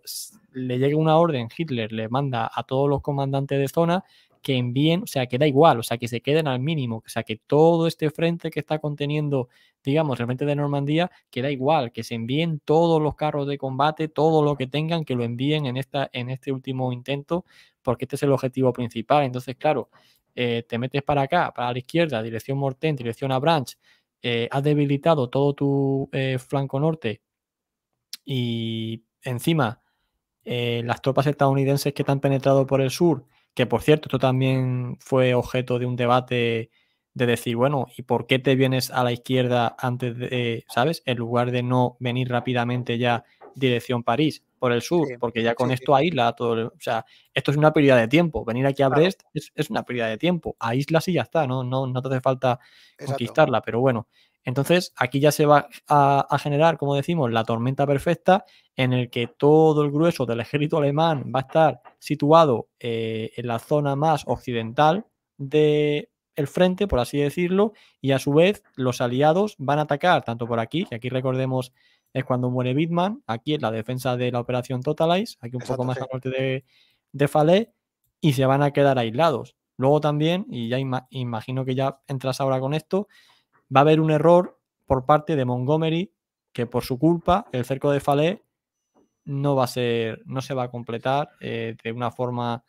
le llega una orden, Hitler le manda a todos los comandantes de zona que envíen, o sea, que da igual, o sea, que se queden al mínimo, o sea, que todo este frente que está conteniendo, digamos, el frente de Normandía, que da igual, que se envíen todos los carros de combate, todo lo que tengan, que lo envíen en, esta, en este último intento, porque este es el objetivo principal. Entonces, claro, eh, te metes para acá, para la izquierda, dirección Morten, dirección a Branch, eh, has debilitado todo tu eh, flanco norte y encima las tropas estadounidenses que están han penetrado por el sur, que por cierto, esto también fue objeto de un debate de decir, bueno, ¿y por qué te vienes a la izquierda antes de, ¿sabes? En lugar de no venir rápidamente ya dirección París por el sur, porque ya con esto aísla todo. o sea, esto es una pérdida de tiempo. Venir aquí a Brest es, una pérdida de tiempo. a Isla sí ya está, no, no, no te hace falta conquistarla, pero bueno, entonces, aquí ya se va a, generar, como decimos, la tormenta perfecta en el que todo el grueso del ejército alemán va a estar situado eh, en la zona más occidental del frente, por así decirlo, y a su vez los aliados van a atacar tanto por aquí, que aquí recordemos es cuando muere Bitman, aquí en la defensa de la operación Totalize, aquí un poco más al norte de, de y se van a quedar aislados. Luego también, y ya imagino que ya entras ahora con esto, va a haber un error por parte de Montgomery que por su culpa el cerco de Falé no va a ser, no se va a completar eh, de una forma,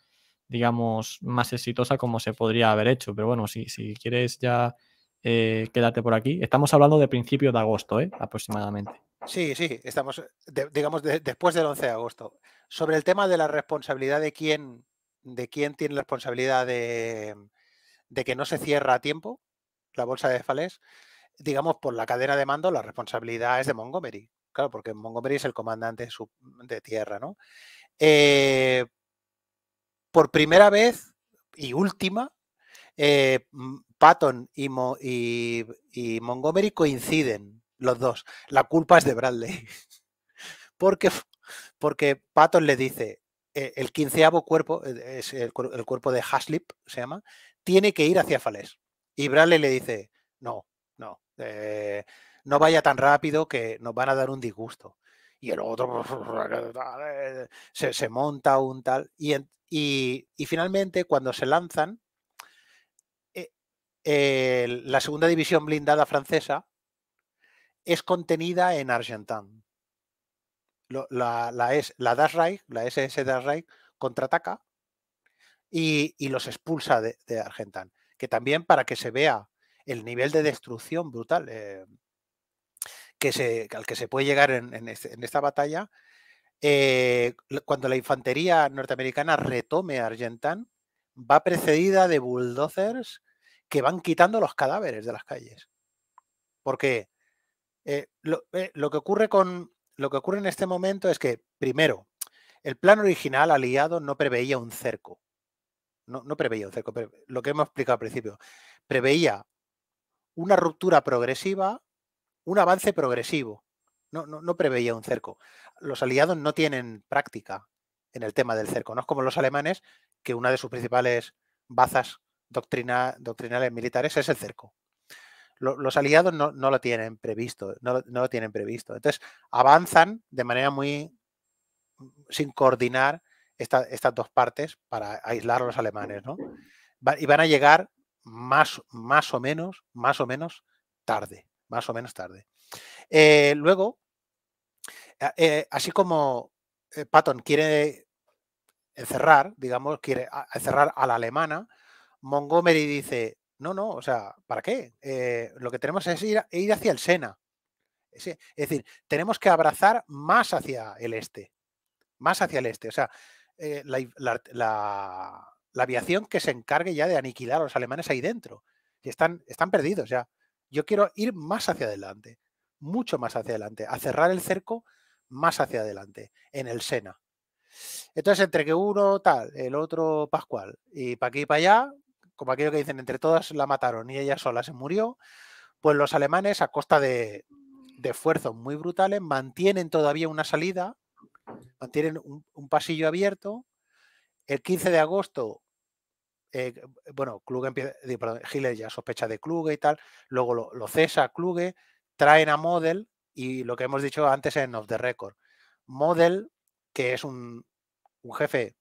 digamos, más exitosa como se podría haber hecho. Pero bueno, si, si quieres ya eh, quédate por aquí. Estamos hablando de principios de agosto, ¿eh? aproximadamente. Sí, sí, estamos, digamos, después del 11 de agosto. Sobre el tema de la responsabilidad de quién, de quién tiene la responsabilidad de, de que no se cierra a tiempo, la bolsa de Falés, digamos, por la cadena de mando, la responsabilidad es de Montgomery. Claro, porque Montgomery es el comandante de tierra, ¿no? Eh, por primera vez y última, eh, Patton y, Montgomery coinciden los dos. La culpa es de Bradley. porque, porque Patton le dice, e, el quinceavo cuerpo, e, el, el, cuerpo de Haslip se llama, tiene que ir hacia Falés. Y Bradley le dice, no, no, eh, no vaya tan rápido que nos van a dar un disgusto. Y el otro se, monta un tal. Y, y, finalmente, cuando se lanzan, eh, la segunda división blindada francesa es contenida en Argentan. La, es, la Das la SS Das Reich, contraataca y, los expulsa de, de que también para que se vea el nivel de destrucción brutal eh, al que se puede llegar en, esta batalla, eh, cuando la infantería norteamericana retome a va precedida de bulldozers que van quitando los cadáveres de las calles. Porque eh, que ocurre con, lo que ocurre en este momento es que, primero, el plan original aliado no preveía un cerco no, preveía un cerco, lo que hemos explicado al principio, preveía una ruptura progresiva, un avance progresivo. No, no, preveía un cerco. Los aliados no tienen práctica en el tema del cerco. No es como los alemanes, que una de sus principales bazas doctrina, doctrinales militares es el cerco. los aliados no, no, lo tienen previsto, no, lo tienen previsto. Entonces, avanzan de manera muy sin coordinar estas dos partes para aislar a los alemanes, ¿no? y van a llegar más, más o menos, más o menos tarde, más o menos tarde. Eh, luego, eh, así como eh, Patton quiere encerrar, digamos, quiere encerrar a la alemana, Montgomery dice, no, no, o sea, ¿para qué? lo que tenemos es ir, ir hacia el Sena. es decir, tenemos que abrazar más hacia el este, más hacia el este. O sea, eh, la, aviación que se encargue ya de aniquilar a los alemanes ahí dentro. Y están, están perdidos ya. Yo quiero ir más hacia adelante, mucho más hacia adelante, a cerrar el cerco más hacia adelante, en el Sena. Entonces, entre que uno tal, el otro Pascual, y para aquí y para allá, como aquello que dicen, entre todas la mataron y ella sola se murió, pues los alemanes, a costa de, de esfuerzos muy brutales, mantienen todavía una salida mantienen un, pasillo abierto. El 15 de agosto, eh, bueno, Kluge empieza, ya sospecha de Kluge y tal, luego lo, cesa Kluge, traen a Model y lo que hemos dicho antes en Off the Record. Model, que es un, jefe,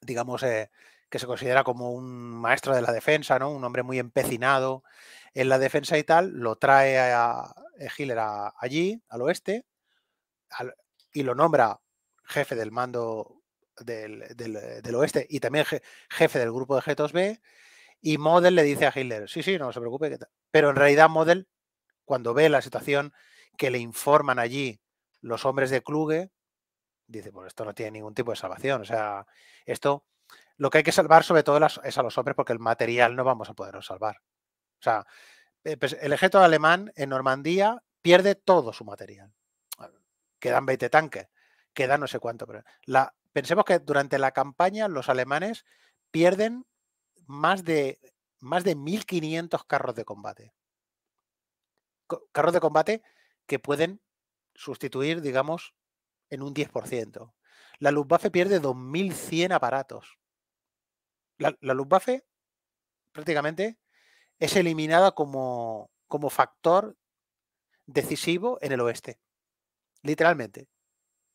digamos, eh, que se considera como un maestro de la defensa, ¿no? Un hombre muy empecinado en la defensa y tal, lo trae a, Hiller allí, al oeste, al, y lo nombra jefe del mando del, eh, oeste y también jefe del grupo de g b Y Model le dice a Hitler, sí, sí, no se preocupe. Pero en realidad Model, cuando ve la situación que le informan allí los hombres de Kluge, dice, pues esto no tiene ningún tipo de salvación. O sea, esto lo que hay que salvar sobre todo es a los hombres porque el material no vamos a poderlo salvar. O sea, eh, pues el ejército alemán en Normandía pierde todo su material quedan 20 tanques, quedan no sé cuánto. Pero la, pensemos que durante la campaña los alemanes pierden más de, más de 1.500 carros de combate. Carros de combate que pueden sustituir, digamos, en un 10%. La Luftwaffe pierde 2.100 aparatos. La, Luftwaffe prácticamente es eliminada como, como factor decisivo en el oeste. Literalmente.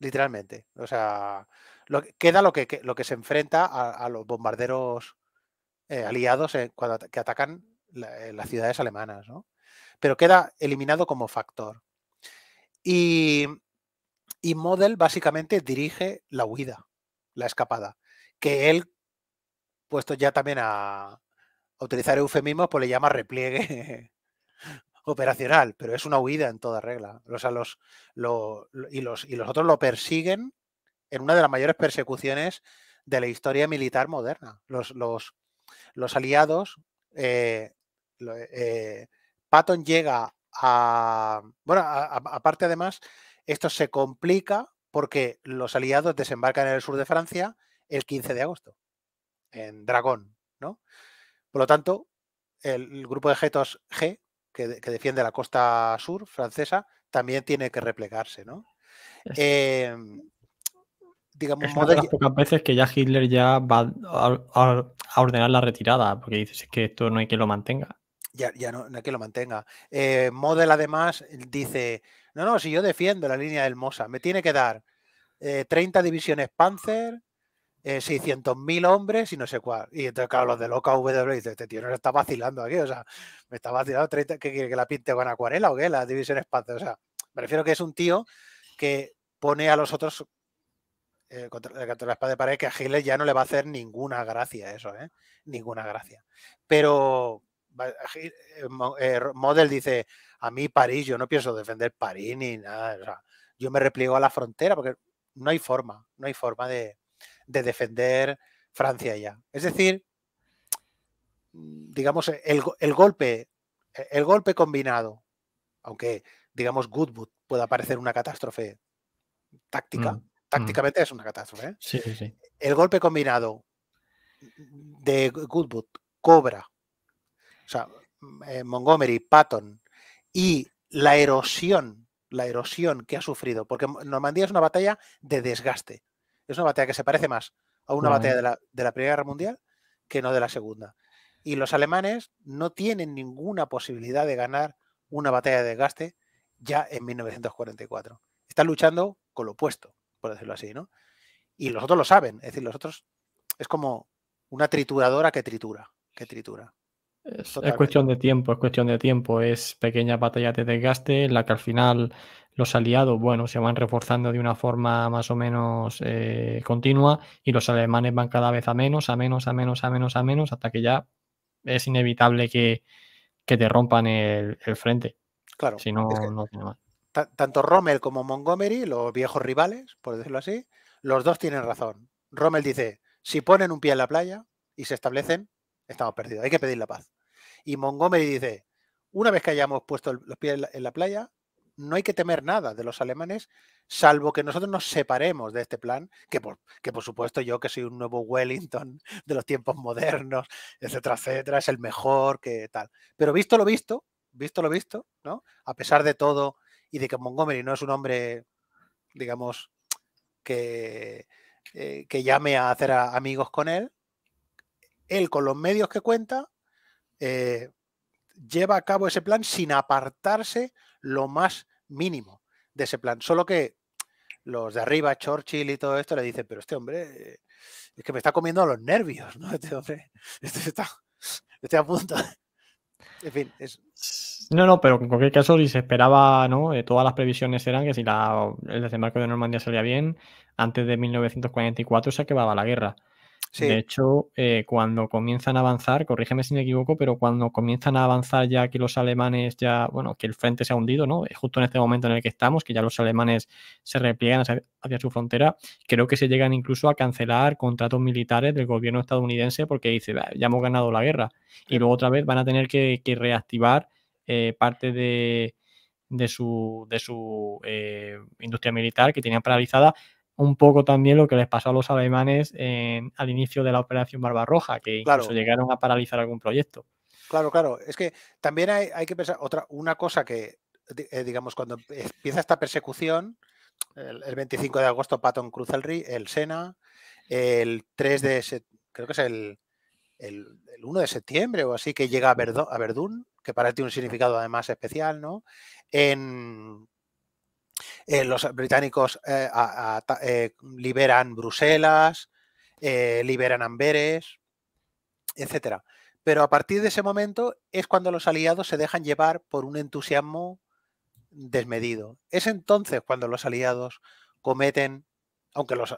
Literalmente. O sea, lo, queda lo que, lo que se enfrenta a, los bombarderos eh, aliados eh, que atacan eh, las ciudades alemanas, ¿no? Pero queda eliminado como factor. Y, Model básicamente dirige la huida, la escapada, que él, puesto ya también a, utilizar eufemismos, pues le llama repliegue operacional, pero es una huida en toda regla. los, y, los, y los otros lo persiguen en una de las mayores persecuciones de la historia militar moderna. Los, los, los aliados, eh, eh, Patton llega a... Bueno, aparte además, esto se complica porque los aliados desembarcan en el sur de Francia el 15 de agosto, en Dragón, ¿no? Por lo tanto, el, grupo de Getos G que, defiende la costa sur francesa, también tiene que replegarse, ¿no? Em, digamos, es una de las pocas veces que ya Hitler ya va a, ordenar la retirada, porque dices que esto no hay que lo mantenga. Ya, ya no, no hay que lo mantenga. Eh, Model además dice, no, no, si yo defiendo la línea del Mosa, me tiene que dar 30 eh, divisiones Panzer, 600.000 eh, hombres y no sé cuál. Y entonces, claro, los de Loca W dice, este tío no se está vacilando aquí, o sea, me está vacilando, 30, ¿qué quiere que la pinte con acuarela o qué? La división espacio, o sea, prefiero que es un tío que pone a los otros eh, eh, contra, la espada de pared que a Hitler ya no le va a hacer ninguna gracia eso, ¿eh? Ninguna gracia. Pero Model dice, a mí París, yo no pienso defender París ni nada, o sea, yo me repliego a la frontera porque no hay forma, no hay forma de, de defender Francia ya. Es decir, digamos, el, golpe, el golpe combinado, aunque digamos Goodwood pueda parecer una catástrofe táctica, mm, mm. tácticamente es una catástrofe. ¿eh? Sí, sí, sí. El golpe combinado de Goodwood, Cobra, o sea, eh, Montgomery, Patton y la erosión, la erosión que ha sufrido, porque Normandía es una batalla de desgaste. Es una batalla que se parece más a una batalla de la, de la Primera Guerra Mundial que no de la Segunda. Y los alemanes no tienen ninguna posibilidad de ganar una batalla de desgaste ya en 1944. Están luchando con lo opuesto, por decirlo así, ¿no? Y los otros lo saben, es decir, los otros es como una trituradora que tritura, que tritura. Es cuestión de tiempo, es cuestión de tiempo, es pequeña batalla de desgaste en la que al final los aliados, bueno, se van reforzando de una forma más o menos eh, continua y los alemanes van cada vez a menos, a menos, a menos, a menos, a menos, hasta que ya es inevitable que, te rompan el, frente. Claro. Tanto Rommel como Montgomery, los viejos rivales, por decirlo así, los dos tienen razón. Rommel dice, si ponen un pie en la playa y se establecen, estamos perdidos, hay que pedir la paz. Y Montgomery dice, una vez que hayamos puesto los pies en la, playa, no hay que temer nada de los alemanes, salvo que nosotros nos separemos de este plan, que por, por supuesto yo que soy un nuevo Wellington de los tiempos modernos, etcétera, etcétera, es el mejor, que tal. Pero visto lo visto, visto lo visto, ¿no? A pesar de todo y de que Montgomery no es un hombre, digamos, que, eh, que llame a hacer amigos con él, él con los medios que cuenta eh, lleva a cabo ese plan sin apartarse lo más mínimo de ese plan. Solo que los de arriba, Churchill y todo esto, le dicen, pero este hombre eh, es que me está comiendo los nervios, ¿no? Este hombre, este está, este a punto. En fin, No, no, pero en cualquier caso, si se esperaba, ¿no? Eh, todas las previsiones eran que si la, el desembarco de Normandía salía bien, antes de 1944 se acababa la guerra. De hecho, eh, cuando comienzan a avanzar, corrígeme si me equivoco, pero cuando comienzan a avanzar ya que los alemanes ya, bueno, que el frente se ha hundido, ¿no? Eh, justo en este momento en el que estamos, que ya los alemanes se repliegan hacia, su frontera, creo que se llegan incluso a cancelar contratos militares del gobierno estadounidense porque dice, ya hemos ganado la guerra. Y luego otra vez van a tener que, reactivar eh, parte de, su, industria militar que tenían paralizada un poco también lo que les pasó a los alemanes al inicio de la Operación Barbarroja, que incluso llegaron a paralizar algún proyecto. Claro, claro. Es que también hay, que pensar otra, una cosa que, eh, digamos, cuando empieza esta persecución, el, 25 de agosto Patton cruza el, el Sena, el 3 de, creo que es el, el, 1 de septiembre o así, que llega a, a Verdún, que para él tiene un significado además especial, ¿no? En, eh, los británicos eh, eh, liberan Bruselas, liberan Amberes, etc. Pero a partir de ese momento es cuando los aliados se dejan llevar por un entusiasmo desmedido. Es entonces cuando los aliados cometen, aunque los,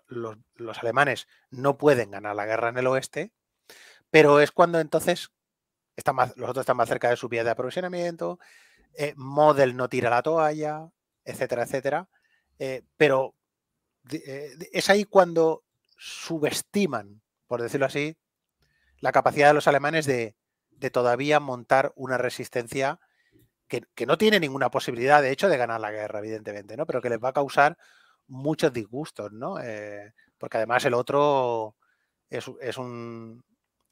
alemanes no pueden ganar la guerra en el oeste, pero es cuando entonces los otros están más cerca de su vía de aprovisionamiento, Model no tira la toalla, etcétera, etcétera. Eh, pero eh, es ahí cuando subestiman, por decirlo así, la capacidad de los alemanes de, todavía montar una resistencia que, no tiene ninguna posibilidad, de hecho, de ganar la guerra, evidentemente, ¿no? Pero que les va a causar muchos disgustos, ¿no? Eh, porque además el otro es, un,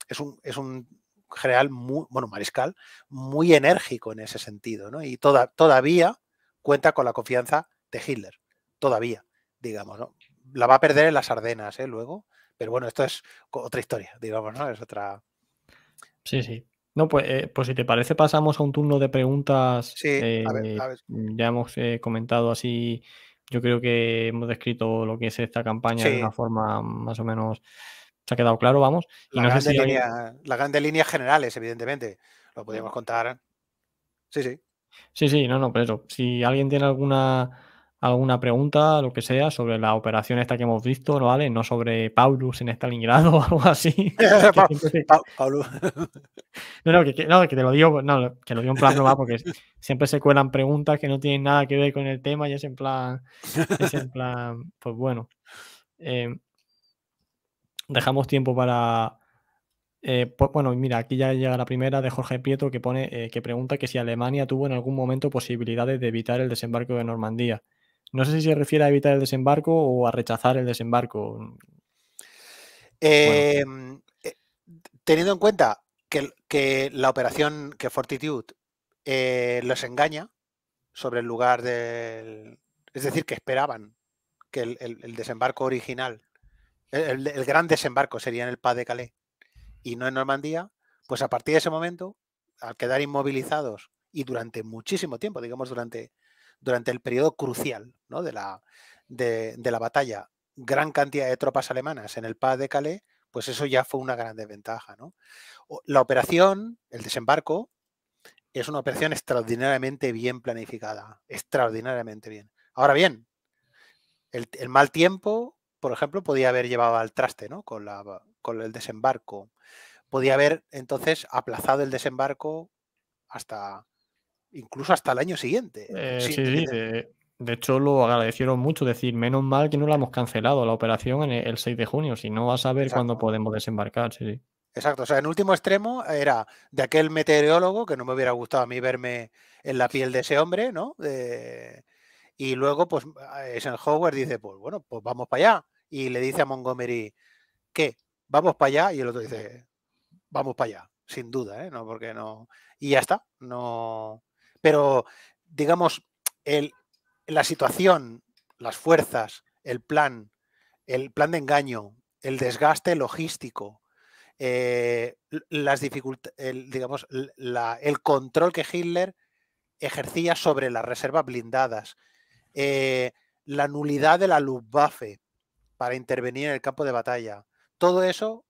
es, un, es un general muy, bueno, mariscal, muy enérgico en ese sentido, ¿no? Y todavía cuenta con la confianza de Hitler, todavía, digamos, ¿no? La va a perder en las Ardenas, ¿eh? Luego, pero bueno, esto es otra historia, digamos, ¿no? Es otra... Sí, sí. No, pues, eh, pues si te parece pasamos a un turno de preguntas. Sí, a ver, eh, mm, Ya hemos comentado así, yo creo que hemos descrito lo que es esta campaña de una forma más o menos... Se ha quedado claro, vamos. Y grandes líneas generales, evidentemente. Lo podríamos contar. Sí, sí. Sí, sí, no, no, pero eso, si alguien tiene alguna alguna pregunta, lo que sea, sobre la operación esta que hemos visto, ¿no vale? No sobre Paulus en Stalingrado o algo así. no, no que, te lo digo, pues, que lo digo en plan normal, porque siempre se cuelan preguntas que no tienen nada que ver con el tema y es en plan, pues bueno. Eh, dejamos tiempo para, eh, pues, bueno, mira, aquí ya llega la primera de Jorge Pietro que pone eh, que pregunta que si Alemania tuvo en algún momento posibilidades de evitar el desembarco de Normandía. No sé si se refiere a evitar el desembarco o a rechazar el desembarco. Em, eh, teniendo en cuenta que, la operación que Fortitude los engaña sobre el lugar del. Es decir, que esperaban que el, desembarco original, el, el, gran desembarco sería en el Pas de Calais y no en Normandía, pues a partir de ese momento, al quedar inmovilizados y durante muchísimo tiempo, digamos durante, durante el periodo crucial de, la, de, la batalla, gran cantidad de tropas alemanas en el Paz de Calais, pues eso ya fue una gran desventaja. La operación, el desembarco, es una operación extraordinariamente bien planificada, extraordinariamente bien. Ahora bien, el, mal tiempo, por ejemplo, podía haber llevado al traste con, con el desembarco podía haber entonces aplazado el desembarco hasta incluso hasta el año siguiente. Eh, sí, sí, de, hecho lo agradecieron mucho, decir, menos mal que no la hemos cancelado la operación en el 6 de junio, si no va a saber cuándo podemos desembarcar. Exacto, o sea, en último extremo era de aquel meteorólogo, que no me hubiera gustado a mí verme en la piel de ese hombre, ¿no? Eh, y luego, pues, Howard dice, pues bueno, pues vamos para allá. Y le dice a Montgomery, ¿qué? Vamos para allá. Y el otro dice, vamos para allá, sin duda, ¿eh? No, porque no. Y ya está. No. Pero, digamos, el, la situación, las fuerzas, el plan, el plan de engaño, el desgaste logístico, eh, las dificultades digamos, el control que Hitler ejercía sobre las reservas blindadas, eh, la nulidad de la Luftwaffe para intervenir en el campo de batalla. Todo eso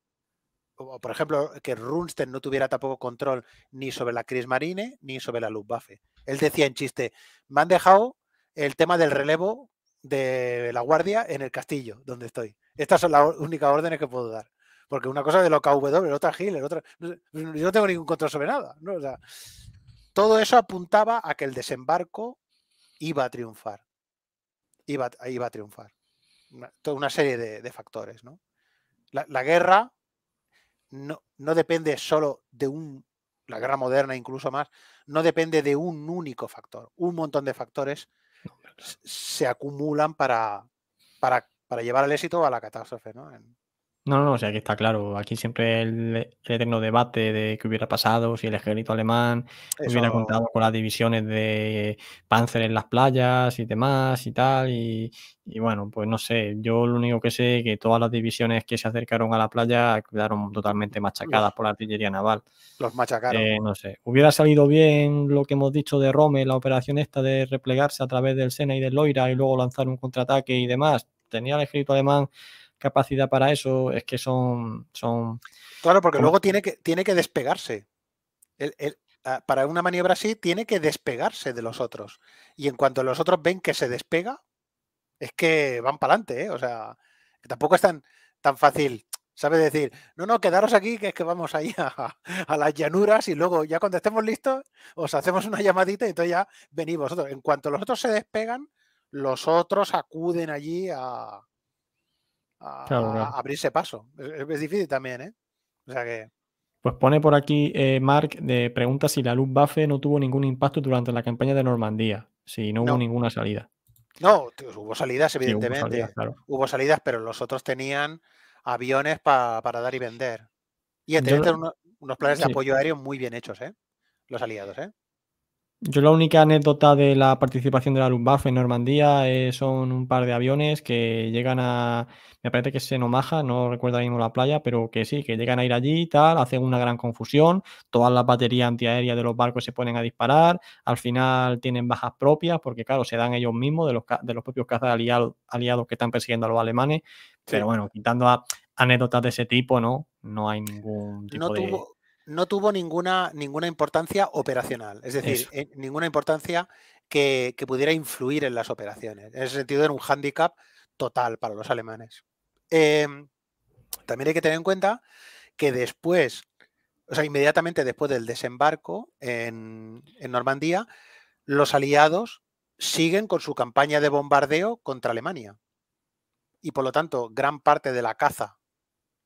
por ejemplo, que Runsten no tuviera tampoco control ni sobre la Chris Marine ni sobre la Luftwaffe. Él decía en chiste, me han dejado el tema del relevo de la guardia en el castillo donde estoy. Estas son las únicas órdenes que puedo dar. Porque una cosa de lo KW, la otra Gil, otra Yo no tengo ningún control sobre nada. todo eso apuntaba a que el desembarco iba a triunfar. Iba, iba a triunfar. toda una serie de, factores. la, guerra no, no depende solo de un, la guerra moderna incluso más, no depende de un único factor. Un montón de factores se acumulan para, para, para llevar al éxito o a la catástrofe. ¿no? En, no, no, o sea que está claro. Aquí siempre el, eterno debate de qué hubiera pasado si el ejército alemán hubiera contado con las divisiones de Panzer en las playas y demás y tal. Y, bueno, pues no sé. Yo lo único que sé es que todas las divisiones que se acercaron a la playa quedaron totalmente machacadas por la artillería naval. Los machacaron. Eh, no sé. Hubiera salido bien lo que hemos dicho de Rome, la operación esta de replegarse a través del Sena y del Loira y luego lanzar un contraataque y demás. Tenía el ejército alemán capacidad para eso, es que son... son claro, porque luego tiene que, tiene que despegarse. El, para una maniobra así, tiene que despegarse de los otros. Y en cuanto los otros ven que se despega, es que van para adelante, ¿eh? O sea, tampoco es tan, tan fácil. ¿Sabes decir? No, no, quedaros aquí, que es que vamos ahí a, a, las llanuras y luego ya cuando estemos listos os hacemos una llamadita y entonces ya venís vosotros. En cuanto los otros se despegan, los otros acuden allí a, abrirse paso. Es, difícil también, ¿eh? O sea que... Pues pone por aquí eh, Mark, de pregunta si la luz no tuvo ningún impacto durante la campaña de Normandía, si no, hubo ninguna salida. No, hubo salidas, evidentemente. hubo, salidas, pero los otros tenían aviones para dar y vender. Y entre unos, planes de apoyo aéreo muy bien hechos, ¿eh? Los aliados, ¿eh? Yo la única anécdota de la participación de la Luftwaffe en Normandía eh, son un par de aviones que llegan a, me parece que es en Omaha, no recuerdo ahí mismo la playa, pero que sí, que llegan a ir allí y tal, hacen una gran confusión, todas las baterías antiaéreas de los barcos se ponen a disparar, al final tienen bajas propias, porque claro, se dan ellos mismos de los, de los propios cazas aliados, que están persiguiendo a los alemanes, pero bueno, quitando anécdotas de ese tipo, ¿no? No hay ningún tipo de no tuvo ninguna, ninguna importancia operacional, es decir, eh, ninguna importancia que, pudiera influir en las operaciones. En ese sentido era un hándicap total para los alemanes. Em, también hay que tener en cuenta que después, o sea, inmediatamente después del desembarco en Normandía, los aliados siguen con su campaña de bombardeo contra Alemania. Y por lo tanto, gran parte de la caza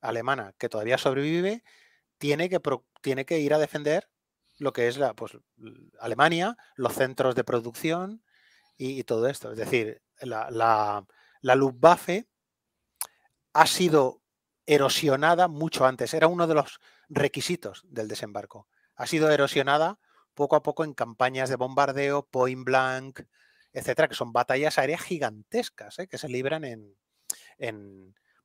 alemana que todavía sobrevive tiene que, tiene que ir a defender lo que es la, pues, Alemania, los centros de producción y, todo esto. Es decir, la, Luftwaffe ha sido erosionada mucho antes. Era uno de los requisitos del desembarco. Ha sido erosionada poco a poco en campañas de bombardeo, point blank, etcétera, que son batallas aéreas gigantescas ¿eh? que se libran en,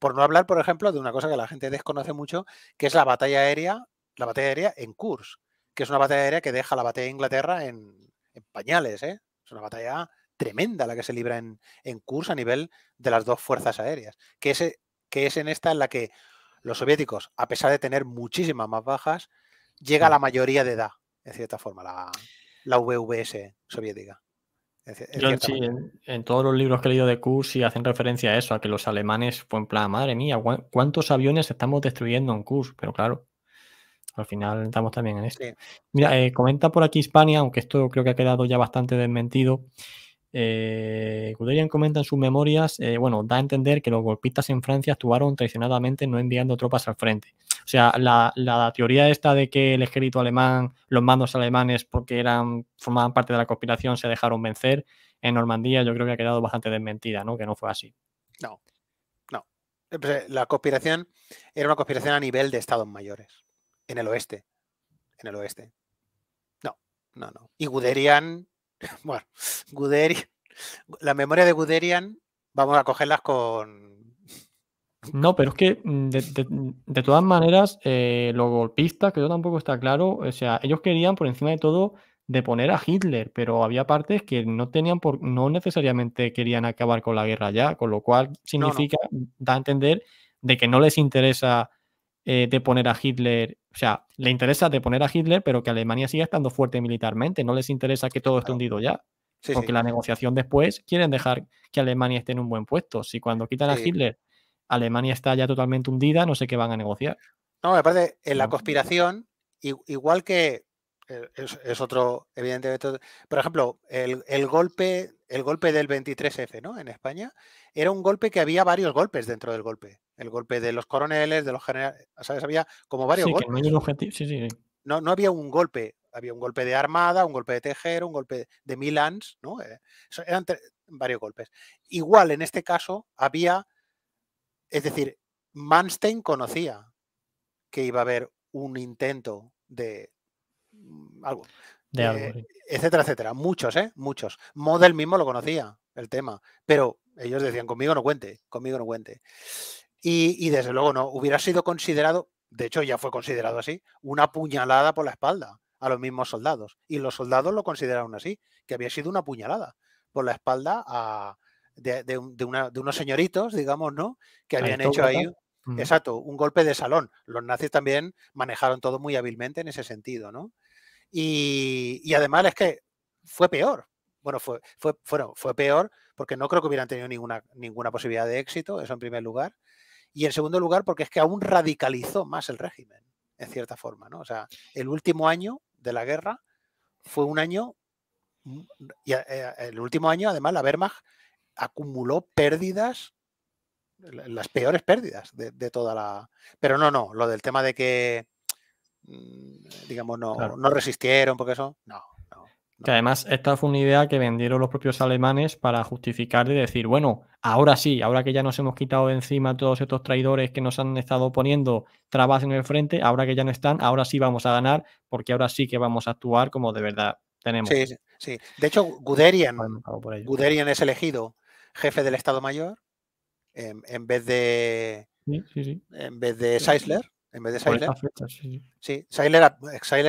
por no hablar, por ejemplo, de una cosa que la gente desconoce mucho, que es la batalla aérea, la batalla aérea en Kurs que es una batalla aérea que deja la batalla de Inglaterra en, pañales, ¿eh? Es una batalla tremenda la que se libra en, en a nivel de las dos fuerzas aéreas, que es, que es en esta en la que los soviéticos, a pesar de tener muchísimas más bajas, llega a mm. la mayoría de edad, en cierta forma, la, la VVS soviética en, todos los libros que he leído de Kursi hacen referencia a eso, a que los alemanes fue en plan, madre mía, ¿cuántos aviones estamos destruyendo en Kurs, Pero claro, al final estamos también en esto. Mira, eh, comenta por aquí Hispania, aunque esto creo que ha quedado ya bastante desmentido, eh, Guderian comenta en sus memorias, eh, bueno, da a entender que los golpistas en Francia actuaron traicionadamente no enviando tropas al frente. O sea, la, teoría esta de que el ejército alemán, los mandos alemanes, porque eran, formaban parte de la conspiración, se dejaron vencer en Normandía, yo creo que ha quedado bastante desmentida, ¿no? Que no fue así. No, no. Eh, pues, la conspiración era una conspiración a nivel de estados mayores, en el oeste, en el oeste. No, no, no. Y Guderian bueno, Guderian, la memoria de Guderian, vamos a cogerlas con... No, pero es que mm, de, todas maneras, eh, los golpistas, que yo tampoco está claro, o sea, ellos querían por encima de todo deponer a Hitler, pero había partes que no tenían por, no necesariamente querían acabar con la guerra ya, con lo cual significa, da a entender de que no les interesa eh, de poner a Hitler, o sea, le interesa de poner a Hitler, pero que Alemania siga estando fuerte militarmente, no les interesa que todo esté hundido ya. porque la negociación después quieren dejar que Alemania esté en un buen puesto. Si cuando quitan a Hitler, Alemania está ya totalmente hundida, no sé qué van a negociar. No, aparte, en la conspiración, igual que eh, es, otro, evidentemente, por ejemplo, el, el, golpe, el golpe del 23F, ¿no? En España, era un golpe que había varios golpes dentro del golpe. El golpe de los coroneles, de los generales, ¿sabes? Había como varios golpes. no, no, había un golpe. Había un golpe de Armada, un golpe de Tejero, un golpe de Milans, ¿no? Eh, eran varios golpes. Igual en este caso había, es decir, Manstein conocía que iba a haber un intento de mm, algo. De algo eh, Etcétera, etcétera. Muchos, ¿eh? Muchos. Model mismo lo conocía, el tema. Pero ellos decían, conmigo no cuente, conmigo no cuente. Y, desde luego no, hubiera sido considerado, de hecho ya fue considerado así, una puñalada por la espalda a los mismos soldados. Y los soldados lo consideraron así, que había sido una puñalada por la espalda a, de, de, una, de, unos señoritos, digamos, ¿no? Que habían hecho ahí, mm. exacto, un golpe de salón. Los nazis también manejaron todo muy hábilmente en ese sentido, ¿no? Y, y además es que fue peor, bueno, fue, fue, fue peor porque no creo que hubieran tenido ninguna, ninguna posibilidad de éxito, eso en primer lugar y en segundo lugar porque es que aún radicalizó más el régimen, en cierta forma. ¿no? O sea, el último año de la guerra fue un año, mm, eh, eh, el último año además la Wehrmacht acumuló pérdidas, las peores pérdidas de, toda la... Pero no, no, lo del tema de que mm, digamos, no, no resistieron porque eso, no, que además esta fue una idea que vendieron los propios alemanes para justificar de decir, bueno, ahora sí, ahora que ya nos hemos quitado de encima todos estos traidores que nos han estado poniendo trabas en el frente, ahora que ya no están, ahora sí vamos a ganar, porque ahora sí que vamos a actuar como de verdad tenemos. Sí, sí. De hecho, Guderian, Guderian es elegido jefe del Estado Mayor em, en, vez de en vez de Seisler. En vez de sí,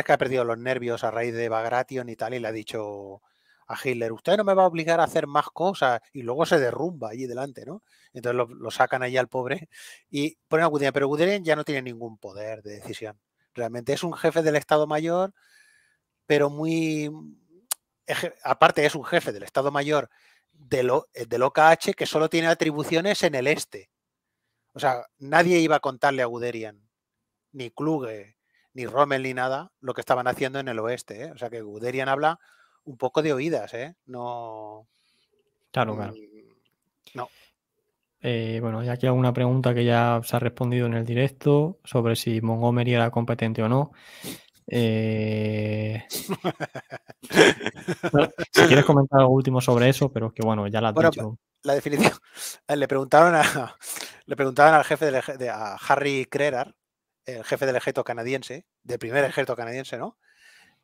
que ha perdido los nervios a raíz de Bagration y tal, y le ha dicho a Hitler, usted no me va a obligar a hacer más cosas, y luego se derrumba allí delante, ¿no? Entonces lo, sacan allí al pobre y ponen a Guderian, pero Guderian ya no tiene ningún poder de decisión. Realmente es un jefe del Estado Mayor, pero muy... Aparte es un jefe del Estado Mayor lo eh, del OKH que solo tiene atribuciones en el este. O sea, nadie iba a contarle a Guderian ni Kluge, ni Rommel, ni nada, lo que estaban haciendo en el oeste. ¿eh? O sea que Guderian habla un poco de oídas, ¿eh? No. Claro, mm, claro. No. Eh, bueno, ya aquí alguna pregunta que ya se ha respondido en el directo sobre si Montgomery era competente o no. Eh, si quieres comentar algo último sobre eso, pero que bueno, ya la has dicho. La definición. Le preguntaron le preguntaron al jefe de, a Harry Crerar el jefe del ejército canadiense, del primer ejército canadiense, ¿no?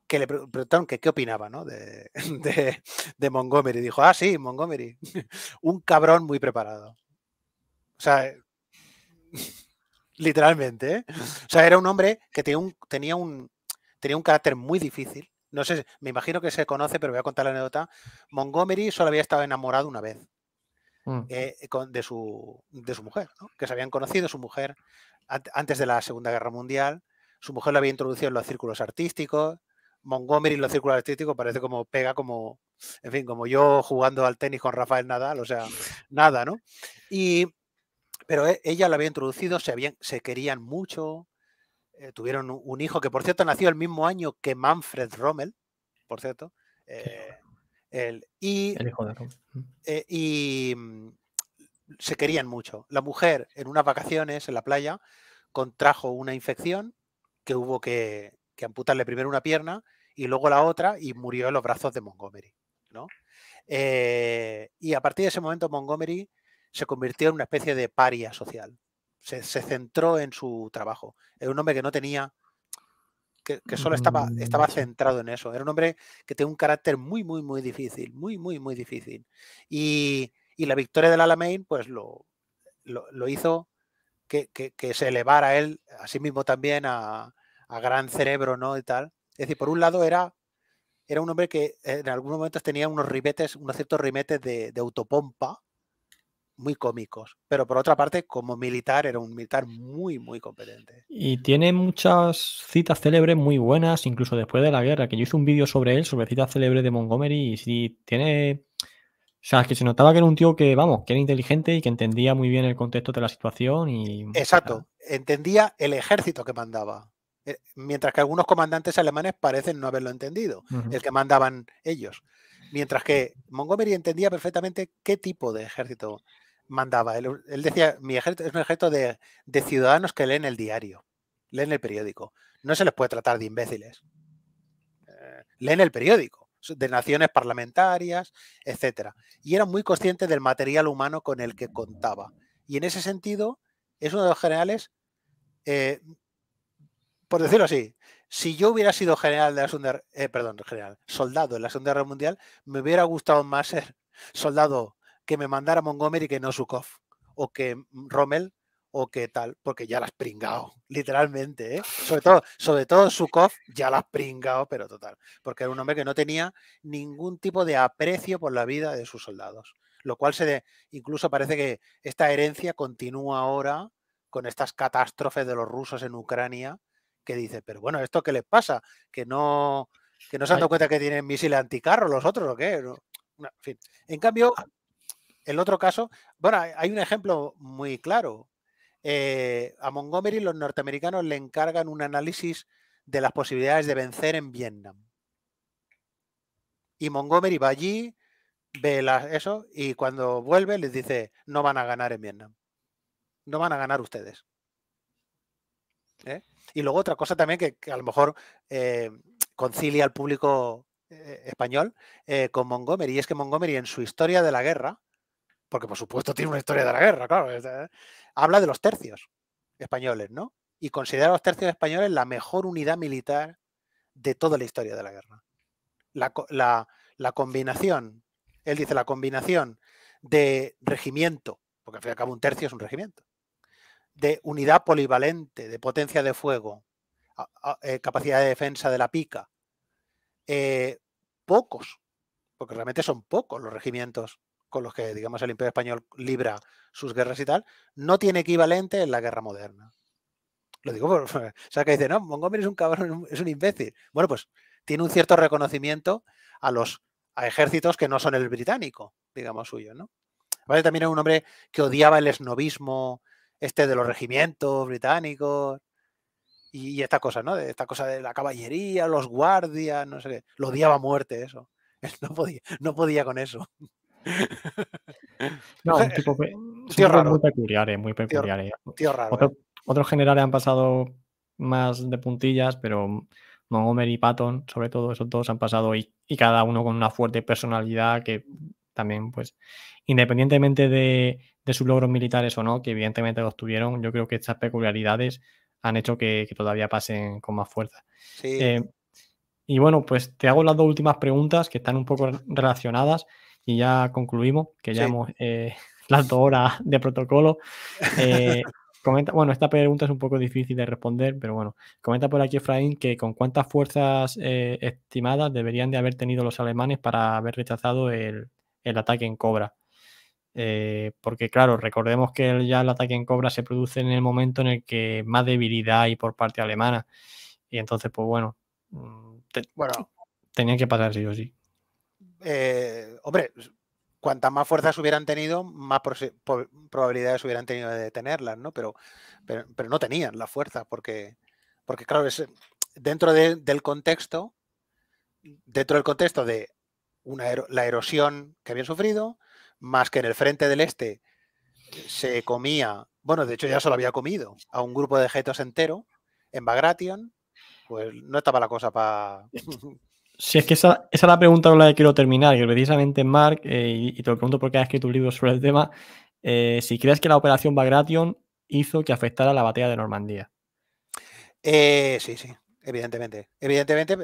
que le preguntaron qué opinaba ¿no? de, Montgomery. Dijo, ah, sí, Montgomery, un cabrón muy preparado. O sea, eh, literalmente. ¿eh? O sea, era un hombre que tenía un, tenía un, tenía un carácter muy difícil. No sé, me imagino que se conoce, pero voy a contar la anécdota. Montgomery solo había estado enamorado una vez mm. eh, con, de, su, de su mujer, ¿no? que se habían conocido, su mujer antes de la Segunda Guerra Mundial. Su mujer la había introducido en los círculos artísticos. Montgomery en los círculos artísticos parece como pega como, en fin, como yo jugando al tenis con Rafael Nadal, o sea, nada, ¿no? Y, pero e, ella la había introducido, se, se querían mucho, eh, tuvieron un hijo que, por cierto, nació el mismo año que Manfred Rommel, por cierto. Eh, el, y, hijo de eh, y, mm, se querían mucho. La mujer en unas vacaciones en la playa contrajo una infección que hubo que, amputarle primero una pierna y luego la otra y murió en los brazos de Montgomery. ¿no? Eh, y a partir de ese momento Montgomery se convirtió en una especie de paria social. Se, centró en su trabajo. Era un hombre que no tenía, que, solo estaba, mm, estaba centrado en eso. Era un hombre que tenía un carácter muy, muy, muy difícil, muy, muy, muy difícil. Y, y la victoria del Alamein pues lo, lo, hizo que, se elevara él a sí mismo también a, gran cerebro, ¿no? Y tal. Es decir, por un lado era, era un hombre que en algunos momentos tenía unos ribetes, unos ciertos rimetes de, de autopompa muy cómicos, pero por otra parte, como militar, era un militar muy, muy competente. Y tiene muchas citas célebres muy buenas, incluso después de la guerra, que yo hice un vídeo sobre él, sobre citas célebres de Montgomery, y si tiene o sea, es que se notaba que era un tío que, vamos, que era inteligente y que entendía muy bien el contexto de la situación y... Exacto, entendía el ejército que mandaba. Eh, mientras que algunos comandantes alemanes parecen no haberlo entendido, el que mandaban ellos. Mientras que Montgomery entendía perfectamente qué tipo de ejército mandaba. Él, decía, mi ejército es un ejército de, ciudadanos que leen el diario, leen el periódico. No se les puede tratar de imbéciles. Eh, leen el periódico de naciones parlamentarias, etc. Y era muy consciente del material humano con el que contaba. Y en ese sentido, es uno de los generales, eh, por decirlo así, si yo hubiera sido general de la Segunda, eh, perdón, general, soldado en la Segunda Guerra Mundial, me hubiera gustado más ser soldado que me mandara Montgomery que no o que Rommel o qué tal, porque ya las pringado, literalmente, ¿eh? Sobre todo, sobre todo Sukov ya las pringado, pero total, porque era un hombre que no tenía ningún tipo de aprecio por la vida de sus soldados, lo cual se incluso parece que esta herencia continúa ahora con estas catástrofes de los rusos en Ucrania, que dice, pero bueno, ¿esto qué les pasa? Que no, que no se han dado cuenta que tienen misiles anticarro los otros o qué. en, en cambio, el otro caso, bueno, hay un ejemplo muy claro. Eh, a Montgomery los norteamericanos le encargan un análisis de las posibilidades de vencer en Vietnam. Y Montgomery va allí, ve eso y cuando vuelve les dice, no van a ganar en Vietnam. No van a ganar ustedes. ¿Eh? Y luego otra cosa también que, a lo mejor eh, concilia al público español con Montgomery, y es que Montgomery en su historia de la guerra, porque por supuesto tiene una historia de la guerra, claro, habla de los tercios españoles, ¿no? Y considera a los tercios españoles la mejor unidad militar de toda la historia de la guerra. La, combinación, él dice, la combinación de regimiento, porque al fin y al cabo un tercio es un regimiento, de unidad polivalente, de potencia de fuego, eh, capacidad de defensa de la pica, eh, pocos, porque realmente son pocos los regimientos con los que, digamos, el Imperio Español libra sus guerras y tal, no tiene equivalente en la guerra moderna. Lo digo, por, o sea, que dice, no, Montgomery es un cabrón, es un imbécil. Bueno, pues tiene un cierto reconocimiento a los ejércitos que no son el británico, digamos, suyo, ¿no? también era un hombre que odiaba el esnovismo, este de los regimientos británicos y, esta cosa, ¿no? De esta cosa de la caballería, los guardias, no sé qué. Lo odiaba a muerte eso. No podía, no podía con eso. No, muy peculiar, muy peculiar. Otros generales han pasado más de puntillas, pero Montgomery y Patton, sobre todo, esos dos han pasado y, cada uno con una fuerte personalidad que también, pues, independientemente de, sus logros militares o no, que evidentemente los tuvieron, yo creo que estas peculiaridades han hecho que, todavía pasen con más fuerza. Eh, y bueno, pues te hago las dos últimas preguntas que están un poco relacionadas y ya concluimos, que ya hemos eh, las dos horas de protocolo. Eh, comenta, bueno, esta pregunta es un poco difícil de responder, pero bueno, comenta por aquí Efraín que con cuántas fuerzas eh, estimadas deberían de haber tenido los alemanes para haber rechazado el, ataque en Cobra. porque claro, recordemos que ya el ataque en Cobra se produce en el momento en el que más debilidad hay por parte alemana. Y entonces, pues bueno, mm, bueno. tenía que pasar sí o sí. Eh, hombre, cuantas más fuerzas hubieran tenido, más probabilidades hubieran tenido de tenerlas, ¿no? Pero, pero, no tenían la fuerza porque, porque claro, es, dentro del contexto, dentro del contexto de la erosión que habían sufrido, más que en el frente del este se comía, bueno, de hecho ya se lo había comido a un grupo de objetos entero en Bagration, pues no estaba la cosa para Si es que esa, es la pregunta con la que quiero terminar, que precisamente Mark, eh, y, te lo pregunto porque has escrito un libro sobre el tema, eh, si crees que la operación Bagration hizo que afectara la batalla de Normandía. Eh, sí, sí, evidentemente. Evidentemente,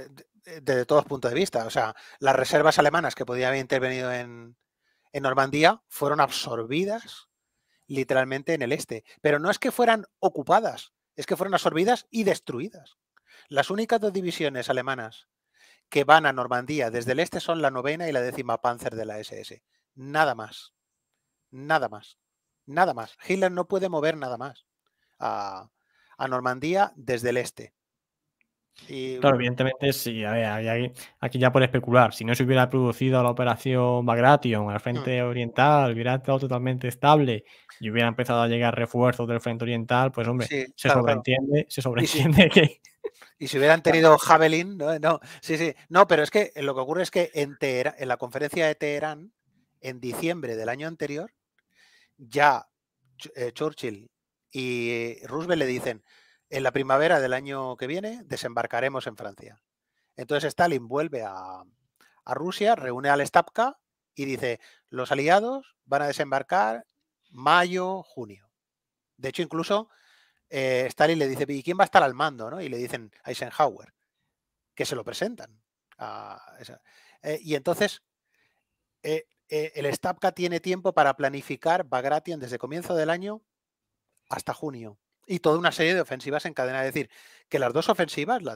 desde todos puntos de vista. O sea, las reservas alemanas que podían haber intervenido en, en Normandía fueron absorbidas literalmente en el este. Pero no es que fueran ocupadas, es que fueron absorbidas y destruidas. Las únicas dos divisiones alemanas que van a Normandía desde el este son la novena y la décima Panzer de la SS. Nada más. Nada más. Nada más. Hitler no puede mover nada más a, Normandía desde el este. Claro, evidentemente sí. aquí, ya por especular. Si no se hubiera producido la operación Bagration al hmm. frente oriental, hubiera estado totalmente estable y hubiera empezado a llegar refuerzos del frente oriental, pues hombre, se, sobreentiende, se, sobreentiende, que Y si hubieran tenido Javelin, no, sí, sí, no, pero es que lo que ocurre es que en, la conferencia de Teherán, en diciembre del año anterior, ya eh, Churchill y Roosevelt le dicen, en la primavera del año que viene desembarcaremos en Francia. Entonces Stalin vuelve a, a Rusia, reúne al Stavka y dice, los aliados van a desembarcar mayo, junio. De hecho, incluso eh, Stalin le dice, ¿y quién va a estar al mando? Y le dicen Eisenhower, que se lo presentan. Eh, y entonces, eh, el Stavka tiene tiempo para planificar Bagration desde comienzo del año hasta junio. Y toda una serie de ofensivas en cadena. Es decir, que las dos ofensivas, la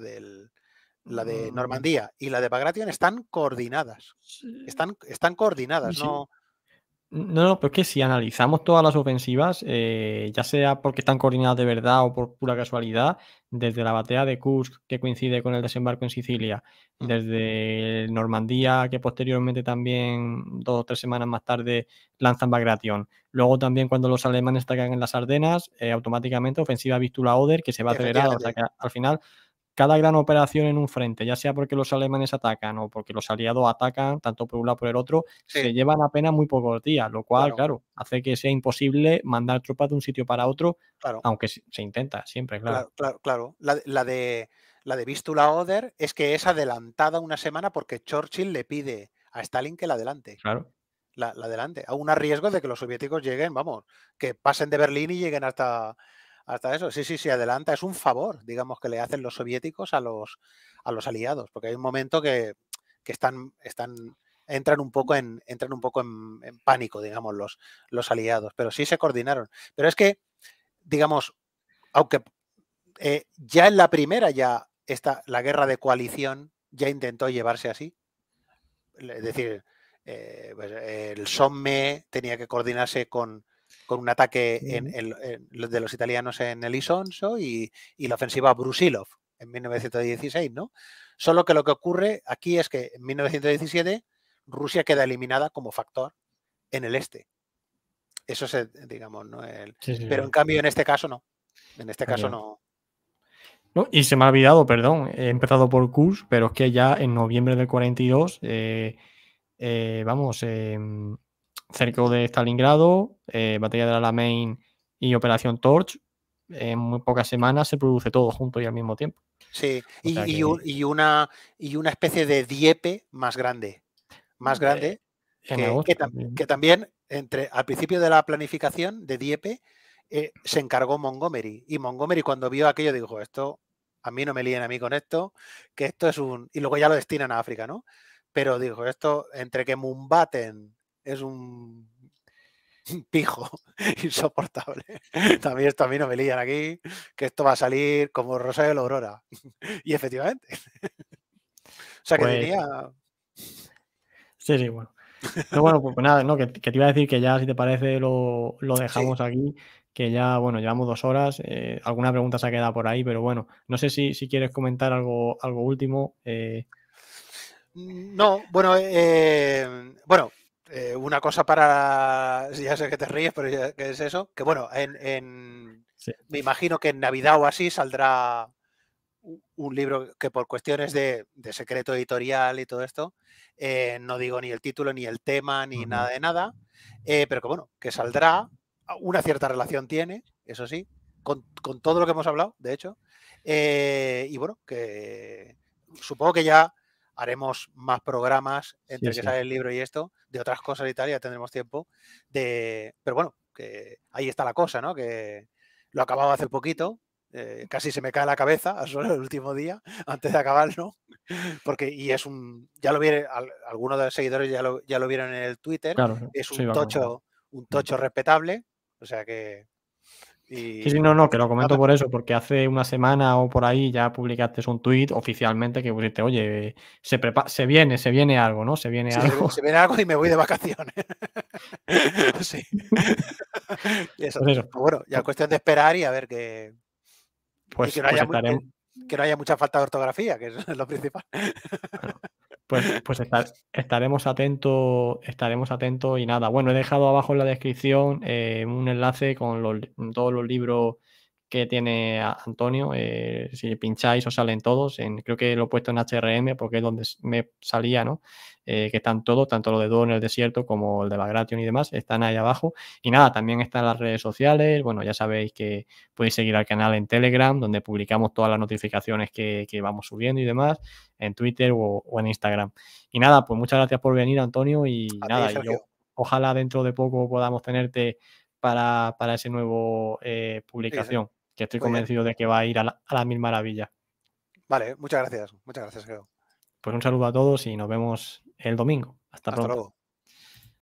la de mm. Normandía y la de Bagration están coordinadas. Están, están coordinadas, no, no, no, pero es que si analizamos todas las ofensivas, eh, ya sea porque están coordinadas de verdad o por pura casualidad, desde la batea de Kursk que coincide con el desembarco en Sicilia, mm. desde Normandía que posteriormente también, dos o tres semanas más tarde, lanzan Bagration. Luego también cuando los alemanes atacan en las Ardenas, eh, automáticamente ofensiva Vistula-Oder que se va acelerar, o sea que al final cada gran operación en un frente, ya sea porque los alemanes atacan o porque los aliados atacan, tanto por un lado por el otro, se llevan apenas muy pocos días, lo cual, claro. hace que sea imposible mandar tropas de un sitio para otro, aunque se, intenta siempre, claro. Claro, claro. La, de la de Vístula Oder es que es adelantada una semana porque Churchill le pide a Stalin que la adelante. Claro. La, la adelante. Aún a riesgo de que los soviéticos lleguen, vamos, que pasen de Berlín y lleguen hasta, hasta eso, sí, sí, sí, adelanta. Es un favor, digamos, que le hacen los soviéticos a los, a los aliados, porque hay un momento que, están, están, entran un poco en, entran un poco en, pánico, digamos, los, los aliados. Pero sí se coordinaron. Pero es que, digamos, aunque eh, ya en la primera, ya la guerra de coalición ya intentó llevarse así. Es decir, eh, pues, el Somme tenía que coordinarse con, con un ataque eh, de los italianos en el y, y la ofensiva Brusilov en 1916, ¿no? Solo que lo que ocurre aquí es que en 1917 Rusia queda eliminada como factor en el este. Eso se, eh, digamos, ¿no? pero en cambio en este caso no. En este caso no. no. Y se me ha olvidado, perdón, he empezado por Kurs, pero es que ya en noviembre del 42, eh, vamos, em, Cerco de Stalingrado, eh, batalla de la Alamein y Operación Torch, en muy pocas semanas se produce todo junto y al mismo tiempo. Sí, y, una, y una especie de diepe más grande, más grande, que, también. entre, al principio de la planificación de diepe eh, se encargó Montgomery. Y Montgomery cuando vio aquello dijo, esto, a mí no me líen a mí con esto, que esto es un... Y luego ya lo destinan a África, ¿no? Pero dijo, esto, entre que Mumbaten es un pijo insoportable. También esto a mí no me lían aquí, que esto va a salir como Rosario de la Aurora. Y efectivamente. O sea que pues diría. Sí, sí, bueno. Pero bueno, pues nada, que, te iba a decir que ya, si te parece, lo, dejamos aquí. Que ya, bueno, llevamos dos horas. Eh, alguna pregunta se ha quedado por ahí, pero bueno, no sé si, quieres comentar algo, algo último. Eh. Mm, no, bueno, eh, bueno, eh, una cosa para. Ya sé que te ríes, pero ¿qué es eso? Que bueno, me imagino que en Navidad o así saldrá un libro que por cuestiones de, secreto editorial y todo esto, eh, no digo ni el título, ni el tema, ni nada de nada, eh, pero que bueno, que saldrá, una cierta relación tiene, eso sí, con, todo lo que hemos hablado, de hecho, y bueno, que supongo que ya haremos más programas entre que sale el libro y esto, de otras cosas y tal, ya tendremos tiempo. De... Pero bueno, que ahí está la cosa, ¿no? Que lo acababa hace poquito, eh, casi se me cae la cabeza solo el último día antes de acabarlo porque y es un ya lo vieron algunos de los seguidores ya lo, ya lo vieron en el Twitter es un tocho un tocho respetable o sea que Sí, sí, no, no, que lo comento por eso, porque hace una semana o por ahí ya publicaste un tuit oficialmente que pusiste, oye, se, viene, se viene algo, ¿no? Se viene algo. Se viene algo y me voy de vacaciones. Pues pues bueno, ya cuestión de esperar y a ver pues, que. Pues, que no, haya mucha falta de ortografía, que es lo principal. Pues, pues estaremos atentos, estaremos atentos y nada. Bueno, he dejado abajo en la descripción eh, un enlace con todos los libros que tiene Antonio. Eh, si pincháis os salen todos. En, creo que lo he puesto en HRM porque es donde me salía, ¿no? Eh, que están todos, tanto lo de Duo en el desierto como el de Bagration y demás, están ahí abajo. Y nada, también están las redes sociales, bueno, ya sabéis que podéis seguir al canal en Telegram, donde publicamos todas las notificaciones que, vamos subiendo y demás, en Twitter o, en Instagram. Y nada, pues muchas gracias por venir, Antonio, y nada, yo, ojalá dentro de poco podamos tenerte para, para ese nuevo eh, publicación, que estoy convencido de que va a ir a, la, mil maravillas. Vale, muchas gracias, muchas gracias, creo. Pues un saludo a todos y nos vemos el domingo. Hasta, pronto.